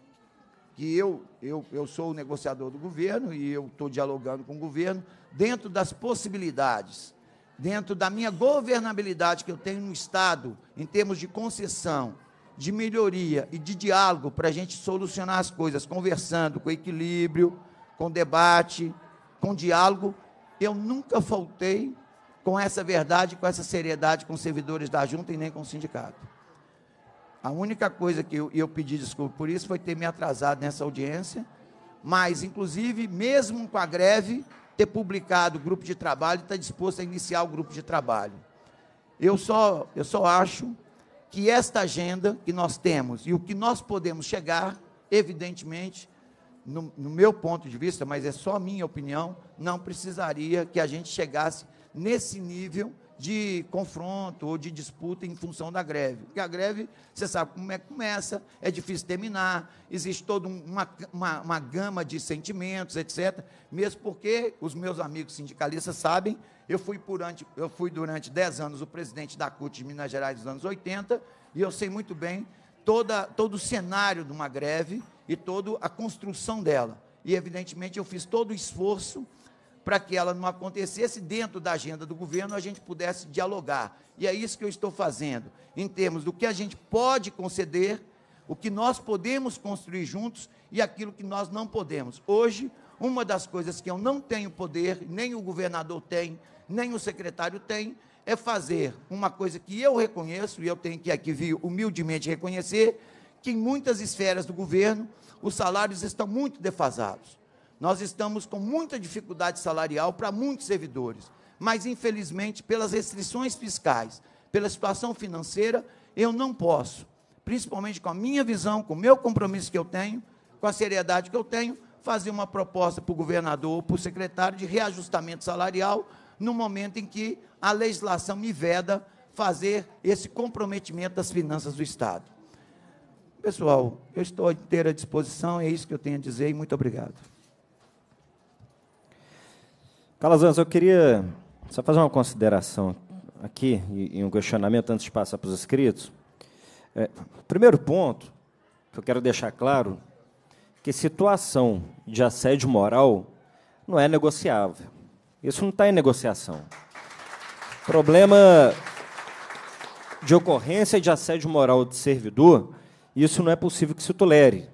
que eu, eu, eu sou o negociador do governo e eu estou dialogando com o governo, dentro das possibilidades, dentro da minha governabilidade que eu tenho no Estado, em termos de concessão, de melhoria e de diálogo para a gente solucionar as coisas, conversando com equilíbrio, com debate, com diálogo. Eu nunca faltei com essa verdade, com essa seriedade com os servidores da junta e nem com o sindicato. A única coisa que eu, eu pedi desculpa por isso foi ter me atrasado nessa audiência, mas, inclusive, mesmo com a greve, ter publicado o grupo de trabalho e estar tá disposto a iniciar o grupo de trabalho. Eu só, eu só acho que esta agenda que nós temos e o que nós podemos chegar, evidentemente, no, no, meu ponto de vista, mas é só a minha opinião, não precisaria que a gente chegasse nesse nível de confronto ou de disputa em função da greve. Porque a greve, você sabe como é que começa, é difícil terminar, existe toda uma, uma, uma gama de sentimentos, etc. Mesmo porque os meus amigos sindicalistas sabem, eu fui, durante, eu fui durante 10 anos o presidente da CUT de Minas Gerais dos anos 80, e eu sei muito bem toda, todo o cenário de uma greve e toda a construção dela. E, evidentemente, eu fiz todo o esforço para que ela não acontecesse dentro da agenda do governo, a gente pudesse dialogar. E é isso que eu estou fazendo, em termos do que a gente pode conceder, o que nós podemos construir juntos e aquilo que nós não podemos. Hoje, uma das coisas que eu não tenho poder, nem o governador tem, nem o secretário tem, é fazer uma coisa que eu reconheço, e eu tenho que aqui vir humildemente reconhecer, que em muitas esferas do governo os salários estão muito defasados. Nós estamos com muita dificuldade salarial para muitos servidores, mas infelizmente, pelas restrições fiscais, pela situação financeira, eu não posso, principalmente com a minha visão, com o meu compromisso que eu tenho, com a seriedade que eu tenho, fazer uma proposta para o governador, para o secretário de reajustamento salarial, no momento em que a legislação me veda fazer esse comprometimento das finanças do Estado. Pessoal, eu estou à inteira disposição, é isso que eu tenho a dizer e muito obrigado. Calazans, eu queria só fazer uma consideração aqui e, um questionamento antes de passar para os escritos. É, primeiro ponto, que eu quero deixar claro, que situação de assédio moral não é negociável. Isso não está em negociação. Problema de ocorrência de assédio moral de servidor, isso não é possível que se tolere.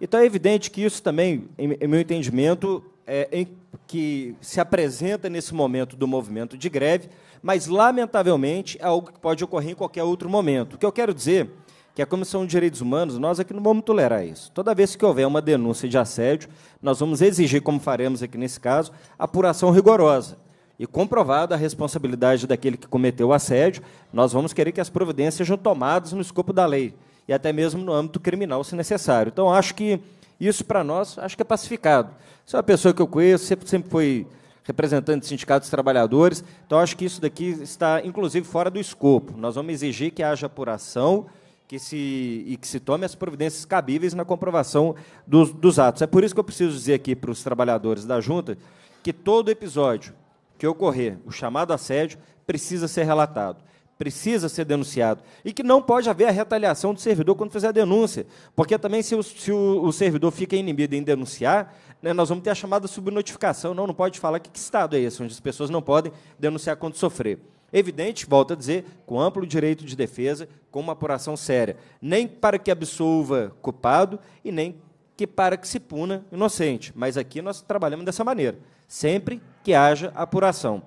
Então é evidente que isso também, em meu entendimento, é, em, que se apresenta nesse momento do movimento de greve, mas, lamentavelmente, é algo que pode ocorrer em qualquer outro momento. O que eu quero dizer é que a Comissão de Direitos Humanos, nós aqui não vamos tolerar isso. Toda vez que houver uma denúncia de assédio, nós vamos exigir, como faremos aqui nesse caso, apuração rigorosa. E comprovada a responsabilidade daquele que cometeu o assédio, nós vamos querer que as providências sejam tomadas no escopo da lei, e até mesmo no âmbito criminal, se necessário. Então, acho que isso, para nós, acho que é pacificado. Você é uma pessoa que eu conheço, sempre, sempre foi representante do Sindicato dos Trabalhadores, então acho que isso daqui está, inclusive, fora do escopo. Nós vamos exigir que haja apuração que se, e que se tome as providências cabíveis na comprovação dos, dos atos. É por isso que eu preciso dizer aqui para os trabalhadores da Junta que todo episódio que ocorrer, o chamado assédio, precisa ser relatado precisa ser denunciado. E que não pode haver a retaliação do servidor quando fizer a denúncia. Porque também, se o, se o, o servidor fica inibido em denunciar, né, nós vamos ter a chamada subnotificação. Não, não pode falar que, que estado é esse, onde as pessoas não podem denunciar quando sofrer. Evidente, volto a dizer, com amplo direito de defesa, com uma apuração séria. Nem para que absolva culpado e nem que para que se puna inocente. Mas aqui nós trabalhamos dessa maneira, sempre que haja apuração.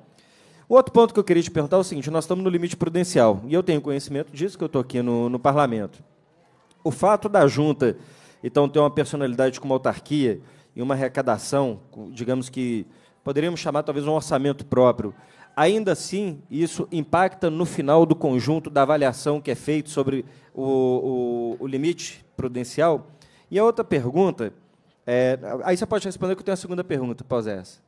O outro ponto que eu queria te perguntar é o seguinte: nós estamos no limite prudencial, e eu tenho conhecimento disso, que eu estou aqui no, no parlamento. O fato da junta, então, ter uma personalidade como autarquia e uma arrecadação, digamos que poderíamos chamar talvez um orçamento próprio, ainda assim, isso impacta no final do conjunto da avaliação que é feita sobre o, o, o, limite prudencial? E a outra pergunta, é, aí você pode responder que eu tenho a segunda pergunta após essa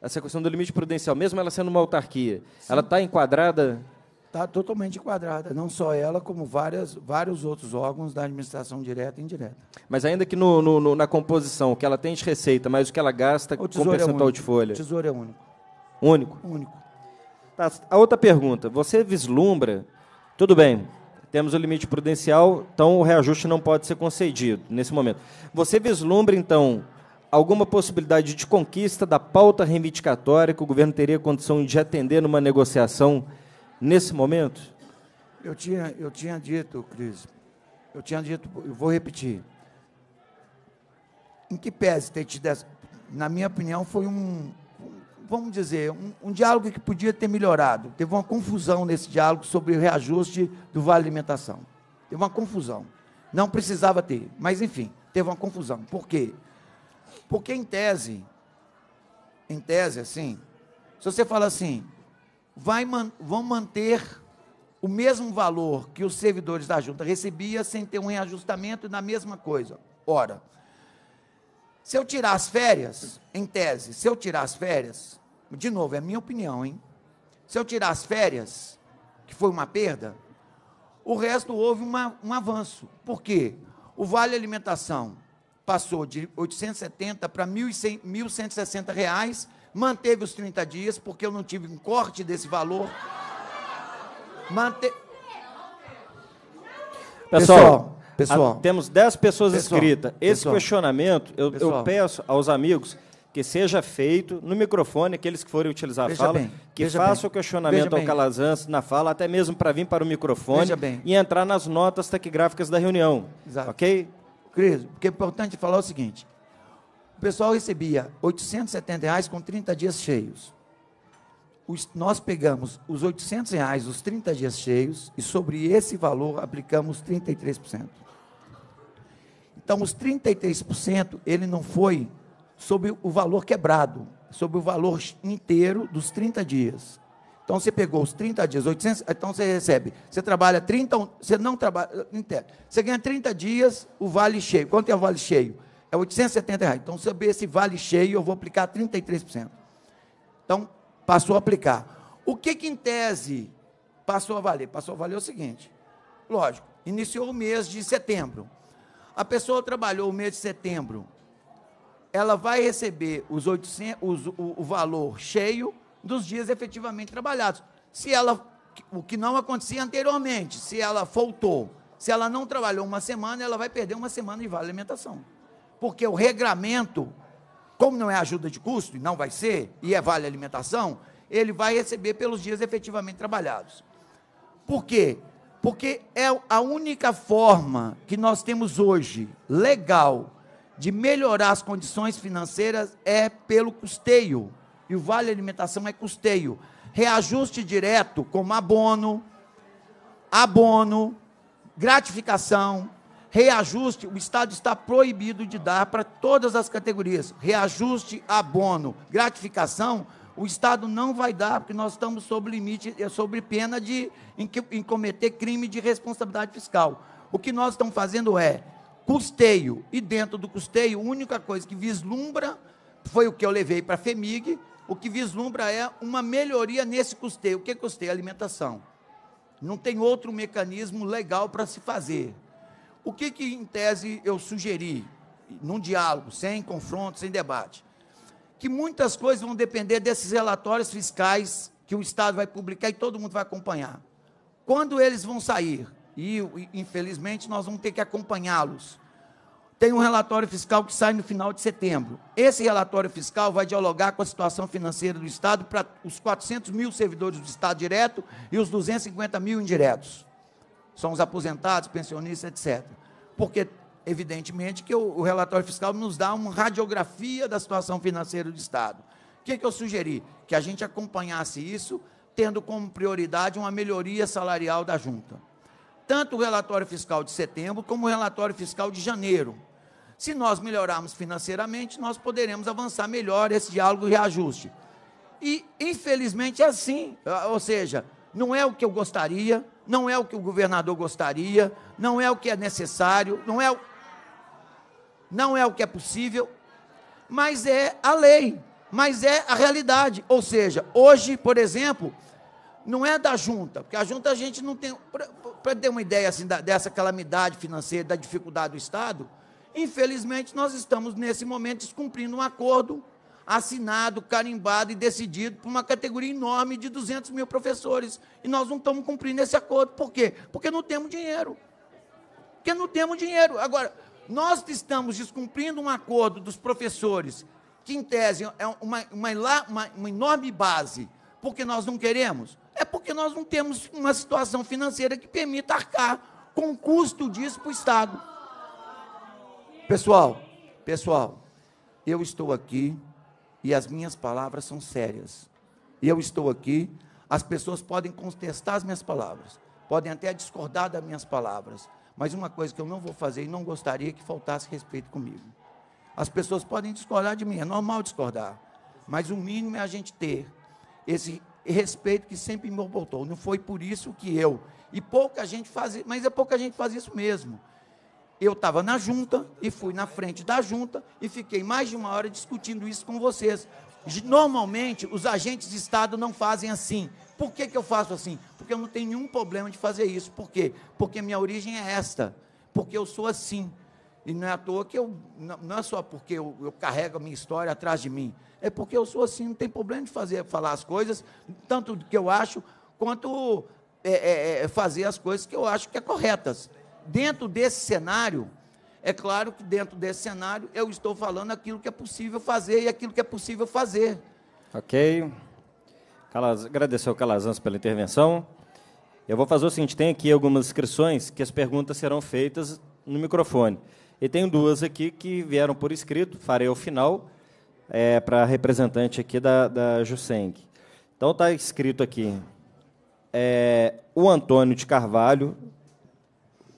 essa questão do limite prudencial, mesmo ela sendo uma autarquia, Sim. ela está enquadrada? Está totalmente enquadrada, não só ela, como várias, vários outros órgãos da administração direta e indireta. Mas ainda que no, no, no, na composição, que ela tem de receita, mas o que ela gasta com é percentual é de folha. O tesouro é único. Único? Único. Tá, a outra pergunta, você vislumbra, tudo bem, temos o limite prudencial, então o reajuste não pode ser concedido nesse momento. Você vislumbra, então, alguma possibilidade de conquista da pauta reivindicatória que o governo teria condição de atender numa negociação nesse momento? Eu tinha, eu tinha dito, Cris, eu tinha dito, eu vou repetir. Em que pese ter tido essa, na minha opinião, foi um, vamos dizer, um, um, diálogo que podia ter melhorado. Teve uma confusão nesse diálogo sobre o reajuste do Vale Alimentação. Teve uma confusão. Não precisava ter, mas enfim, teve uma confusão. Por quê? Porque em tese, em tese assim, se você fala assim, vai man, vão manter o mesmo valor que os servidores da junta recebia sem ter um reajustamento na mesma coisa. Ora, se eu tirar as férias, em tese, se eu tirar as férias, de novo, é minha opinião, hein? Se eu tirar as férias, que foi uma perda, o resto houve uma, um avanço. Por quê? O vale alimentação passou de 870 para 1.100, 1.160 reais, manteve os 30 dias, porque eu não tive um corte desse valor. Mante... Pessoal, pessoal, a, temos 10 pessoas pessoal, inscritas. Esse pessoal, questionamento, eu, eu, peço aos amigos que seja feito no microfone, aqueles que forem utilizar a fala, bem, que faça bem, o questionamento ao Calazans na fala, até mesmo para vir para o microfone e entrar nas notas taquigráficas da reunião. Exato. Ok? Querido, porque é importante falar o seguinte: o pessoal recebia 870 reais com 30 dias cheios. Os, nós pegamos os 800 reais, os 30 dias cheios, e sobre esse valor aplicamos 33%. Então, os 33%, ele não foi sobre o valor quebrado, sobre o valor inteiro dos 30 dias. Então você pegou os 30 dias, 800, então você recebe. Você trabalha 30, você não trabalha, inteiro. Você ganha 30 dias, o vale cheio. Quanto é o vale cheio? É 870 reais. Então, saber esse vale cheio, eu vou aplicar 33%. Então, passou a aplicar. O que que em tese passou a valer? Passou a valer o seguinte. Lógico, iniciou o mês de setembro. A pessoa trabalhou o mês de setembro. Ela vai receber os 800, os, o, o valor cheio dos dias efetivamente trabalhados. Se ela, o que não acontecia anteriormente, se ela faltou, se ela não trabalhou uma semana, ela vai perder uma semana de vale alimentação. Porque o regramento, como não é ajuda de custo, e não vai ser, e é vale alimentação, ele vai receber pelos dias efetivamente trabalhados. Por quê? Porque é a única forma que nós temos hoje, legal, de melhorar as condições financeiras é pelo custeio. E o vale alimentação é custeio. Reajuste direto como abono, abono, gratificação, reajuste, o Estado está proibido de dar para todas as categorias. Reajuste, abono, gratificação, o Estado não vai dar, porque nós estamos sob limite, eh, sob pena de em, cometer crime de responsabilidade fiscal. O que nós estamos fazendo é custeio, e dentro do custeio, a única coisa que vislumbra foi o que eu levei para a FEMIG, o que vislumbra é uma melhoria nesse custeio. O que é custeio? Alimentação. Não tem outro mecanismo legal para se fazer. O que, que, em tese, eu sugeri, num diálogo, sem confronto, sem debate? Que muitas coisas vão depender desses relatórios fiscais que o Estado vai publicar e todo mundo vai acompanhar. Quando eles vão sair? E, infelizmente, nós vamos ter que acompanhá-los tem um relatório fiscal que sai no final de setembro. Esse relatório fiscal vai dialogar com a situação financeira do Estado para os 400 mil servidores do Estado direto e os 250 mil indiretos. São os aposentados, pensionistas, etc. Porque, evidentemente, que o, o relatório fiscal nos dá uma radiografia da situação financeira do Estado. O que, que eu sugeri? Que a gente acompanhasse isso, tendo como prioridade uma melhoria salarial da junta tanto o relatório fiscal de setembro como o relatório fiscal de janeiro. Se nós melhorarmos financeiramente, nós poderemos avançar melhor esse diálogo e reajuste. E, infelizmente, é assim. Ah, ou seja, não é o que eu gostaria, não é o que o governador gostaria, não é o que é necessário, não é o, não é o que é possível, mas é a lei, mas é a realidade. Ou seja, hoje, por exemplo, não é da junta, porque a junta a gente não tem. Para ter uma ideia assim, da, dessa calamidade financeira, da dificuldade do Estado, Infelizmente, nós estamos nesse momento descumprindo um acordo assinado, carimbado e decidido por uma categoria enorme de 200 mil professores. E nós não estamos cumprindo esse acordo. Por quê? Porque não temos dinheiro. Porque não temos dinheiro. Agora, nós estamos descumprindo um acordo dos professores, que em tese é uma, uma, uma, uma enorme base, porque nós não queremos? É porque nós não temos uma situação financeira que permita arcar com o custo disso para o Estado. Pessoal, pessoal, eu estou aqui e as minhas palavras são sérias. Eu estou aqui, as pessoas podem contestar as minhas palavras, podem até discordar das minhas palavras, mas uma coisa que eu não vou fazer e não gostaria é que faltasse respeito comigo. As pessoas podem discordar de mim, é normal discordar, mas o mínimo é a gente ter esse respeito que sempre me voltou. Não foi por isso que eu, e pouca gente faz, mas é pouca gente faz isso mesmo. Eu estava na junta e fui na frente da junta e fiquei mais de uma hora discutindo isso com vocês. Normalmente, os agentes de Estado não fazem assim. Por que, que eu faço assim? Porque eu não tenho nenhum problema de fazer isso. Por quê? Porque minha origem é esta. Porque eu sou assim. E não é à toa que eu. Não é só porque eu, eu carrego a minha história atrás de mim. É porque eu sou assim, não tem problema de fazer, falar as coisas, tanto do que eu acho, quanto é, é, é fazer as coisas que eu acho que é corretas dentro desse cenário, é claro que dentro desse cenário eu estou falando aquilo que é possível fazer e aquilo que é possível fazer. Ok. Calaz... Agradecer ao Calazans pela intervenção. Eu vou fazer o seguinte: tem aqui algumas inscrições que as perguntas serão feitas no microfone. E tenho duas aqui que vieram por escrito, farei ao final, é, para a representante aqui da, da Juseng. Então está escrito aqui: é, o Antônio de Carvalho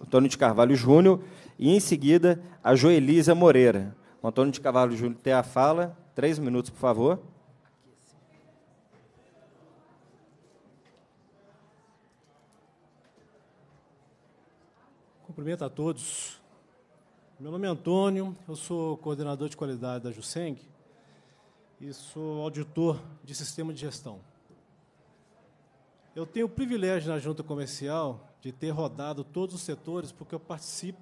Antônio de Carvalho Júnior, e em seguida a Joelisa Moreira. O Antônio de Carvalho Júnior tem a fala. Três minutos, por favor. Cumprimento a todos. Meu nome é Antônio, eu sou coordenador de qualidade da Juseng e sou auditor de sistema de gestão. Eu tenho o privilégio na junta comercial de ter rodado todos os setores, porque eu participo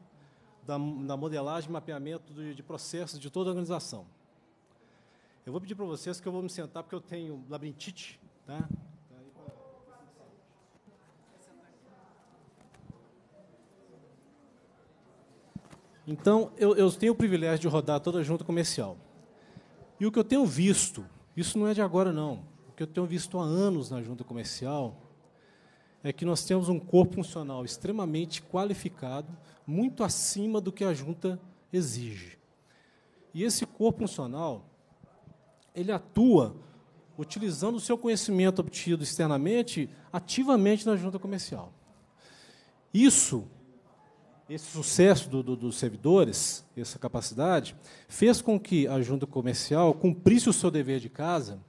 da, da modelagem, mapeamento de, de processos de toda a organização. Eu vou pedir para vocês que eu vou me sentar, porque eu tenho labirintite, tá? Então, eu, eu, tenho o privilégio de rodar toda a junta comercial. E o que eu tenho visto, isso não é de agora, não. O que eu tenho visto há anos na junta comercial é que nós temos um corpo funcional extremamente qualificado, muito acima do que a junta exige. E esse corpo funcional, ele atua utilizando o seu conhecimento obtido externamente ativamente na junta comercial. Isso, esse sucesso do, do, dos servidores, essa capacidade, fez com que a junta comercial cumprisse o seu dever de casa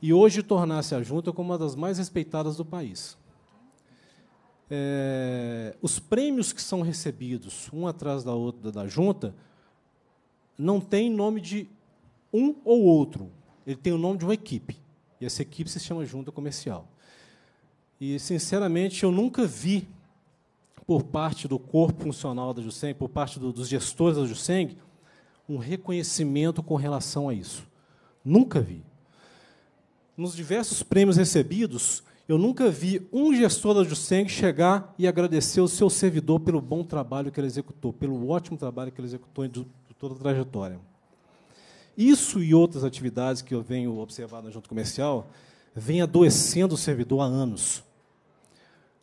e hoje tornasse a junta como uma das mais respeitadas do país é, os prêmios que são recebidos, um atrás da outra da junta, não tem nome de um ou outro. Ele tem o nome de uma equipe. E essa equipe se chama Junta Comercial. E, sinceramente, eu nunca vi, por parte do corpo funcional da Juseng, por parte do, dos gestores da Juseng, um reconhecimento com relação a isso. Nunca vi. Nos diversos prêmios recebidos, eu nunca vi um gestor da Juseng chegar e agradecer o seu servidor pelo bom trabalho que ele executou, pelo ótimo trabalho que ele executou em toda a trajetória. Isso e outras atividades que eu venho observando na junta comercial vem adoecendo o servidor há anos.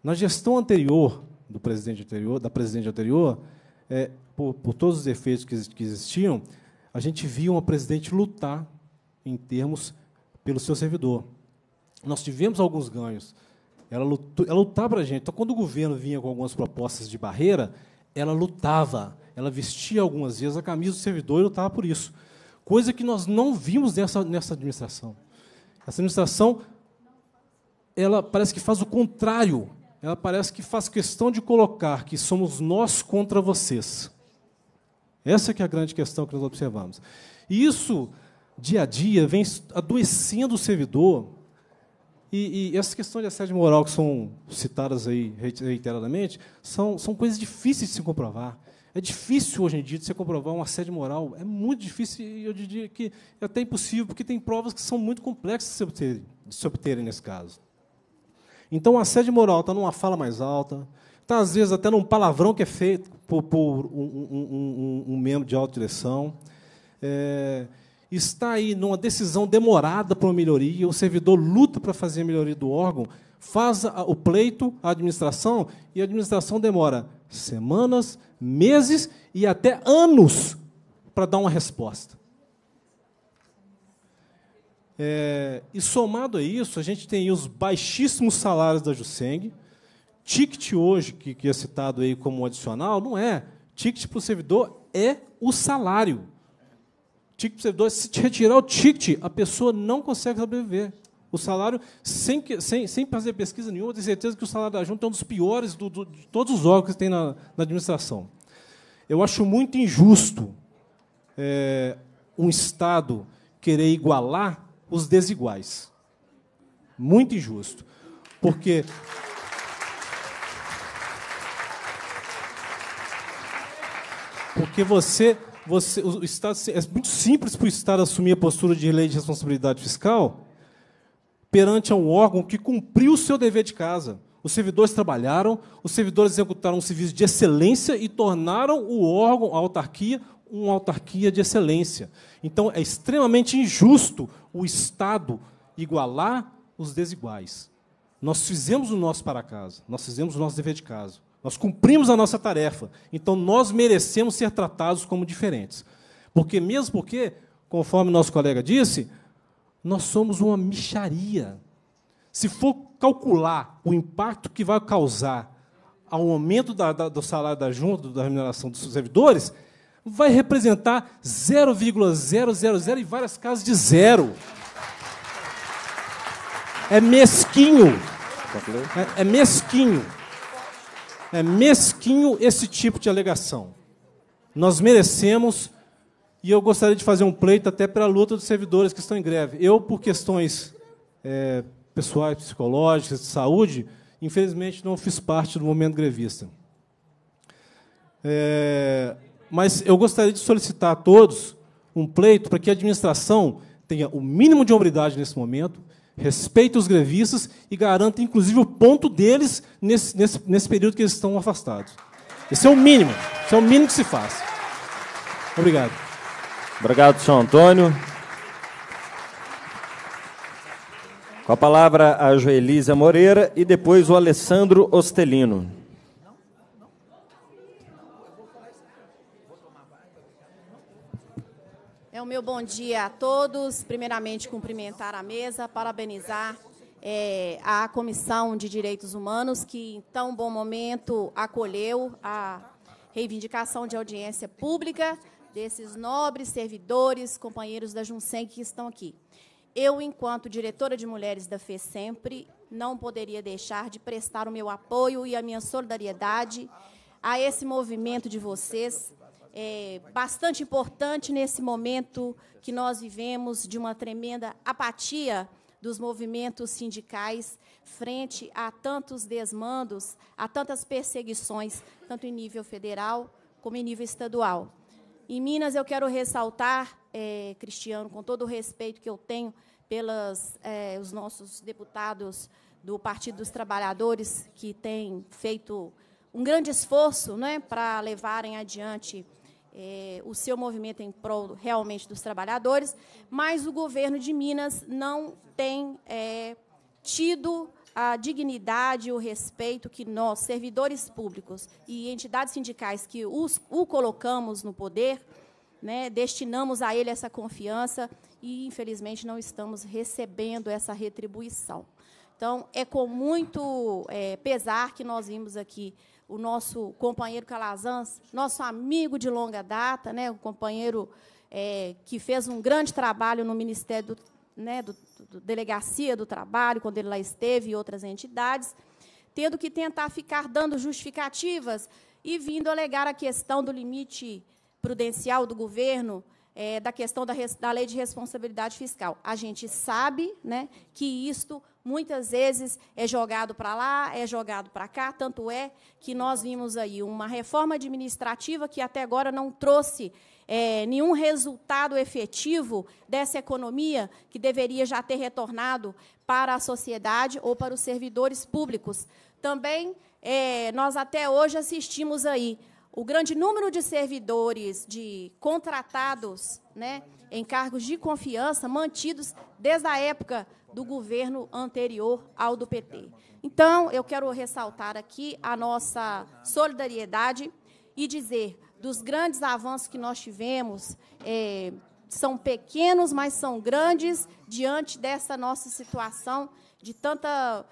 Na gestão anterior, do presidente anterior da presidente anterior, é, por, por, todos os efeitos que existiam, a gente via uma presidente lutar em termos pelo seu servidor. Nós tivemos alguns ganhos. Ela, lutou, ela lutava para a gente. Então, quando o governo vinha com algumas propostas de barreira, ela lutava. Ela vestia algumas vezes a camisa do servidor e lutava por isso. Coisa que nós não vimos nessa, nessa administração. Essa administração, ela parece que faz o contrário. Ela parece que faz questão de colocar que somos nós contra vocês. Essa é que é a grande questão que nós observamos. E isso, dia a dia, vem adoecendo o servidor e, e essas questões de assédio moral que são citadas aí reiteradamente são, são coisas difíceis de se comprovar. É difícil hoje em dia de se comprovar um assédio moral. É muito difícil e eu diria que é até impossível, porque tem provas que são muito complexas de se obterem, de se obterem nesse caso. Então, o assédio moral está numa fala mais alta, está, às vezes, até num palavrão que é feito por, por um, um, um, um, membro de alta direção. É, está aí numa decisão demorada para uma melhoria, o servidor luta para fazer a melhoria do órgão, faz o pleito à administração e a administração demora semanas, meses e até anos para dar uma resposta. É, e somado a isso, a gente tem os baixíssimos salários da Juseng. Ticket hoje, que, que é citado aí como adicional, não é. Ticket para o servidor é o salário tique servidor, se retirar o ticket, a pessoa não consegue sobreviver. O salário, sem, sem, sem fazer pesquisa nenhuma, eu tenho certeza que o salário da junta é um dos piores do, do, de todos os órgãos que tem na, na administração. Eu acho muito injusto é, um Estado querer igualar os desiguais. Muito injusto. Porque. Porque você você, o Estado, é muito simples para o Estado assumir a postura de lei de responsabilidade fiscal perante um órgão que cumpriu o seu dever de casa. Os servidores trabalharam, os servidores executaram um serviço de excelência e tornaram o órgão, a autarquia, uma autarquia de excelência. Então, é extremamente injusto o Estado igualar os desiguais. Nós fizemos o nosso para casa, nós fizemos o nosso dever de casa. Nós cumprimos a nossa tarefa. Então nós merecemos ser tratados como diferentes. Porque mesmo porque, conforme nosso colega disse, nós somos uma micharia. Se for calcular o impacto que vai causar ao aumento da, da, do salário da junta, da remuneração dos servidores, vai representar 0,000 e várias casas de zero. É mesquinho. Tá é, é mesquinho. É mesquinho esse tipo de alegação. Nós merecemos, e eu gostaria de fazer um pleito até para a luta dos servidores que estão em greve. Eu, por questões é, pessoais, psicológicas, de saúde, infelizmente não fiz parte do momento grevista. É, mas eu gostaria de solicitar a todos um pleito para que a administração tenha o mínimo de hombridade nesse momento respeita os grevistas e garanta, inclusive, o ponto deles nesse, nesse, nesse período que eles estão afastados. Esse é o mínimo. Esse é o mínimo que se faz. Obrigado. Obrigado, São Antônio. Com a palavra a Joelisa Moreira e depois o Alessandro Ostelino. meu bom dia a todos. Primeiramente, cumprimentar a mesa, parabenizar é, a Comissão de Direitos Humanos, que em tão bom momento acolheu a reivindicação de audiência pública desses nobres servidores, companheiros da Junsem que estão aqui. Eu, enquanto diretora de mulheres da sempre não poderia deixar de prestar o meu apoio e a minha solidariedade a esse movimento de vocês é, bastante importante nesse momento que nós vivemos de uma tremenda apatia dos movimentos sindicais frente a tantos desmandos, a tantas perseguições, tanto em nível federal como em nível estadual. Em Minas, eu quero ressaltar, é, Cristiano, com todo o respeito que eu tenho pelos é, os nossos deputados do Partido dos Trabalhadores, que têm feito um grande esforço né, para levarem adiante é, o seu movimento em prol realmente dos trabalhadores, mas o governo de Minas não tem é, tido a dignidade e o respeito que nós, servidores públicos e entidades sindicais que os, o colocamos no poder, né, destinamos a ele essa confiança e, infelizmente, não estamos recebendo essa retribuição. Então, é com muito é, pesar que nós vimos aqui o nosso companheiro Calazans, nosso amigo de longa data, né, um companheiro é, que fez um grande trabalho no Ministério do, né, do, do, Delegacia do Trabalho, quando ele lá esteve, e outras entidades, tendo que tentar ficar dando justificativas e vindo alegar a questão do limite prudencial do governo, é, da questão da, res, da lei de responsabilidade fiscal. A gente sabe né, que isto muitas vezes é jogado para lá, é jogado para cá, tanto é que nós vimos aí uma reforma administrativa que até agora não trouxe é, nenhum resultado efetivo dessa economia que deveria já ter retornado para a sociedade ou para os servidores públicos. Também é, nós até hoje assistimos aí o grande número de servidores, de contratados, né, em cargos de confiança mantidos desde a época do governo anterior ao do PT. Então, eu quero ressaltar aqui a nossa solidariedade e dizer dos grandes avanços que nós tivemos, é, são pequenos, mas são grandes diante dessa nossa situação de tanta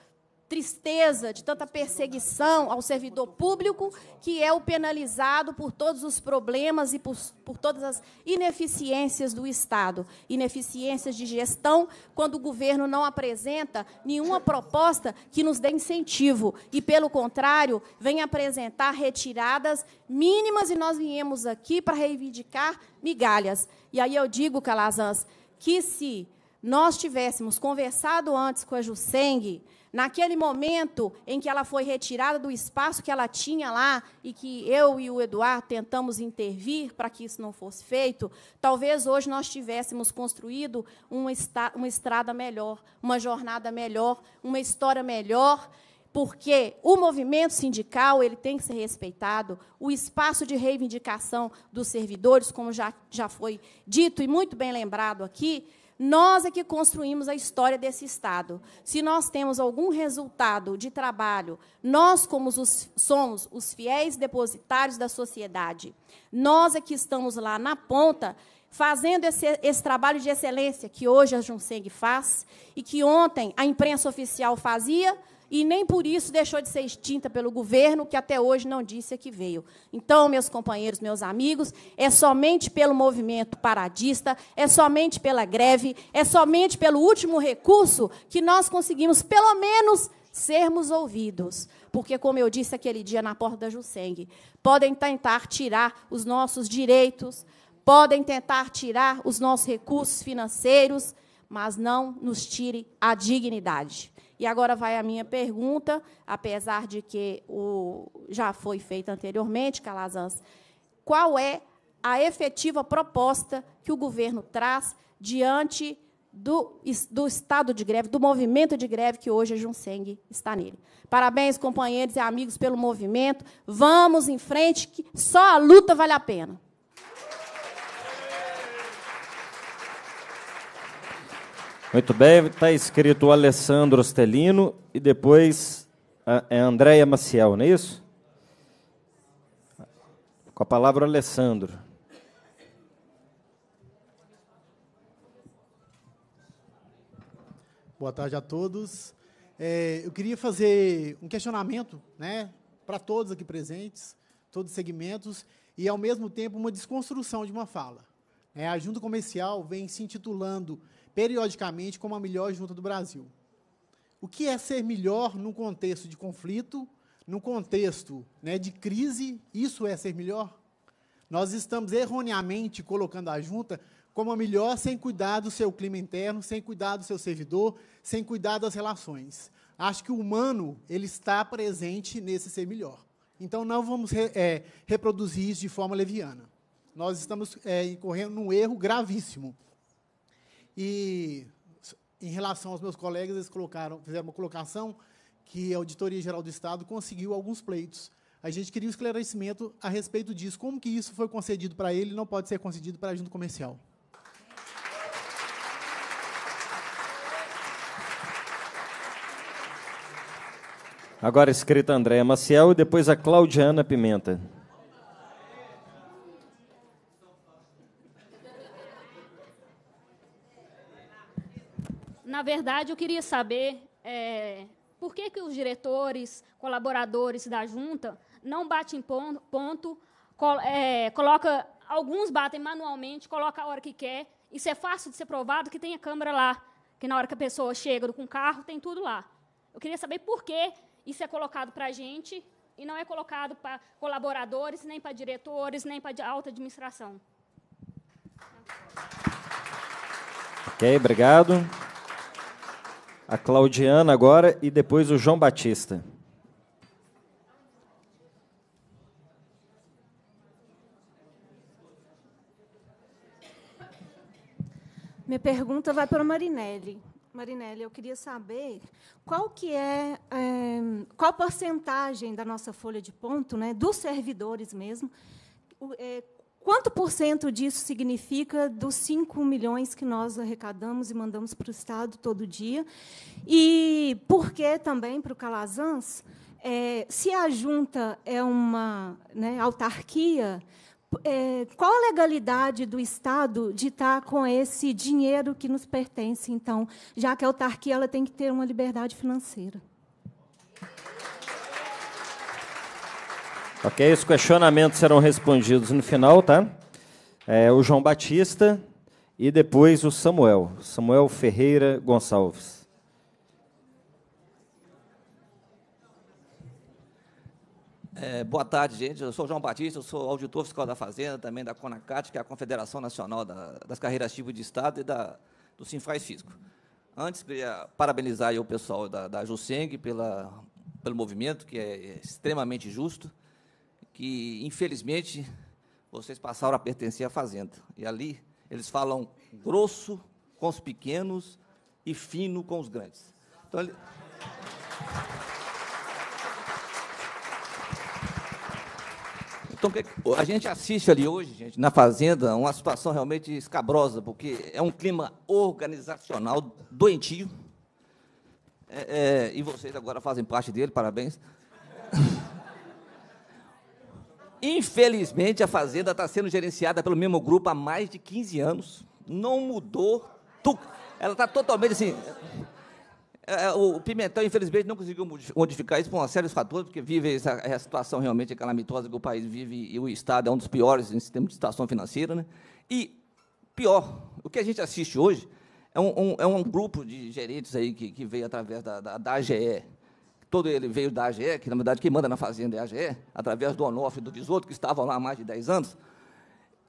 tristeza, de tanta perseguição ao servidor público, que é o penalizado por todos os problemas e por, por todas as ineficiências do Estado, ineficiências de gestão, quando o governo não apresenta nenhuma proposta que nos dê incentivo e, pelo contrário, vem apresentar retiradas mínimas e nós viemos aqui para reivindicar migalhas. E aí eu digo, Calazans, que se nós tivéssemos conversado antes com a Jusseng, Naquele momento em que ela foi retirada do espaço que ela tinha lá e que eu e o Eduardo tentamos intervir para que isso não fosse feito, talvez hoje nós tivéssemos construído uma, uma estrada melhor, uma jornada melhor, uma história melhor porque o movimento sindical ele tem que ser respeitado, o espaço de reivindicação dos servidores, como já, já foi dito e muito bem lembrado aqui, nós é que construímos a história desse Estado. Se nós temos algum resultado de trabalho, nós como os, somos os fiéis depositários da sociedade, nós é que estamos lá na ponta, fazendo esse, esse trabalho de excelência que hoje a Junseng faz e que ontem a imprensa oficial fazia e nem por isso deixou de ser extinta pelo governo, que até hoje não disse a que veio. Então, meus companheiros, meus amigos, é somente pelo movimento paradista, é somente pela greve, é somente pelo último recurso que nós conseguimos, pelo menos, sermos ouvidos. Porque, como eu disse aquele dia na porta da Jusseng, podem tentar tirar os nossos direitos, podem tentar tirar os nossos recursos financeiros, mas não nos tire a dignidade. E agora vai a minha pergunta, apesar de que o, já foi feita anteriormente, Calazans. Qual é a efetiva proposta que o governo traz diante do, do estado de greve, do movimento de greve que hoje a Junseng está nele. Parabéns, companheiros e amigos, pelo movimento. Vamos em frente, que só a luta vale a pena. Muito bem, está escrito Alessandro Ostelino e depois é Andréia Maciel, não é isso? Com a palavra Alessandro. Boa tarde a todos. É, eu queria fazer um questionamento né, para todos aqui presentes, todos os segmentos, e, ao mesmo tempo, uma desconstrução de uma fala. É, a junta comercial vem se intitulando periodicamente como a melhor junta do Brasil. O que é ser melhor num contexto de conflito, num contexto né, de crise? Isso é ser melhor? Nós estamos erroneamente colocando a junta como a melhor sem cuidar do seu clima interno, sem cuidar do seu servidor, sem cuidar das relações. Acho que o humano ele está presente nesse ser melhor. Então não vamos re, é, reproduzir isso de forma leviana. Nós estamos é, incorrendo num erro gravíssimo. E em relação aos meus colegas, eles colocaram, fizeram uma colocação que a Auditoria Geral do Estado conseguiu alguns pleitos. A gente queria um esclarecimento a respeito disso. Como que isso foi concedido para ele e não pode ser concedido para a junta comercial? Agora escrita Andréa Maciel e depois a Claudiana Pimenta. na verdade, eu queria saber é, por que, que os diretores, colaboradores da junta não batem ponto, ponto col, é, coloca alguns batem manualmente, coloca a hora que quer. Isso é fácil de ser provado, que tem a câmera lá, que na hora que a pessoa chega com o carro, tem tudo lá. Eu queria saber por que isso é colocado para a gente e não é colocado para colaboradores, nem para diretores, nem para alta administração. Ok, obrigado. A Claudiana agora e depois o João Batista. Minha pergunta vai para a Marinelli. Marinelli, eu queria saber qual que é, é qual a porcentagem da nossa folha de ponto, né, dos servidores mesmo, o, é, Quanto por cento disso significa dos 5 milhões que nós arrecadamos e mandamos para o Estado todo dia? E por que também para o Calazans? É, se a junta é uma né, autarquia, é, qual a legalidade do Estado de estar com esse dinheiro que nos pertence, então, já que a autarquia ela tem que ter uma liberdade financeira? Ok, os questionamentos serão respondidos no final, tá? É, o João Batista e depois o Samuel, Samuel Ferreira Gonçalves. É, boa tarde, gente. Eu sou o João Batista, eu sou auditor fiscal da Fazenda, também da CONACAT, que é a Confederação Nacional da, das Carreiras Tipo de Estado e da, do Sinfraz Fisco. Antes, queria parabenizar o pessoal da, da Jusseng pela, pelo movimento, que é, é extremamente justo que, infelizmente, vocês passaram a pertencer à fazenda. E ali eles falam grosso com os pequenos e fino com os grandes. Então, ele... Então, é a gente assiste ali hoje, gente, na Fazenda, uma situação realmente escabrosa, porque é um clima organizacional doentio. É, é, e vocês agora fazem parte dele, parabéns. Infelizmente, a fazenda está sendo gerenciada pelo mesmo grupo há mais de 15 anos. Não mudou. Tu... Ela está totalmente assim. É, é, o Pimentel, infelizmente, não conseguiu modificar isso por uma série de fatores, porque vive essa, essa é situação realmente calamitosa que o país vive e o Estado é um dos piores em sistema de situação financeira. Né? E, pior, o que a gente assiste hoje é um, um é um grupo de gerentes aí que, que veio através da, da, da AGE, todo ele veio da AGE, que na verdade quem manda na fazenda é a AGE, através do Onofre e do Visoto, que estavam lá há mais de 10 anos,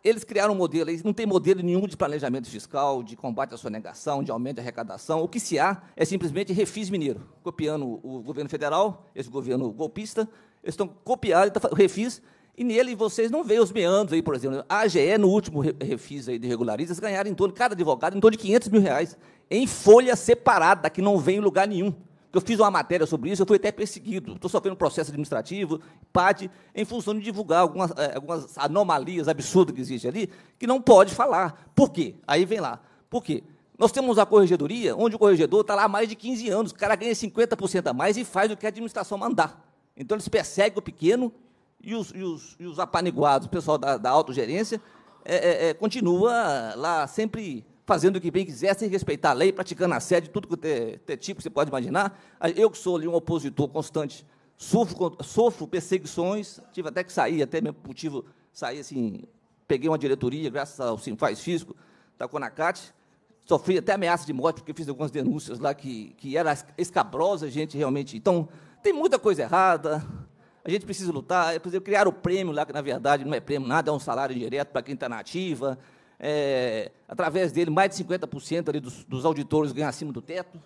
eles criaram um modelo, eles não tem modelo nenhum de planejamento fiscal, de combate à sonegação, de aumento de arrecadação. O que se há é simplesmente refis mineiro, copiando o governo federal, esse governo golpista, eles estão copiando o tá refis, e nele vocês não veem os meandros aí, por exemplo. A AGE, no último refis aí de regularistas, ganharam em torno, cada advogado, em torno de 500 mil reais, em folha separada, que não vem em lugar nenhum que eu fiz uma matéria sobre isso, eu fui até perseguido. Estou sofrendo um processo administrativo, PAD, em função de divulgar algumas, eh, algumas anomalias absurdas que existem ali, que não pode falar. Por quê? Aí vem lá. Por quê? Nós temos a corregedoria, onde o corregedor está lá há mais de 15 anos, o cara ganha 50% a mais e faz o que a administração mandar. Então, eles perseguem o pequeno e os, e os, e os apaniguados, o pessoal da, da autogerência, é, é, continua lá sempre fazendo o que bem quiser, sem respeitar a lei, praticando assédio, tudo que é, tipo você pode imaginar. Eu que sou ali um opositor constante, sofro, sofro perseguições, tive até que sair, até mesmo motivo, sair assim, peguei uma diretoria, graças ao Simfaz Físico, da Conacate, sofri até ameaça de morte, porque fiz algumas denúncias lá que, que era escabrosa, gente, realmente. Então, tem muita coisa errada, a gente precisa lutar, por exemplo, criar o prêmio lá, que na verdade não é prêmio nada, é um salário direto para quem está na ativa, é, através dele, mais de 50% ali dos, dos auditores ganham acima do teto,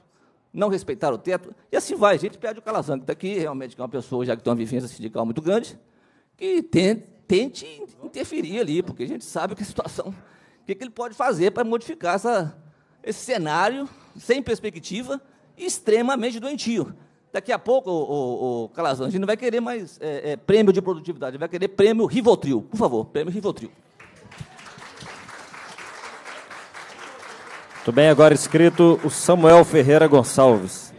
não respeitaram o teto, e assim vai. A gente perde o Calazan, que está aqui, realmente, que é uma pessoa, já que tem uma vivência sindical muito grande, que tente, tente interferir ali, porque a gente sabe que a situação, o que, que ele pode fazer para modificar essa, esse cenário sem perspectiva e extremamente doentio. Daqui a pouco, o, o, o Calazan, a gente não vai querer mais é, é, prêmio de produtividade, vai querer prêmio Rivotril. Por favor, prêmio Rivotril. Muito bem, agora escrito o Samuel Ferreira Gonçalves.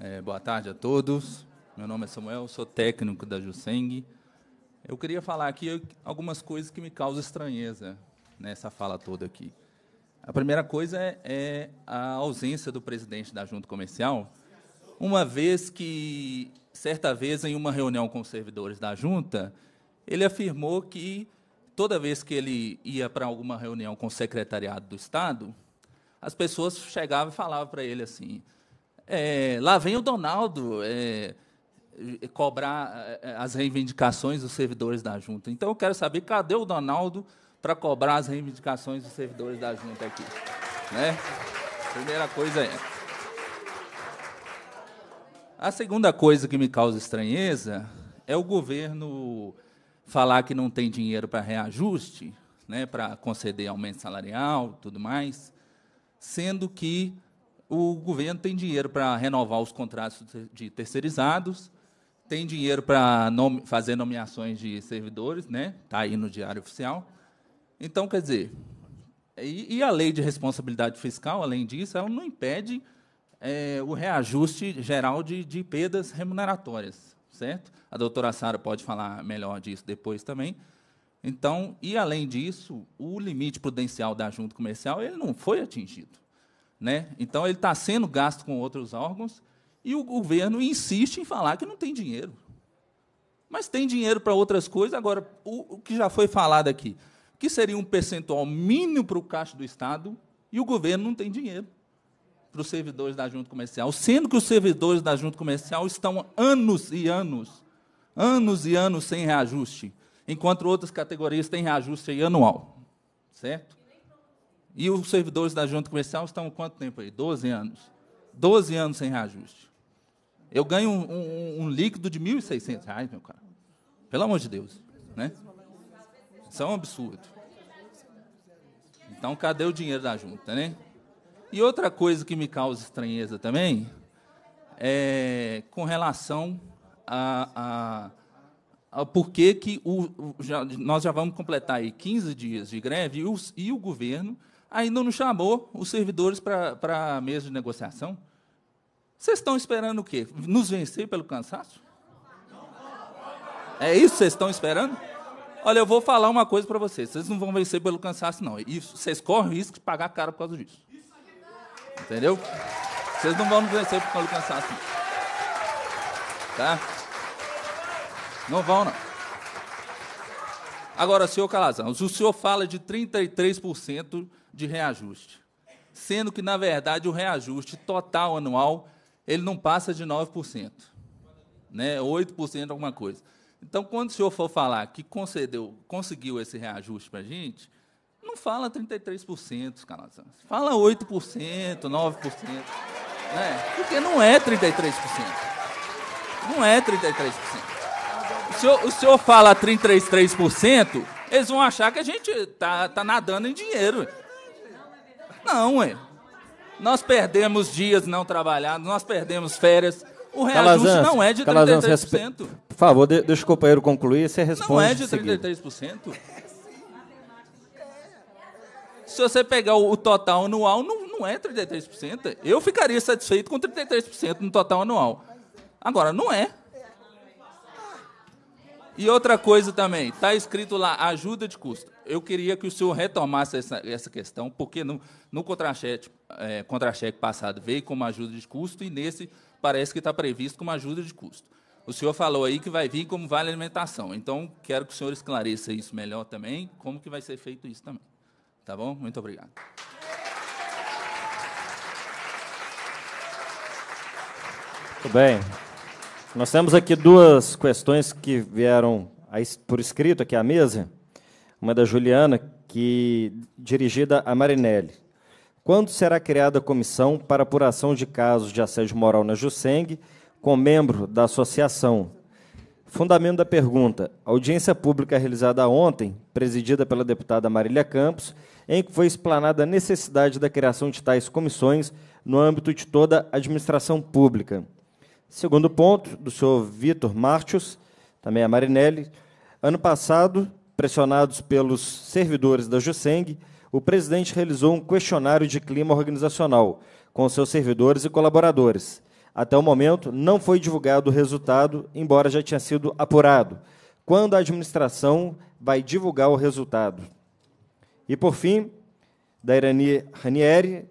É, boa tarde a todos. Meu nome é Samuel, sou técnico da Juseng. Eu queria falar aqui algumas coisas que me causam estranheza nessa fala toda aqui. A primeira coisa é, é a ausência do presidente da Junta Comercial, uma vez que, certa vez, em uma reunião com os servidores da Junta, ele afirmou que toda vez que ele ia para alguma reunião com o secretariado do Estado, as pessoas chegavam e falavam para ele assim: é, lá vem o Donaldo é, cobrar é, as reivindicações dos servidores da junta. Então eu quero saber cadê o Donaldo para cobrar as reivindicações dos servidores da junta aqui. Né? Primeira coisa é. A segunda coisa que me causa estranheza é o governo falar que não tem dinheiro para reajuste, né, para conceder aumento salarial, tudo mais, sendo que o governo tem dinheiro para renovar os contratos de terceirizados, tem dinheiro para nome, fazer nomeações de servidores, né? Está aí no Diário Oficial. Então, quer dizer, e, e, a lei de responsabilidade fiscal, além disso, ela não impede é, o reajuste geral de, de perdas remuneratórias certo? A doutora Sara pode falar melhor disso depois também. Então, e além disso, o limite prudencial da junta comercial ele não foi atingido. Né? Então, ele está sendo gasto com outros órgãos e o governo insiste em falar que não tem dinheiro. Mas tem dinheiro para outras coisas. Agora, o, o que já foi falado aqui, que seria um percentual mínimo para o caixa do Estado, e o governo não tem dinheiro para os servidores da junta comercial, sendo que os servidores da junta comercial estão anos e anos, anos e anos sem reajuste, enquanto outras categorias têm reajuste anual, certo? E os servidores da junta comercial estão quanto tempo aí? 12 anos. 12 anos sem reajuste. Eu ganho um, um, um líquido de R$ 1.600, meu cara. Pelo amor de Deus. Né? Isso é um absurdo. Então, cadê o dinheiro da junta, né? E outra coisa que me causa estranheza também é com relação a, a, a por que, que o, já, nós já vamos completar aí 15 dias de greve e, os, e o governo ainda não chamou os servidores para a mesa de negociação. Vocês estão esperando o quê? Nos vencer pelo cansaço? É isso que vocês estão esperando? Olha, eu vou falar uma coisa para vocês. Vocês não vão vencer pelo cansaço, não. Isso, vocês correm o risco de pagar caro por causa disso. Entendeu? Vocês não vão nos vencer por causa do cansaço. Tá? Não vão, não. Agora, senhor Calazans, o senhor fala de 33% de reajuste, sendo que, na verdade, o reajuste total anual ele não passa de 9%, né? 8% alguma coisa. Então, quando o senhor for falar que concedeu, conseguiu esse reajuste para a gente, não fala 33%, Canazão. Fala 8%, 9%. Né? Porque não é 33%. Não é 33%. O senhor, o senhor fala 33%, eles vão achar que a gente tá, tá nadando em dinheiro. Não, ué. Nós perdemos dias não trabalhados, nós perdemos férias. O reajuste Calazans, não é de 33%. Calazans, respe... Por favor, deixa o companheiro concluir e você responde. Não é de 33%. Se você pegar o total anual, não, não é 33%. Eu ficaria satisfeito com 33% no total anual. Agora, não é. E outra coisa também, está escrito lá, ajuda de custo. Eu queria que o senhor retomasse essa, essa questão, porque no, no contra-cheque é, passado veio como ajuda de custo e nesse parece que está previsto como ajuda de custo. O senhor falou aí que vai vir como vale alimentação. Então, quero que o senhor esclareça isso melhor também, como que vai ser feito isso também. Tá bom? Muito obrigado. Muito bem. Nós temos aqui duas questões que vieram por escrito aqui à mesa. Uma é da Juliana, que dirigida a Marinelli. Quando será criada a comissão para apuração de casos de assédio moral na Jusseng com membro da associação? Fundamento da pergunta. A audiência pública realizada ontem, presidida pela deputada Marília Campos, em que foi explanada a necessidade da criação de tais comissões no âmbito de toda a administração pública. Segundo ponto, do senhor Vitor Martius, também a Marinelli. Ano passado, pressionados pelos servidores da Jusseng, o presidente realizou um questionário de clima organizacional com seus servidores e colaboradores. Até o momento, não foi divulgado o resultado, embora já tenha sido apurado. Quando a administração vai divulgar o resultado? E por fim, da Irani Ranieri,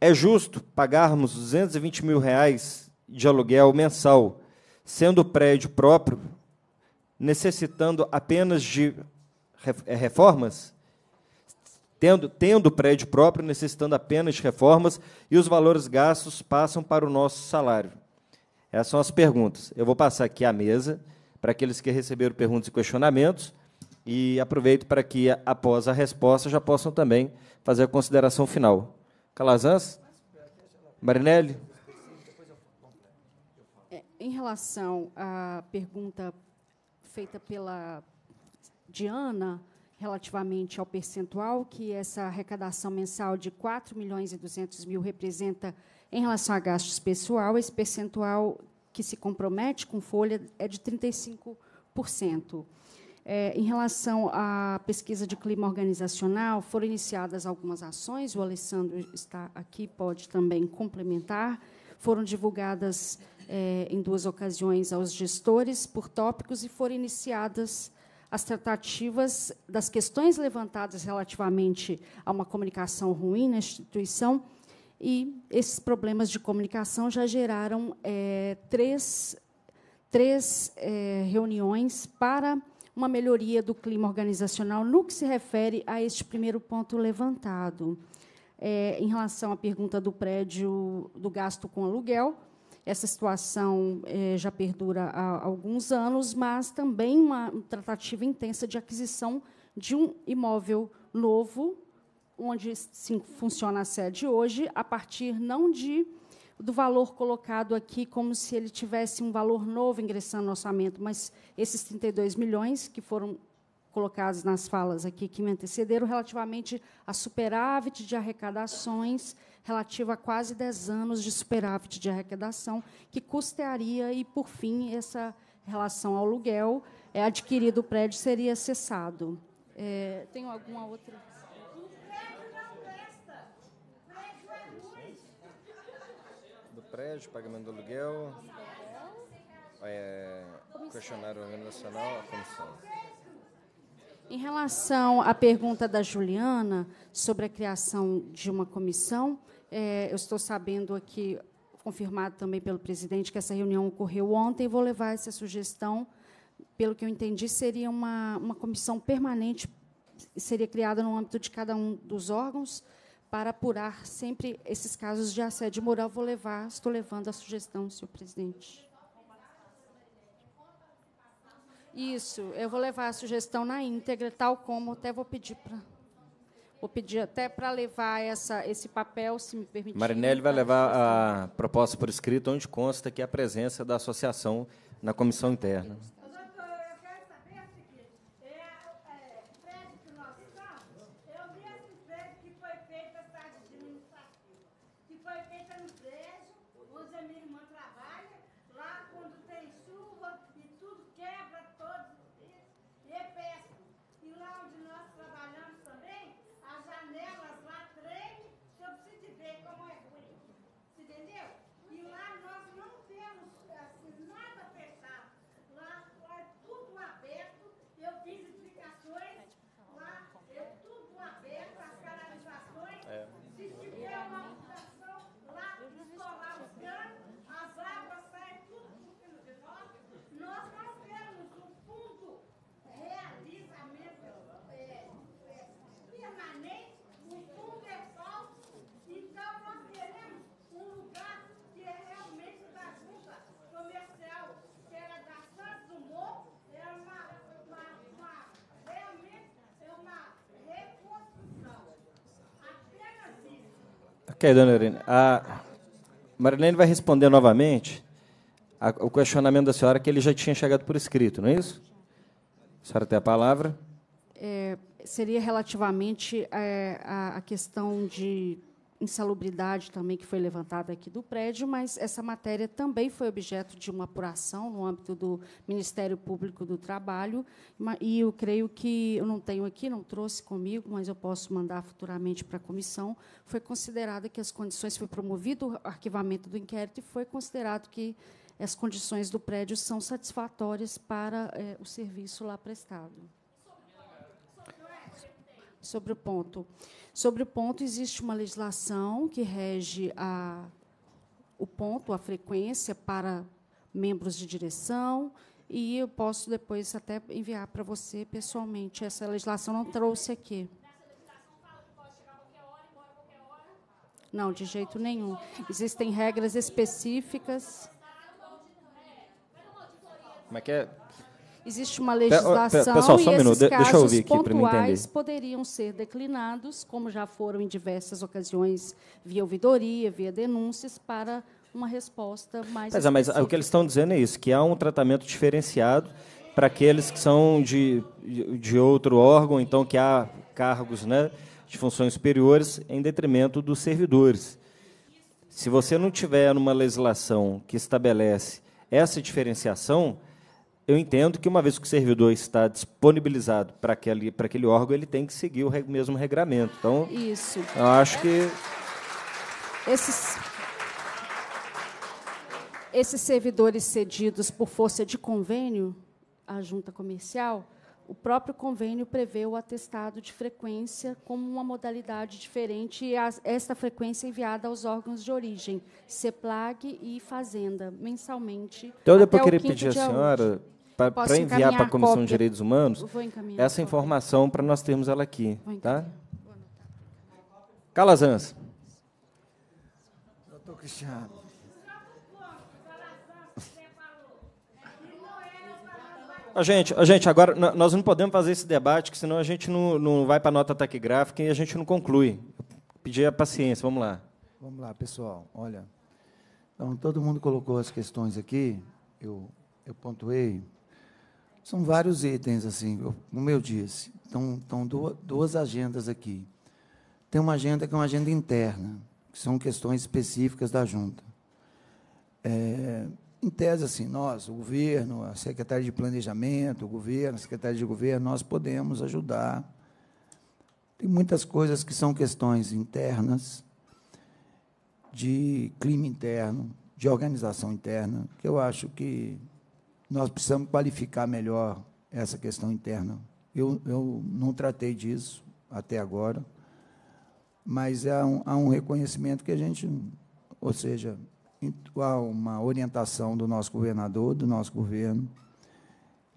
é justo pagarmos 220 mil reais de aluguel mensal, sendo o prédio próprio necessitando apenas de eh, reformas? Tendo, tendo prédio próprio, necessitando apenas de reformas, e os valores gastos passam para o nosso salário? Essas são as perguntas. Eu vou passar aqui a mesa para aqueles que receberam perguntas e questionamentos. E aproveito para que, após a resposta, já possam também fazer a consideração final. Calazans? Marinelli? É, em relação à pergunta feita pela Diana, relativamente ao percentual que essa arrecadação mensal de 4 milhões e 200 mil representa em relação a gastos pessoal, esse percentual que se compromete com folha é de 35%. É, em relação à pesquisa de clima organizacional, foram iniciadas algumas ações, o Alessandro está aqui, pode também complementar. Foram divulgadas é, em duas ocasiões aos gestores por tópicos e foram iniciadas as tratativas das questões levantadas relativamente a uma comunicação ruim na instituição. E esses problemas de comunicação já geraram é, três, três é, reuniões para uma melhoria do clima organizacional no que se refere a este primeiro ponto levantado. É, em relação à pergunta do prédio do gasto com aluguel, essa situação é, já perdura há alguns anos, mas também uma tratativa intensa de aquisição de um imóvel novo, onde se funciona a sede hoje, a partir não de do valor colocado aqui como se ele tivesse um valor novo ingressando no orçamento, mas esses 32 milhões que foram colocados nas falas aqui que me antecederam relativamente a superávit de arrecadações relativo a quase 10 anos de superávit de arrecadação que custearia e por fim essa relação ao aluguel é adquirido o prédio seria cessado. É, tem alguma outra? prédio, pagamento do aluguel, é, questionário organizacional, a comissão. Em relação à pergunta da Juliana sobre a criação de uma comissão, é, eu estou sabendo aqui, confirmado também pelo presidente, que essa reunião ocorreu ontem, vou levar essa sugestão, pelo que eu entendi, seria uma, uma comissão permanente, seria criada no âmbito de cada um dos órgãos, para apurar sempre esses casos de assédio moral. Vou levar, estou levando a sugestão, senhor presidente. Isso, eu vou levar a sugestão na íntegra, tal como até vou pedir para Vou pedir até para levar essa, esse papel, se me permitir. Marinelli vai levar a proposta por escrito, onde consta que é a presença da associação na comissão interna. que aí, dona Irene. A Marilene vai responder novamente a, o questionamento da senhora que ele já tinha chegado por escrito, não é isso? A senhora tem a palavra. É, seria relativamente à é, questão de insalubridade também que foi levantada aqui do prédio, mas essa matéria também foi objeto de uma apuração no âmbito do Ministério Público do Trabalho, e eu creio que eu não tenho aqui, não trouxe comigo, mas eu posso mandar futuramente para a comissão. Foi considerada que as condições foi promovido o arquivamento do inquérito e foi considerado que as condições do prédio são satisfatórias para eh, o serviço lá prestado sobre o ponto. Sobre o ponto, existe uma legislação que rege a, o ponto, a frequência para membros de direção, e eu posso depois até enviar para você pessoalmente. Essa legislação não trouxe aqui. Não, de jeito nenhum. Existem regras específicas. Como é que é? Existe uma legislação pessoal, só um e esses casos deixa eu ouvir aqui pontuais poderiam ser declinados, como já foram em diversas ocasiões, via ouvidoria, via denúncias, para uma resposta mais. Mas, é, mas o que eles estão dizendo é isso, que há um tratamento diferenciado para aqueles que são de, de outro órgão, então que há cargos né, de funções superiores em detrimento dos servidores. Se você não tiver uma legislação que estabelece essa diferenciação, eu entendo que uma vez que o servidor está disponibilizado para aquele, para aquele órgão, ele tem que seguir o mesmo regramento. Então, Isso. eu acho que. Esses, esses servidores cedidos por força de convênio à junta comercial, o próprio convênio prevê o atestado de frequência como uma modalidade diferente, e a, esta frequência é enviada aos órgãos de origem, CEPLAG e Fazenda, mensalmente. Então, eu queria pedir à senhora para enviar para a Comissão cópia. de Direitos Humanos essa informação para nós termos ela aqui. Tá? Calazans. Doutor Cristiano. A gente, a gente, agora nós não podemos fazer esse debate, que senão a gente não, não vai para a nota taquigráfica e a gente não conclui. Pedir a paciência, vamos lá. Vamos lá, pessoal. Olha, então todo mundo colocou as questões aqui. Eu, eu pontuei. São vários itens assim, eu, como eu disse. Então, estão duas, duas agendas aqui. Tem uma agenda que é uma agenda interna, que são questões específicas da junta. É, em tese, assim, nós, o governo, a secretária de planejamento, o governo, a secretária de governo, nós podemos ajudar. Tem muitas coisas que são questões internas, de clima interno, de organização interna, que eu acho que nós precisamos qualificar melhor essa questão interna. Eu, eu não tratei disso até agora, mas há é um, há um reconhecimento que a gente, ou seja, então, uma orientação do nosso governador, do nosso governo,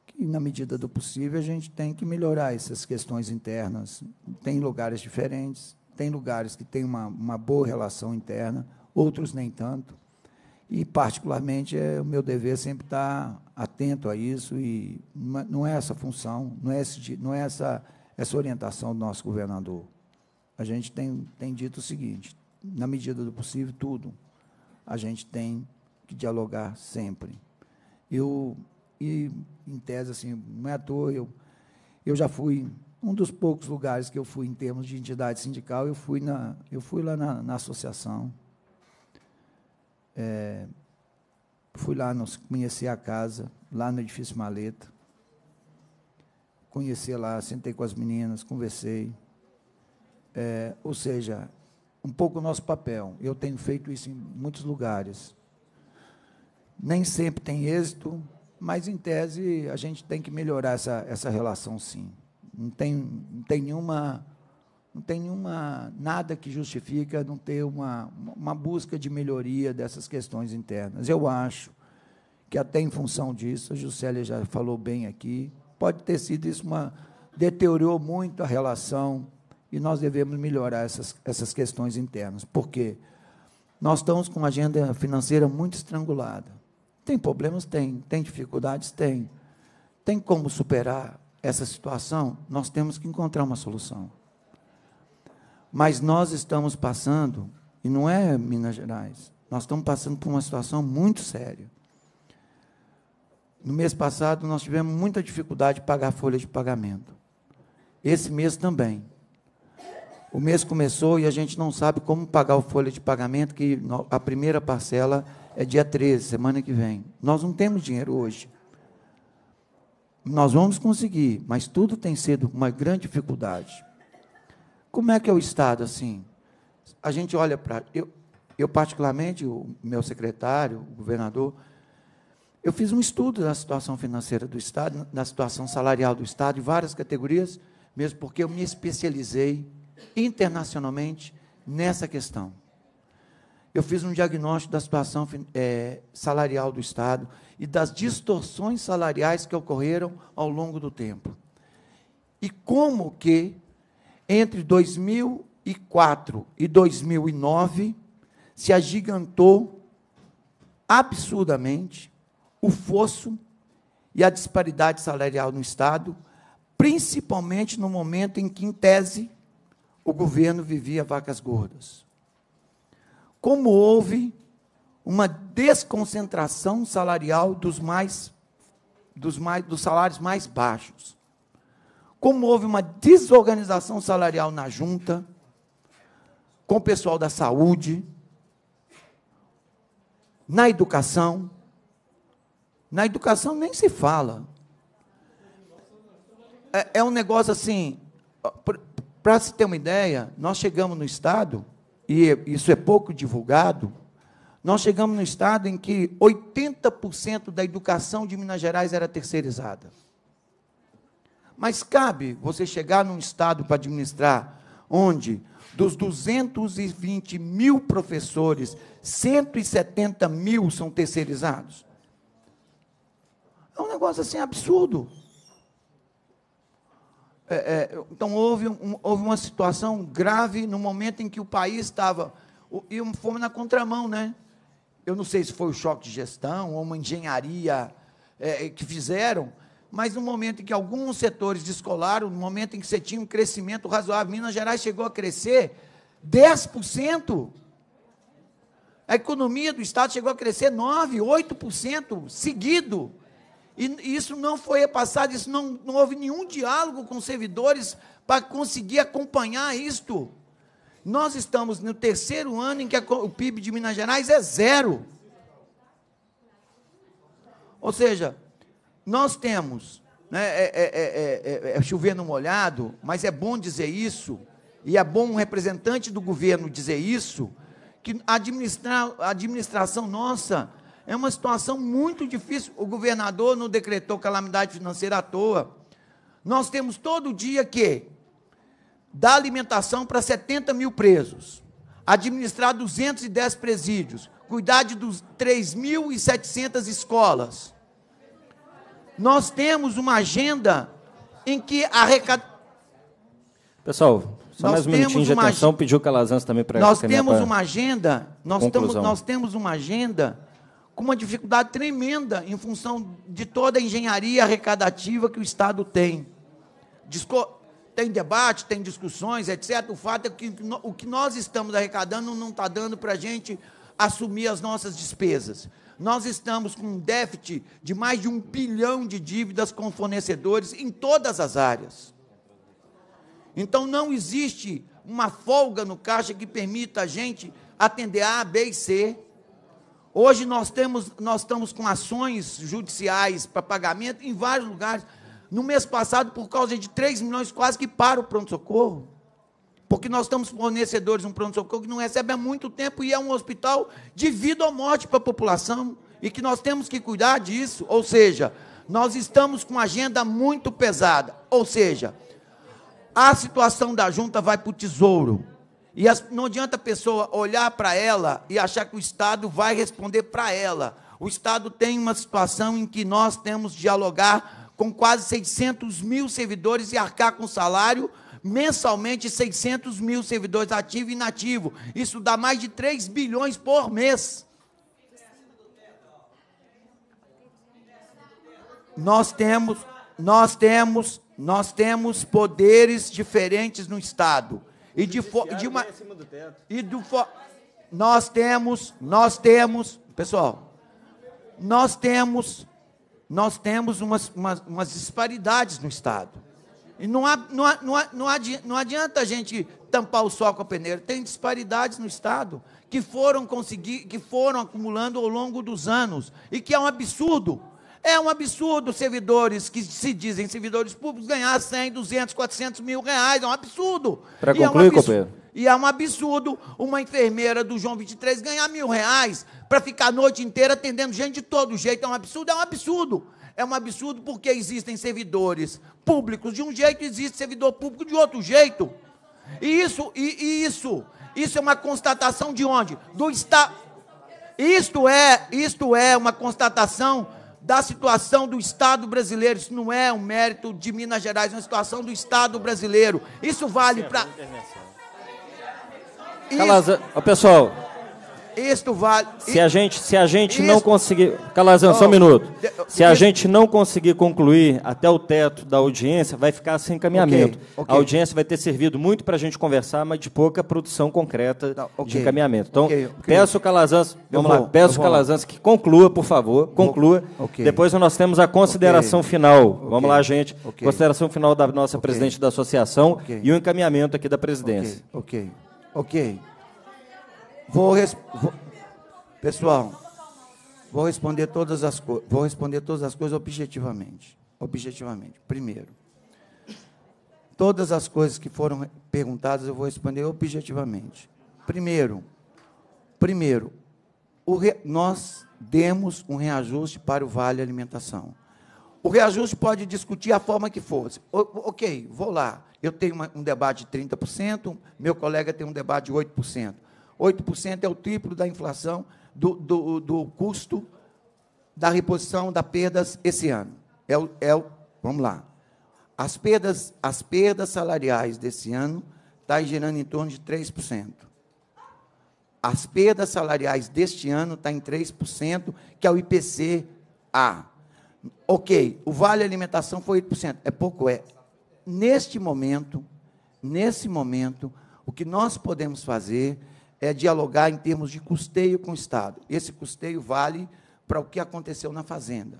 que, na medida do possível, a gente tem que melhorar essas questões internas. Tem lugares diferentes, tem lugares que têm uma, uma boa relação interna, outros nem tanto. E, particularmente, é o meu dever sempre estar atento a isso, e não é, é essa função, não é, esse, não é essa, essa orientação do nosso governador. A gente tem, tem dito o seguinte, na medida do possível, tudo a gente tem que dialogar sempre. Eu, e em tese, assim, não é à toa, eu, eu já fui, um dos poucos lugares que eu fui em termos de entidade sindical, eu fui, na, eu fui lá na, na associação, é, fui lá nos, conhecer a casa, lá no edifício Maleta, conheci lá, sentei com as meninas, conversei, é, ou seja, um pouco o nosso papel. Eu tenho feito isso em muitos lugares. Nem sempre tem êxito, mas em tese a gente tem que melhorar essa, essa relação sim. Não tem, não tem nenhuma não tem nenhuma nada que justifica não ter uma, uma busca de melhoria dessas questões internas. Eu acho que até em função disso, a Juscelia já falou bem aqui, pode ter sido isso uma deteriorou muito a relação e nós devemos melhorar essas, essas questões internas. Por quê? Nós estamos com uma agenda financeira muito estrangulada. Tem problemas? Tem. Tem dificuldades? Tem. Tem como superar essa situação? Nós temos que encontrar uma solução. Mas nós estamos passando, e não é Minas Gerais, nós estamos passando por uma situação muito séria. No mês passado, nós tivemos muita dificuldade de pagar a folha de pagamento. Esse mês também. O mês começou e a gente não sabe como pagar o folha de pagamento, que a primeira parcela é dia 13, semana que vem. Nós não temos dinheiro hoje. Nós vamos conseguir, mas tudo tem sido uma grande dificuldade. Como é que é o Estado assim? A gente olha para. Eu, eu, particularmente, o meu secretário, o governador, eu fiz um estudo da situação financeira do Estado, da situação salarial do Estado, em várias categorias, mesmo porque eu me especializei internacionalmente nessa questão. Eu fiz um diagnóstico da situação é, salarial do Estado e das distorções salariais que ocorreram ao longo do tempo. E como que, entre 2004 e 2009, se agigantou absurdamente o fosso e a disparidade salarial no Estado, principalmente no momento em que, em tese, o governo vivia vacas gordas. Como houve uma desconcentração salarial dos mais dos mais dos salários mais baixos. Como houve uma desorganização salarial na junta com o pessoal da saúde, na educação, na educação nem se fala. É, é um negócio assim, para se ter uma ideia, nós chegamos no estado, e isso é pouco divulgado, nós chegamos no estado em que 80% da educação de Minas Gerais era terceirizada. Mas cabe você chegar num estado para administrar onde dos 220 mil professores, 170 mil são terceirizados. É um negócio assim absurdo. É, é, então, houve, um, houve uma situação grave no momento em que o país estava. E fomos na contramão, né? Eu não sei se foi o choque de gestão ou uma engenharia é, é, que fizeram, mas no momento em que alguns setores descolaram, no momento em que você tinha um crescimento razoável, Minas Gerais chegou a crescer 10%. A economia do Estado chegou a crescer 9%, 8% seguido. E isso não foi repassado, isso não, não houve nenhum diálogo com os servidores para conseguir acompanhar isto. Nós estamos no terceiro ano em que a, o PIB de Minas Gerais é zero. Ou seja, nós temos, né, é, é, é, é chover no molhado, mas é bom dizer isso, e é bom um representante do governo dizer isso, que a administra, administração nossa é uma situação muito difícil. O governador não decretou calamidade financeira à toa. Nós temos todo dia que dar alimentação para 70 mil presos, administrar 210 presídios, cuidar de 3.700 escolas. Nós temos uma agenda em que arrecada. Pessoal, só nós mais um minutinho de atenção, ag... pediu Calazans também para Nós temos pra... uma agenda, nós, tamo, nós temos uma agenda com uma dificuldade tremenda em função de toda a engenharia arrecadativa que o Estado tem. Disco tem debate, tem discussões, etc. O fato é que o que nós estamos arrecadando não está dando para a gente assumir as nossas despesas. Nós estamos com um déficit de mais de um bilhão de dívidas com fornecedores em todas as áreas. Então não existe uma folga no caixa que permita a gente atender A, B e C. Hoje nós, temos, nós estamos com ações judiciais para pagamento em vários lugares. No mês passado, por causa de 3 milhões, quase que para o pronto-socorro. Porque nós estamos fornecedores de um pronto-socorro que não recebe há muito tempo e é um hospital de vida ou morte para a população. E que nós temos que cuidar disso. Ou seja, nós estamos com uma agenda muito pesada. Ou seja, a situação da junta vai para o tesouro. E as, não adianta a pessoa olhar para ela e achar que o Estado vai responder para ela. O Estado tem uma situação em que nós temos de dialogar com quase 600 mil servidores e arcar com salário mensalmente 600 mil servidores ativo e inativo. Isso dá mais de 3 bilhões por mês. Nós temos, nós temos, nós temos poderes diferentes no Estado. E de, de uma né, e do fo, nós temos, nós temos, pessoal, nós temos, nós temos umas, umas, umas disparidades no estado. E não, há, não, há, não, há, não, adianta, não adianta a gente tampar o sol com a peneira. Tem disparidades no estado que foram conseguir, que foram acumulando ao longo dos anos e que é um absurdo. É um absurdo servidores que se dizem servidores públicos ganhar 100, 200, 400 mil reais. É um absurdo. Para concluir, é um absurdo, E é um absurdo uma enfermeira do João 23 ganhar mil reais para ficar a noite inteira atendendo gente de todo jeito. É um absurdo, é um absurdo. É um absurdo porque existem servidores públicos de um jeito e existe servidor público de outro jeito. E isso, e, e isso, isso é uma constatação de onde? Do Estado. Isto é, isto é uma constatação da situação do Estado brasileiro. Isso não é um mérito de Minas Gerais, é uma situação do Estado brasileiro. Isso vale é para. Calazan... Pessoal, isto vale. Se a gente, se a gente isto... não conseguir. Calazan, oh, só um oh, minuto. De... Oh, se a gente não conseguir concluir até o teto da audiência, vai ficar sem encaminhamento. Okay, okay. A audiência vai ter servido muito para a gente conversar, mas de pouca produção concreta não, okay, de encaminhamento. Então, peço Calazans Vamos vou, lá, peço Calazans que conclua, por favor. Conclua. Depois nós temos a consideração final. Vamos lá, gente. Consideração final da nossa presidente da associação e o encaminhamento aqui da presidência. Ok. Ok. Vou, res... vou... pessoal, vou responder todas as co... vou responder todas as coisas objetivamente, objetivamente. Primeiro, todas as coisas que foram perguntadas eu vou responder objetivamente. Primeiro, primeiro, re... nós demos um reajuste para o Vale Alimentação. O reajuste pode discutir a forma que for. ok, vou lá. Eu tenho um debate de 30%, meu colega tem um debate de 8%. 8% é o triplo da inflação, do, do, do custo da reposição das perdas esse ano. É o, é o, vamos lá. As perdas, as perdas salariais desse ano estão tá gerando em torno de 3%. As perdas salariais deste ano estão tá em 3%, que é o IPCA. Ok, o vale alimentação foi 8%. É pouco, é. Neste momento, nesse momento, o que nós podemos fazer é dialogar em termos de custeio com o Estado. Esse custeio vale para o que aconteceu na Fazenda.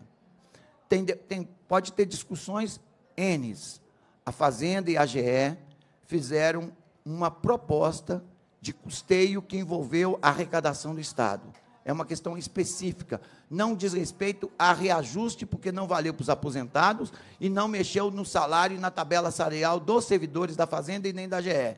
Tem, tem, pode ter discussões Ns. A Fazenda e a AGE fizeram uma proposta de custeio que envolveu a arrecadação do Estado. É uma questão específica. Não diz respeito a reajuste, porque não valeu para os aposentados e não mexeu no salário e na tabela salarial dos servidores da Fazenda e nem da GE.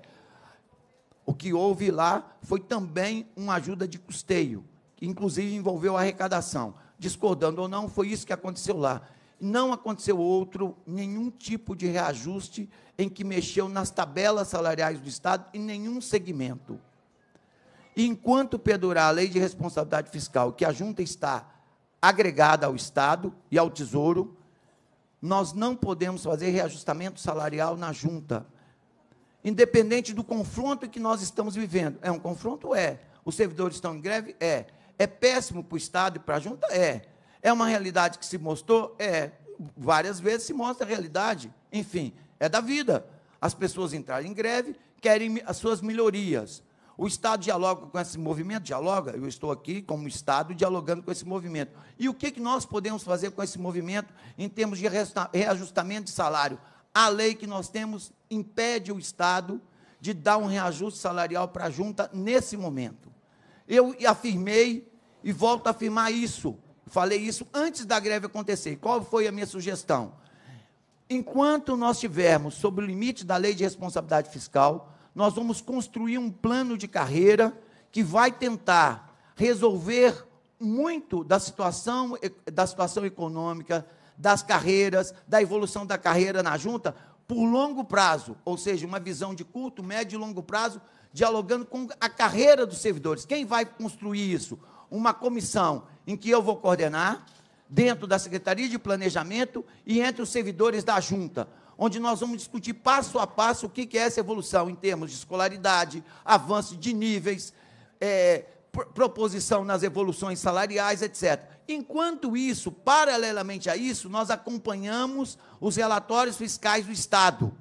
O que houve lá foi também uma ajuda de custeio, que inclusive envolveu arrecadação. Discordando ou não, foi isso que aconteceu lá. Não aconteceu outro, nenhum tipo de reajuste em que mexeu nas tabelas salariais do Estado em nenhum segmento. enquanto perdurar a lei de responsabilidade fiscal, que a junta está agregada ao Estado e ao Tesouro, nós não podemos fazer reajustamento salarial na junta independente do confronto que nós estamos vivendo. É um confronto? É. Os servidores estão em greve? É. É péssimo para o Estado e para a junta? É. É uma realidade que se mostrou? É. Várias vezes se mostra a realidade. Enfim, é da vida. As pessoas entrarem em greve, querem as suas melhorias. O Estado dialoga com esse movimento? Dialoga. Eu estou aqui como Estado dialogando com esse movimento. E o que nós podemos fazer com esse movimento em termos de reajustamento de salário? A lei que nós temos impede o Estado de dar um reajuste salarial para a junta nesse momento. Eu afirmei e volto a afirmar isso. Falei isso antes da greve acontecer. Qual foi a minha sugestão? Enquanto nós tivermos sob o limite da lei de responsabilidade fiscal, nós vamos construir um plano de carreira que vai tentar resolver muito da situação da situação econômica, das carreiras, da evolução da carreira na junta, por longo prazo, ou seja, uma visão de curto, médio e longo prazo, dialogando com a carreira dos servidores. Quem vai construir isso? Uma comissão em que eu vou coordenar, dentro da Secretaria de Planejamento e entre os servidores da junta, onde nós vamos discutir passo a passo o que é essa evolução em termos de escolaridade, avanço de níveis, é, proposição nas evoluções salariais, etc. Enquanto isso, paralelamente a isso, nós acompanhamos os relatórios fiscais do Estado,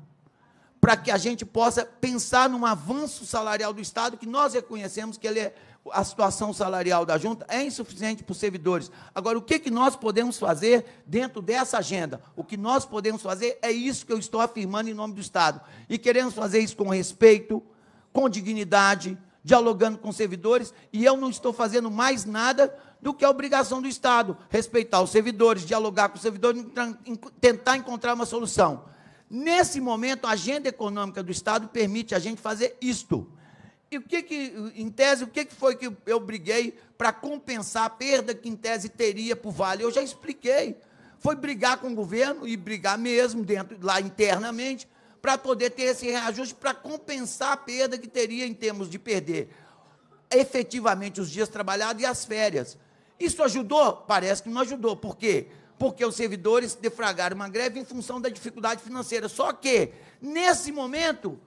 para que a gente possa pensar num avanço salarial do Estado, que nós reconhecemos que ele é, a situação salarial da junta é insuficiente para os servidores. Agora, o que, que nós podemos fazer dentro dessa agenda? O que nós podemos fazer é isso que eu estou afirmando em nome do Estado. E queremos fazer isso com respeito, com dignidade, dialogando com servidores e eu não estou fazendo mais nada do que a obrigação do Estado, respeitar os servidores, dialogar com os servidores, tentar encontrar uma solução. Nesse momento, a agenda econômica do Estado permite a gente fazer isto. E o que, que em tese, o que, que foi que eu briguei para compensar a perda que, em tese, teria para o Vale? Eu já expliquei. Foi brigar com o governo, e brigar mesmo, dentro lá internamente, para poder ter esse reajuste para compensar a perda que teria em termos de perder efetivamente os dias trabalhados e as férias. Isso ajudou? Parece que não ajudou. Por quê? Porque os servidores defragaram uma greve em função da dificuldade financeira. Só que, nesse momento,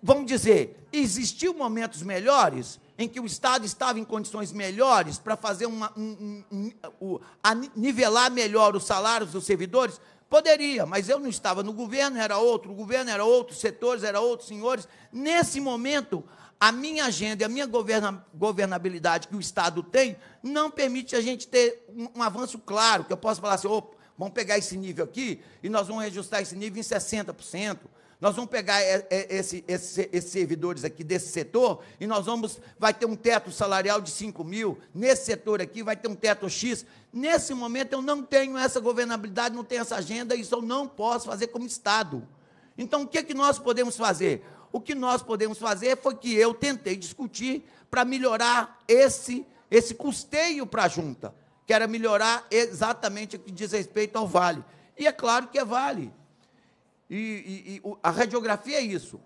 vamos dizer, existiu momentos melhores em que o Estado estava em condições melhores para fazer uma, um, um, um, a nivelar melhor os salários dos servidores? Poderia, mas eu não estava no governo, era outro, o governo era outro, setores era outros, senhores. Nesse momento, a minha agenda e a minha governa, governabilidade que o Estado tem não permite a gente ter um, um avanço claro, que eu posso falar assim, oh, vamos pegar esse nível aqui e nós vamos ajustar esse nível em 60%. Nós vamos pegar é, é, esse, esse, esses servidores aqui desse setor e nós vamos, vai ter um teto salarial de 5 mil, nesse setor aqui vai ter um teto X. Nesse momento eu não tenho essa governabilidade, não tenho essa agenda, isso eu não posso fazer como Estado. Então o que, é que nós podemos fazer? O que nós podemos fazer foi que eu tentei discutir para melhorar esse, esse custeio para a junta, que era melhorar exatamente o que diz respeito ao vale. E é claro que é vale. E, e, e a radiografia é isso.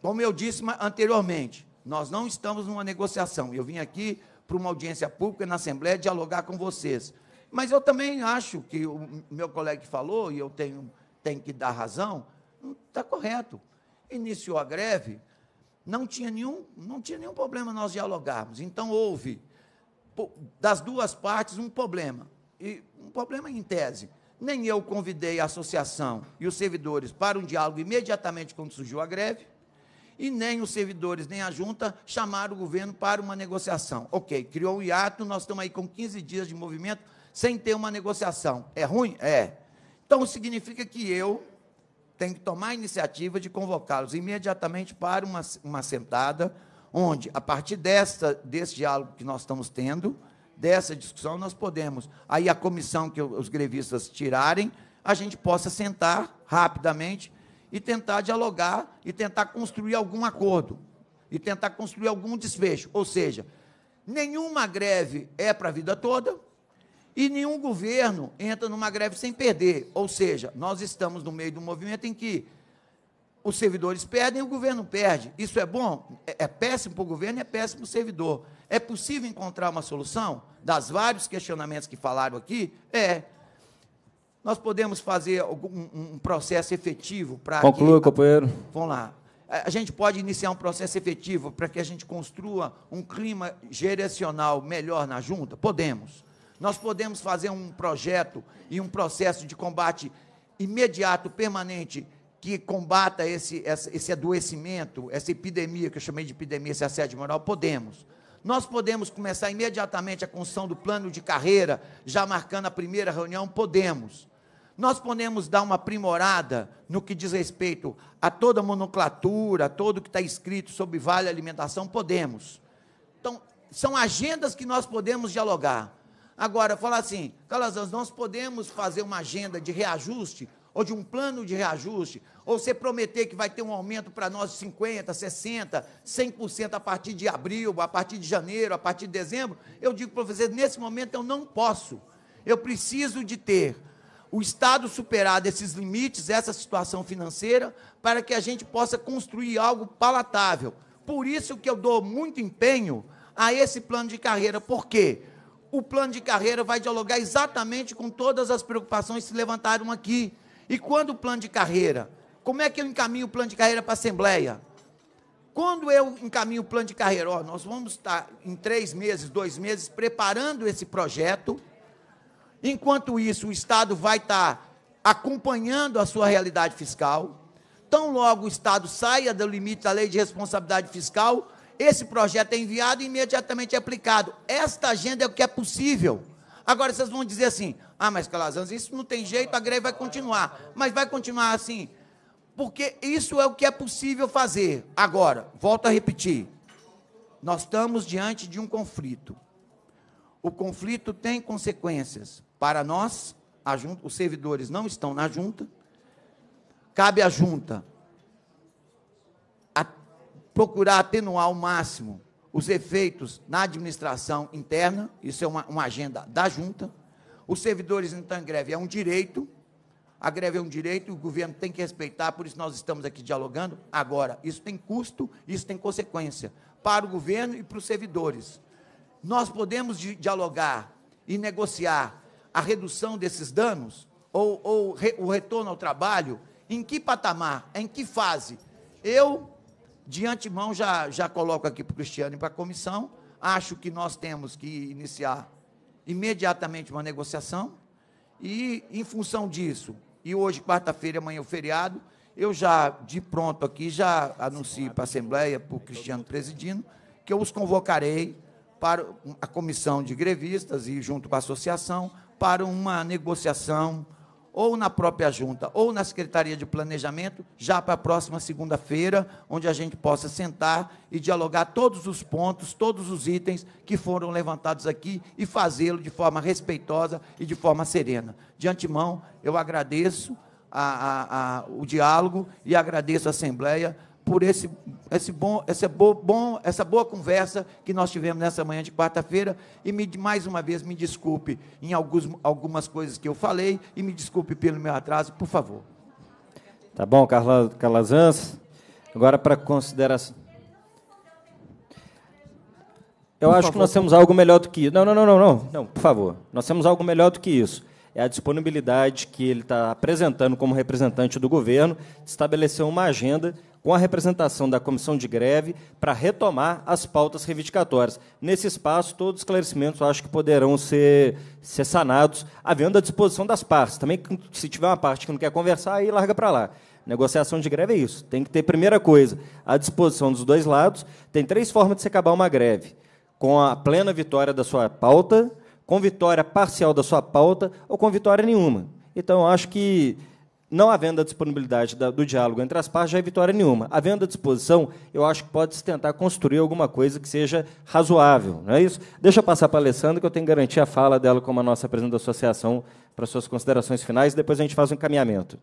Como eu disse anteriormente, nós não estamos numa negociação. Eu vim aqui para uma audiência pública na Assembleia dialogar com vocês. Mas eu também acho que o meu colega falou, e eu tenho, tenho que dar razão, está correto. Iniciou a greve, não tinha, nenhum, não tinha nenhum problema nós dialogarmos. Então, houve, das duas partes, um problema. E um problema em tese. Nem eu convidei a associação e os servidores para um diálogo imediatamente quando surgiu a greve, e nem os servidores, nem a junta chamaram o governo para uma negociação. Ok, criou um hiato, nós estamos aí com 15 dias de movimento sem ter uma negociação. É ruim? É. Então significa que eu tenho que tomar a iniciativa de convocá-los imediatamente para uma, uma sentada, onde, a partir desta, desse diálogo que nós estamos tendo, dessa discussão nós podemos, aí a comissão que os grevistas tirarem, a gente possa sentar rapidamente e tentar dialogar e tentar construir algum acordo e tentar construir algum desfecho. Ou seja, nenhuma greve é para a vida toda e nenhum governo entra numa greve sem perder. Ou seja, nós estamos no meio de um movimento em que os servidores perdem, o governo perde. Isso é bom? É, é péssimo para o governo e é péssimo para o servidor. É possível encontrar uma solução? Das vários questionamentos que falaram aqui, é. Nós podemos fazer um, um processo efetivo para. Conclua, que... companheiro. Vamos lá. A gente pode iniciar um processo efetivo para que a gente construa um clima geracional melhor na junta? Podemos. Nós podemos fazer um projeto e um processo de combate imediato, permanente que combata esse, esse adoecimento, essa epidemia, que eu chamei de epidemia, esse é assédio moral? Podemos. Nós podemos começar imediatamente a construção do plano de carreira, já marcando a primeira reunião? Podemos. Nós podemos dar uma aprimorada no que diz respeito a toda a monoclatura, a todo o que está escrito sobre vale alimentação? Podemos. Então, são agendas que nós podemos dialogar. Agora, falar assim, Calazans, nós podemos fazer uma agenda de reajuste? ou de um plano de reajuste, ou você prometer que vai ter um aumento para nós de 50%, 60%, 100% a partir de abril, a partir de janeiro, a partir de dezembro, eu digo para vocês, nesse momento eu não posso. Eu preciso de ter o Estado superar esses limites, essa situação financeira, para que a gente possa construir algo palatável. Por isso que eu dou muito empenho a esse plano de carreira. Por quê? O plano de carreira vai dialogar exatamente com todas as preocupações que se levantaram aqui. E quando o plano de carreira? Como é que eu encaminho o plano de carreira para a Assembleia? Quando eu encaminho o plano de carreira? Ó, nós vamos estar em três meses, dois meses, preparando esse projeto. Enquanto isso, o Estado vai estar acompanhando a sua realidade fiscal. Tão logo o Estado saia do limite da lei de responsabilidade fiscal, esse projeto é enviado e imediatamente é aplicado. Esta agenda é o que é possível. Agora vocês vão dizer assim: ah, mas Calazans, isso não tem jeito, a greve vai continuar. Mas vai continuar assim. Porque isso é o que é possível fazer. Agora, volto a repetir. Nós estamos diante de um conflito. O conflito tem consequências para nós, junta, os servidores não estão na junta. Cabe à junta procurar atenuar ao máximo os efeitos na administração interna, isso é uma, uma agenda da junta. Os servidores estão em greve, é um direito, a greve é um direito, o governo tem que respeitar, por isso nós estamos aqui dialogando. Agora, isso tem custo, isso tem consequência para o governo e para os servidores. Nós podemos dialogar e negociar a redução desses danos ou, ou re, o retorno ao trabalho? Em que patamar? Em que fase? Eu, de antemão, já, já coloco aqui para o Cristiano e para a comissão, acho que nós temos que iniciar imediatamente uma negociação e, em função disso, e hoje, quarta-feira, amanhã é o feriado, eu já, de pronto aqui, já anuncio para a Assembleia, para o Cristiano presidindo, que eu os convocarei para a comissão de grevistas e junto com a associação para uma negociação ou na própria junta, ou na Secretaria de Planejamento, já para a próxima segunda-feira, onde a gente possa sentar e dialogar todos os pontos, todos os itens que foram levantados aqui e fazê-lo de forma respeitosa e de forma serena. De antemão, eu agradeço a, a, a, o diálogo e agradeço a Assembleia por esse, esse bom, essa, bo, bom, essa boa conversa que nós tivemos nessa manhã de quarta-feira. E me, mais uma vez, me desculpe em alguns, algumas coisas que eu falei e me desculpe pelo meu atraso, por favor. Tá bom, Carla Calazans. Agora, para consideração. Eu por acho favor. que nós temos algo melhor do que isso. Não, não, não, não, não, não, por favor. Nós temos algo melhor do que isso é a disponibilidade que ele está apresentando como representante do governo, estabeleceu uma agenda com a representação da comissão de greve para retomar as pautas reivindicatórias. Nesse espaço, todos os esclarecimentos acho que poderão ser, ser sanados, havendo a disposição das partes. Também, se tiver uma parte que não quer conversar, aí larga para lá. Negociação de greve é isso. Tem que ter, primeira coisa, a disposição dos dois lados. Tem três formas de se acabar uma greve: com a plena vitória da sua pauta, com vitória parcial da sua pauta ou com vitória nenhuma. Então, acho que não havendo a disponibilidade do diálogo entre as partes, já é vitória nenhuma. Havendo a disposição, eu acho que pode-se tentar construir alguma coisa que seja razoável, não é isso? Deixa eu passar para a Alessandra, que eu tenho que garantir a fala dela como a nossa presidente da associação para suas considerações finais, e depois a gente faz um encaminhamento.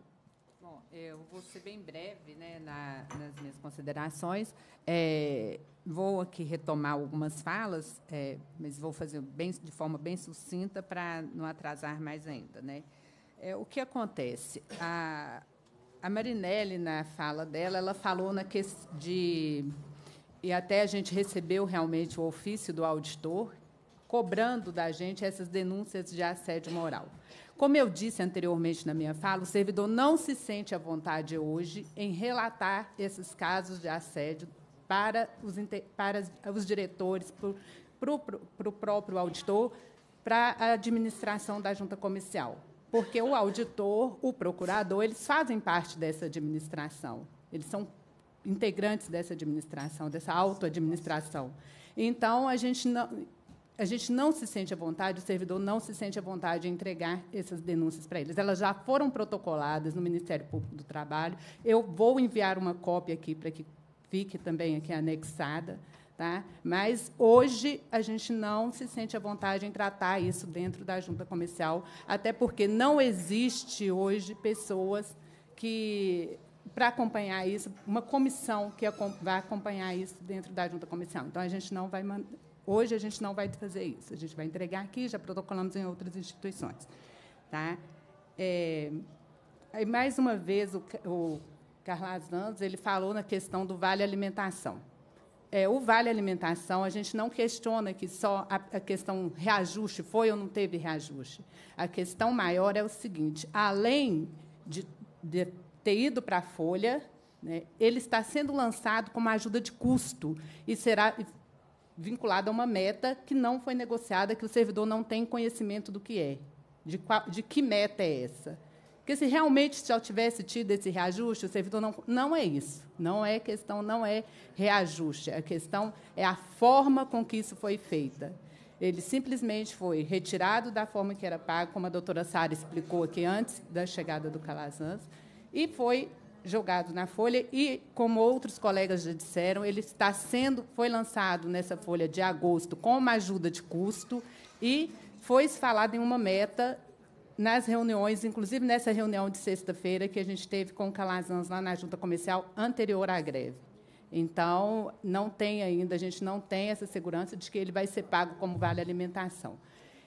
Bom, eu vou ser bem breve né, nas minhas considerações. É, vou aqui retomar algumas falas, é, mas vou fazer bem, de forma bem sucinta para não atrasar mais ainda, né? É, o que acontece? A, a Marinelli, na fala dela, ela falou na questão de. E até a gente recebeu realmente o ofício do auditor, cobrando da gente essas denúncias de assédio moral. Como eu disse anteriormente na minha fala, o servidor não se sente à vontade hoje em relatar esses casos de assédio para os, para os diretores, para o próprio auditor, para a administração da junta comercial. Porque o auditor, o procurador, eles fazem parte dessa administração. Eles são integrantes dessa administração, dessa auto-administração. Então, a gente não. A gente não se sente à vontade, o servidor não se sente à vontade de entregar essas denúncias para eles. Elas já foram protocoladas no Ministério Público do Trabalho. Eu vou enviar uma cópia aqui para que fique também aqui anexada. Tá? Mas hoje a gente não se sente à vontade em tratar isso dentro da junta comercial, até porque não existe hoje pessoas que para acompanhar isso, uma comissão que vai acompanhar isso dentro da junta comercial. Então a gente não vai hoje a gente não vai fazer isso. A gente vai entregar aqui, já protocolamos em outras instituições, tá? É, mais uma vez o, o Carlos Andes ele falou na questão do vale alimentação é, o vale alimentação, a gente não questiona que só a, a questão reajuste foi ou não teve reajuste. A questão maior é o seguinte: além de, de ter ido para a Folha, né, ele está sendo lançado como ajuda de custo e será vinculado a uma meta que não foi negociada, que o servidor não tem conhecimento do que é. De, qual, de que meta é essa? Porque se realmente já tivesse tido esse reajuste, o servidor não. Não é isso. Não é questão, não é reajuste. A questão é a forma com que isso foi feita. Ele simplesmente foi retirado da forma que era pago, como a doutora Sara explicou aqui antes da chegada do Calazans, e foi jogado na folha e, como outros colegas já disseram, ele está sendo, foi lançado nessa folha de agosto com uma ajuda de custo e foi falado em uma meta nas reuniões, inclusive nessa reunião de sexta-feira que a gente teve com o Calazans lá na junta comercial anterior à greve. Então, não tem ainda, a gente não tem essa segurança de que ele vai ser pago como vale alimentação.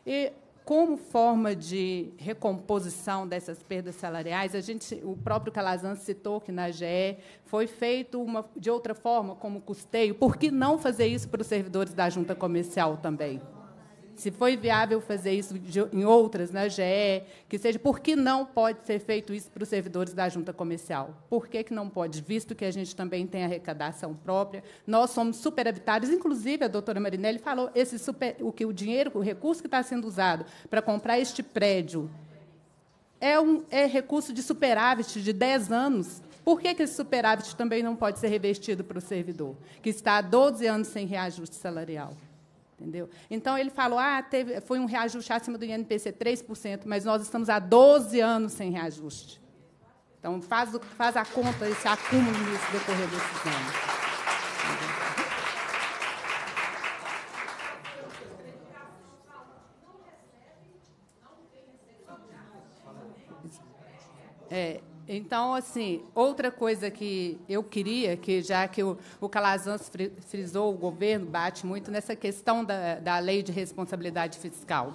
E como forma de recomposição dessas perdas salariais, a gente, o próprio Calazans citou que na GE foi feito uma, de outra forma, como custeio. Por que não fazer isso para os servidores da junta comercial também? se foi viável fazer isso de, em outras, na GE, que seja, por que não pode ser feito isso para os servidores da junta comercial? Por que, que não pode? Visto que a gente também tem arrecadação própria, nós somos superavitários, inclusive a doutora Marinelli falou esse super, o que o dinheiro, o recurso que está sendo usado para comprar este prédio é um é recurso de superávit de 10 anos. Por que, que esse superávit também não pode ser revestido para o servidor, que está há 12 anos sem reajuste salarial? Entendeu? Então, ele falou, ah, teve, foi um reajuste acima do INPC 3%, mas nós estamos há 12 anos sem reajuste. Então, faz, faz a conta, desse acúmulo nesse decorrer desses anos. É, então, assim, outra coisa que eu queria, que já que o, o Calazans frisou, o governo bate muito nessa questão da, da lei de responsabilidade fiscal.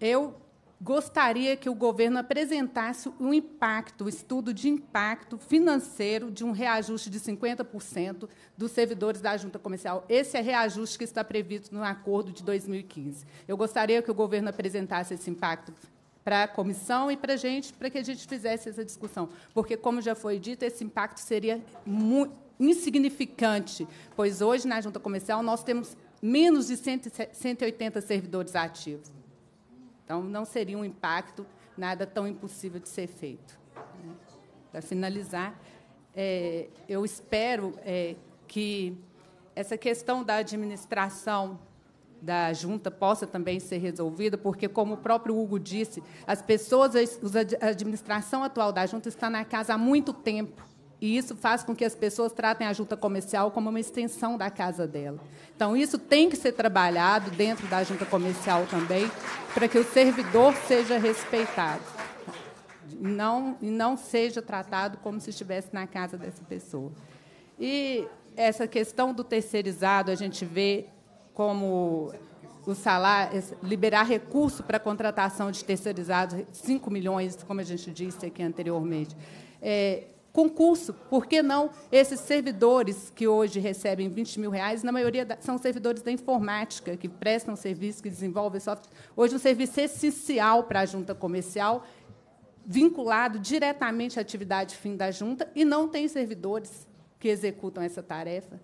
Eu gostaria que o governo apresentasse o um impacto, o um estudo de impacto financeiro de um reajuste de 50% dos servidores da junta comercial. Esse é reajuste que está previsto no acordo de 2015. Eu gostaria que o governo apresentasse esse impacto para a comissão e para a gente, para que a gente fizesse essa discussão. Porque, como já foi dito, esse impacto seria insignificante, pois hoje, na junta comercial, nós temos menos de 180 servidores ativos. Então, não seria um impacto nada tão impossível de ser feito. Né? Para finalizar, é, eu espero é, que essa questão da administração da junta possa também ser resolvida, porque, como o próprio Hugo disse, as pessoas, a administração atual da junta está na casa há muito tempo. E isso faz com que as pessoas tratem a junta comercial como uma extensão da casa dela. Então, isso tem que ser trabalhado dentro da junta comercial também, para que o servidor seja respeitado não, e não seja tratado como se estivesse na casa dessa pessoa. E essa questão do terceirizado, a gente vê como o salário, liberar recurso para contratação de terceirizados, 5 milhões, como a gente disse aqui anteriormente. É, concurso, por que não esses servidores que hoje recebem 20 mil reais, na maioria da, são servidores da informática, que prestam serviço, que desenvolvem software. Hoje, um serviço essencial para a junta comercial, vinculado diretamente à atividade fim da junta, e não tem servidores que executam essa tarefa.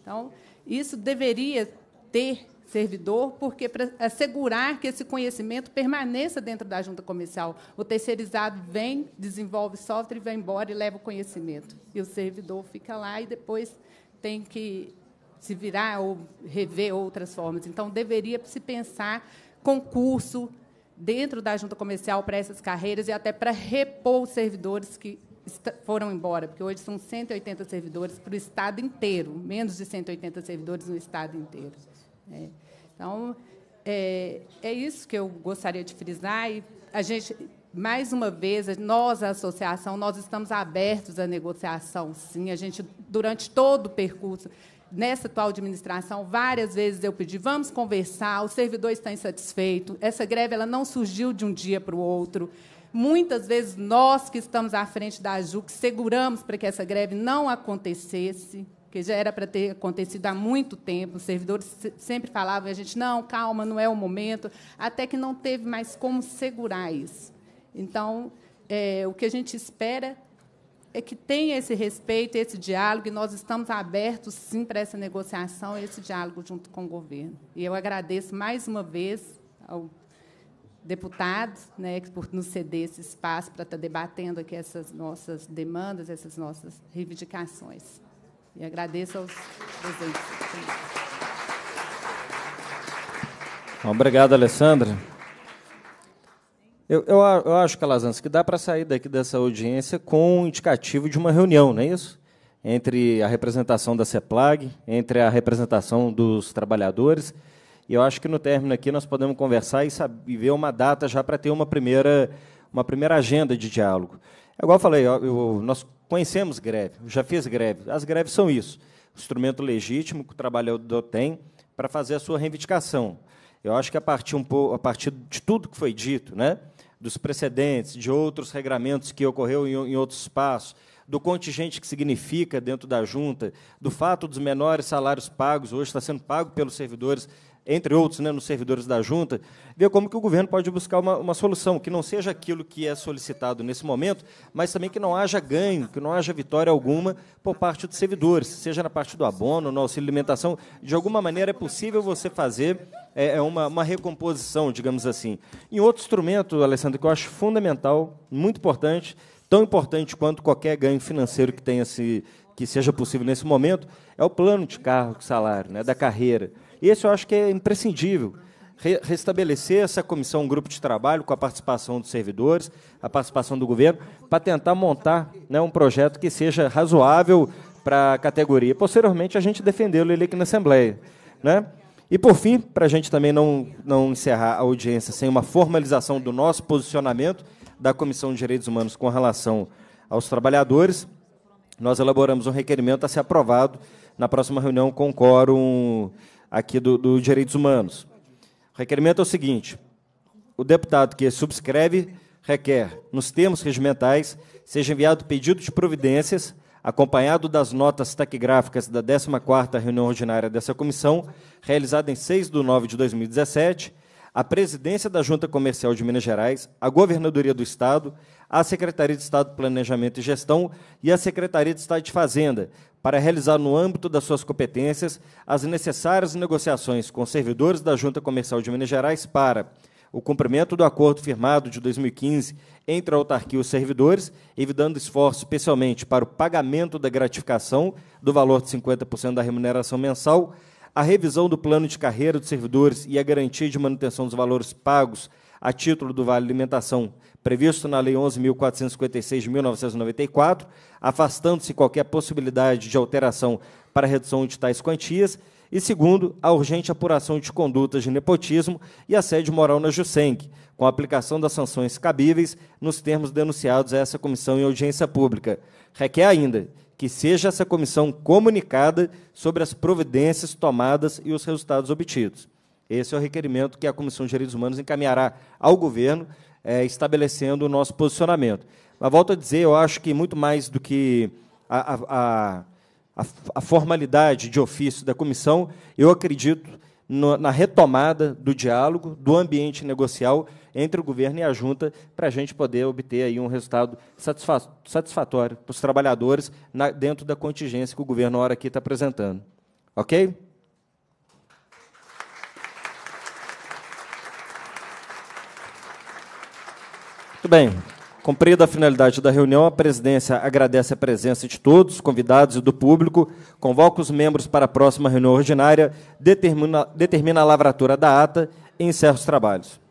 Então, isso deveria ter servidor, porque para assegurar que esse conhecimento permaneça dentro da junta comercial. O terceirizado vem, desenvolve software e vai embora e leva o conhecimento. E o servidor fica lá e depois tem que se virar ou rever outras formas. Então, deveria se pensar concurso dentro da junta comercial para essas carreiras e até para repor os servidores que foram embora, porque hoje são 180 servidores para o Estado inteiro, menos de 180 servidores no Estado inteiro. É. Então, é, é isso que eu gostaria de frisar. E a gente, mais uma vez, nós, a associação, nós estamos abertos à negociação, sim. A gente, durante todo o percurso, nessa atual administração, várias vezes eu pedi, vamos conversar, o servidor está insatisfeito, essa greve ela não surgiu de um dia para o outro. Muitas vezes nós que estamos à frente da AJUC seguramos para que essa greve não acontecesse que já era para ter acontecido há muito tempo. Os servidores sempre falavam, a gente, não, calma, não é o momento, até que não teve mais como segurar isso. Então, é, o que a gente espera é que tenha esse respeito, esse diálogo, e nós estamos abertos, sim, para essa negociação, esse diálogo junto com o governo. E eu agradeço mais uma vez ao deputado né, por nos ceder esse espaço para estar tá debatendo aqui essas nossas demandas, essas nossas reivindicações. E agradeço aos presentes. Obrigado, Alessandra. Eu, eu, eu acho, Calazans, que dá para sair daqui dessa audiência com um indicativo de uma reunião, não é isso? Entre a representação da CEPLAG, entre a representação dos trabalhadores. E eu acho que no término aqui nós podemos conversar e, saber, e ver uma data já para ter uma primeira, uma primeira agenda de diálogo. É igual eu falei, ó, eu, nós conhecemos greve, já fiz greve. As greves são isso, instrumento legítimo que o trabalhador tem para fazer a sua reivindicação. Eu acho que a partir, um pouco, a partir de tudo que foi dito, né, dos precedentes, de outros regramentos que ocorreu em, em outros espaços, do contingente que significa dentro da junta, do fato dos menores salários pagos, hoje está sendo pago pelos servidores entre outros, né, nos servidores da junta, ver como que o governo pode buscar uma, uma, solução que não seja aquilo que é solicitado nesse momento, mas também que não haja ganho, que não haja vitória alguma por parte dos servidores, seja na parte do abono, no auxílio alimentação. De alguma maneira é possível você fazer é, é uma, uma recomposição, digamos assim. Em outro instrumento, Alessandro, que eu acho fundamental, muito importante, tão importante quanto qualquer ganho financeiro que tenha se que seja possível nesse momento, é o plano de cargo salário, né, da carreira. Esse eu acho que é imprescindível. Re restabelecer essa comissão, um grupo de trabalho com a participação dos servidores, a participação do governo, para tentar montar né, um projeto que seja razoável para a categoria. Posteriormente, a gente defendeu ele aqui na Assembleia. Né? E, por fim, para a gente também não, não encerrar a audiência sem uma formalização do nosso posicionamento da Comissão de Direitos Humanos com relação aos trabalhadores, nós elaboramos um requerimento a ser aprovado na próxima reunião com o quórum aqui dos do direitos humanos. O requerimento é o seguinte: o deputado que subscreve requer, nos termos regimentais, seja enviado pedido de providências, acompanhado das notas taquigráficas da 14 reunião ordinária dessa comissão, realizada em 6 de nove de 2017, à presidência da Junta Comercial de Minas Gerais, à Governadoria do Estado à Secretaria de Estado de Planejamento e Gestão e à Secretaria de Estado de Fazenda, para realizar, no âmbito das suas competências, as necessárias negociações com servidores da Junta Comercial de Minas Gerais para o cumprimento do acordo firmado de 2015 entre a autarquia e os servidores, evitando esforço especialmente para o pagamento da gratificação do valor de 50% da remuneração mensal, a revisão do plano de carreira dos servidores e a garantia de manutenção dos valores pagos a título do Vale Alimentação previsto na Lei 11.456 de 1994, afastando-se qualquer possibilidade de alteração para redução de tais quantias, e segundo, a urgente apuração de condutas de nepotismo e assédio moral na Jusenc, com a aplicação das sanções cabíveis nos termos denunciados a essa comissão em audiência pública. Requer ainda que seja essa comissão comunicada sobre as providências tomadas e os resultados obtidos. Esse é o requerimento que a Comissão de Direitos Humanos encaminhará ao governo é, estabelecendo o nosso posicionamento. Mas volto a dizer, eu acho que muito mais do que a, a, a, a formalidade de ofício da comissão, eu acredito no, na retomada do diálogo, do ambiente negocial entre o governo e a junta, para a gente poder obter aí um resultado satisfa satisfatório para os trabalhadores na, dentro da contingência que o governo, hora aqui, está apresentando. Ok? Muito bem. Cumprida a finalidade da reunião, a presidência agradece a presença de todos, convidados e do público, convoca os membros para a próxima reunião ordinária, determina, determina a lavratura da ata e encerra os trabalhos.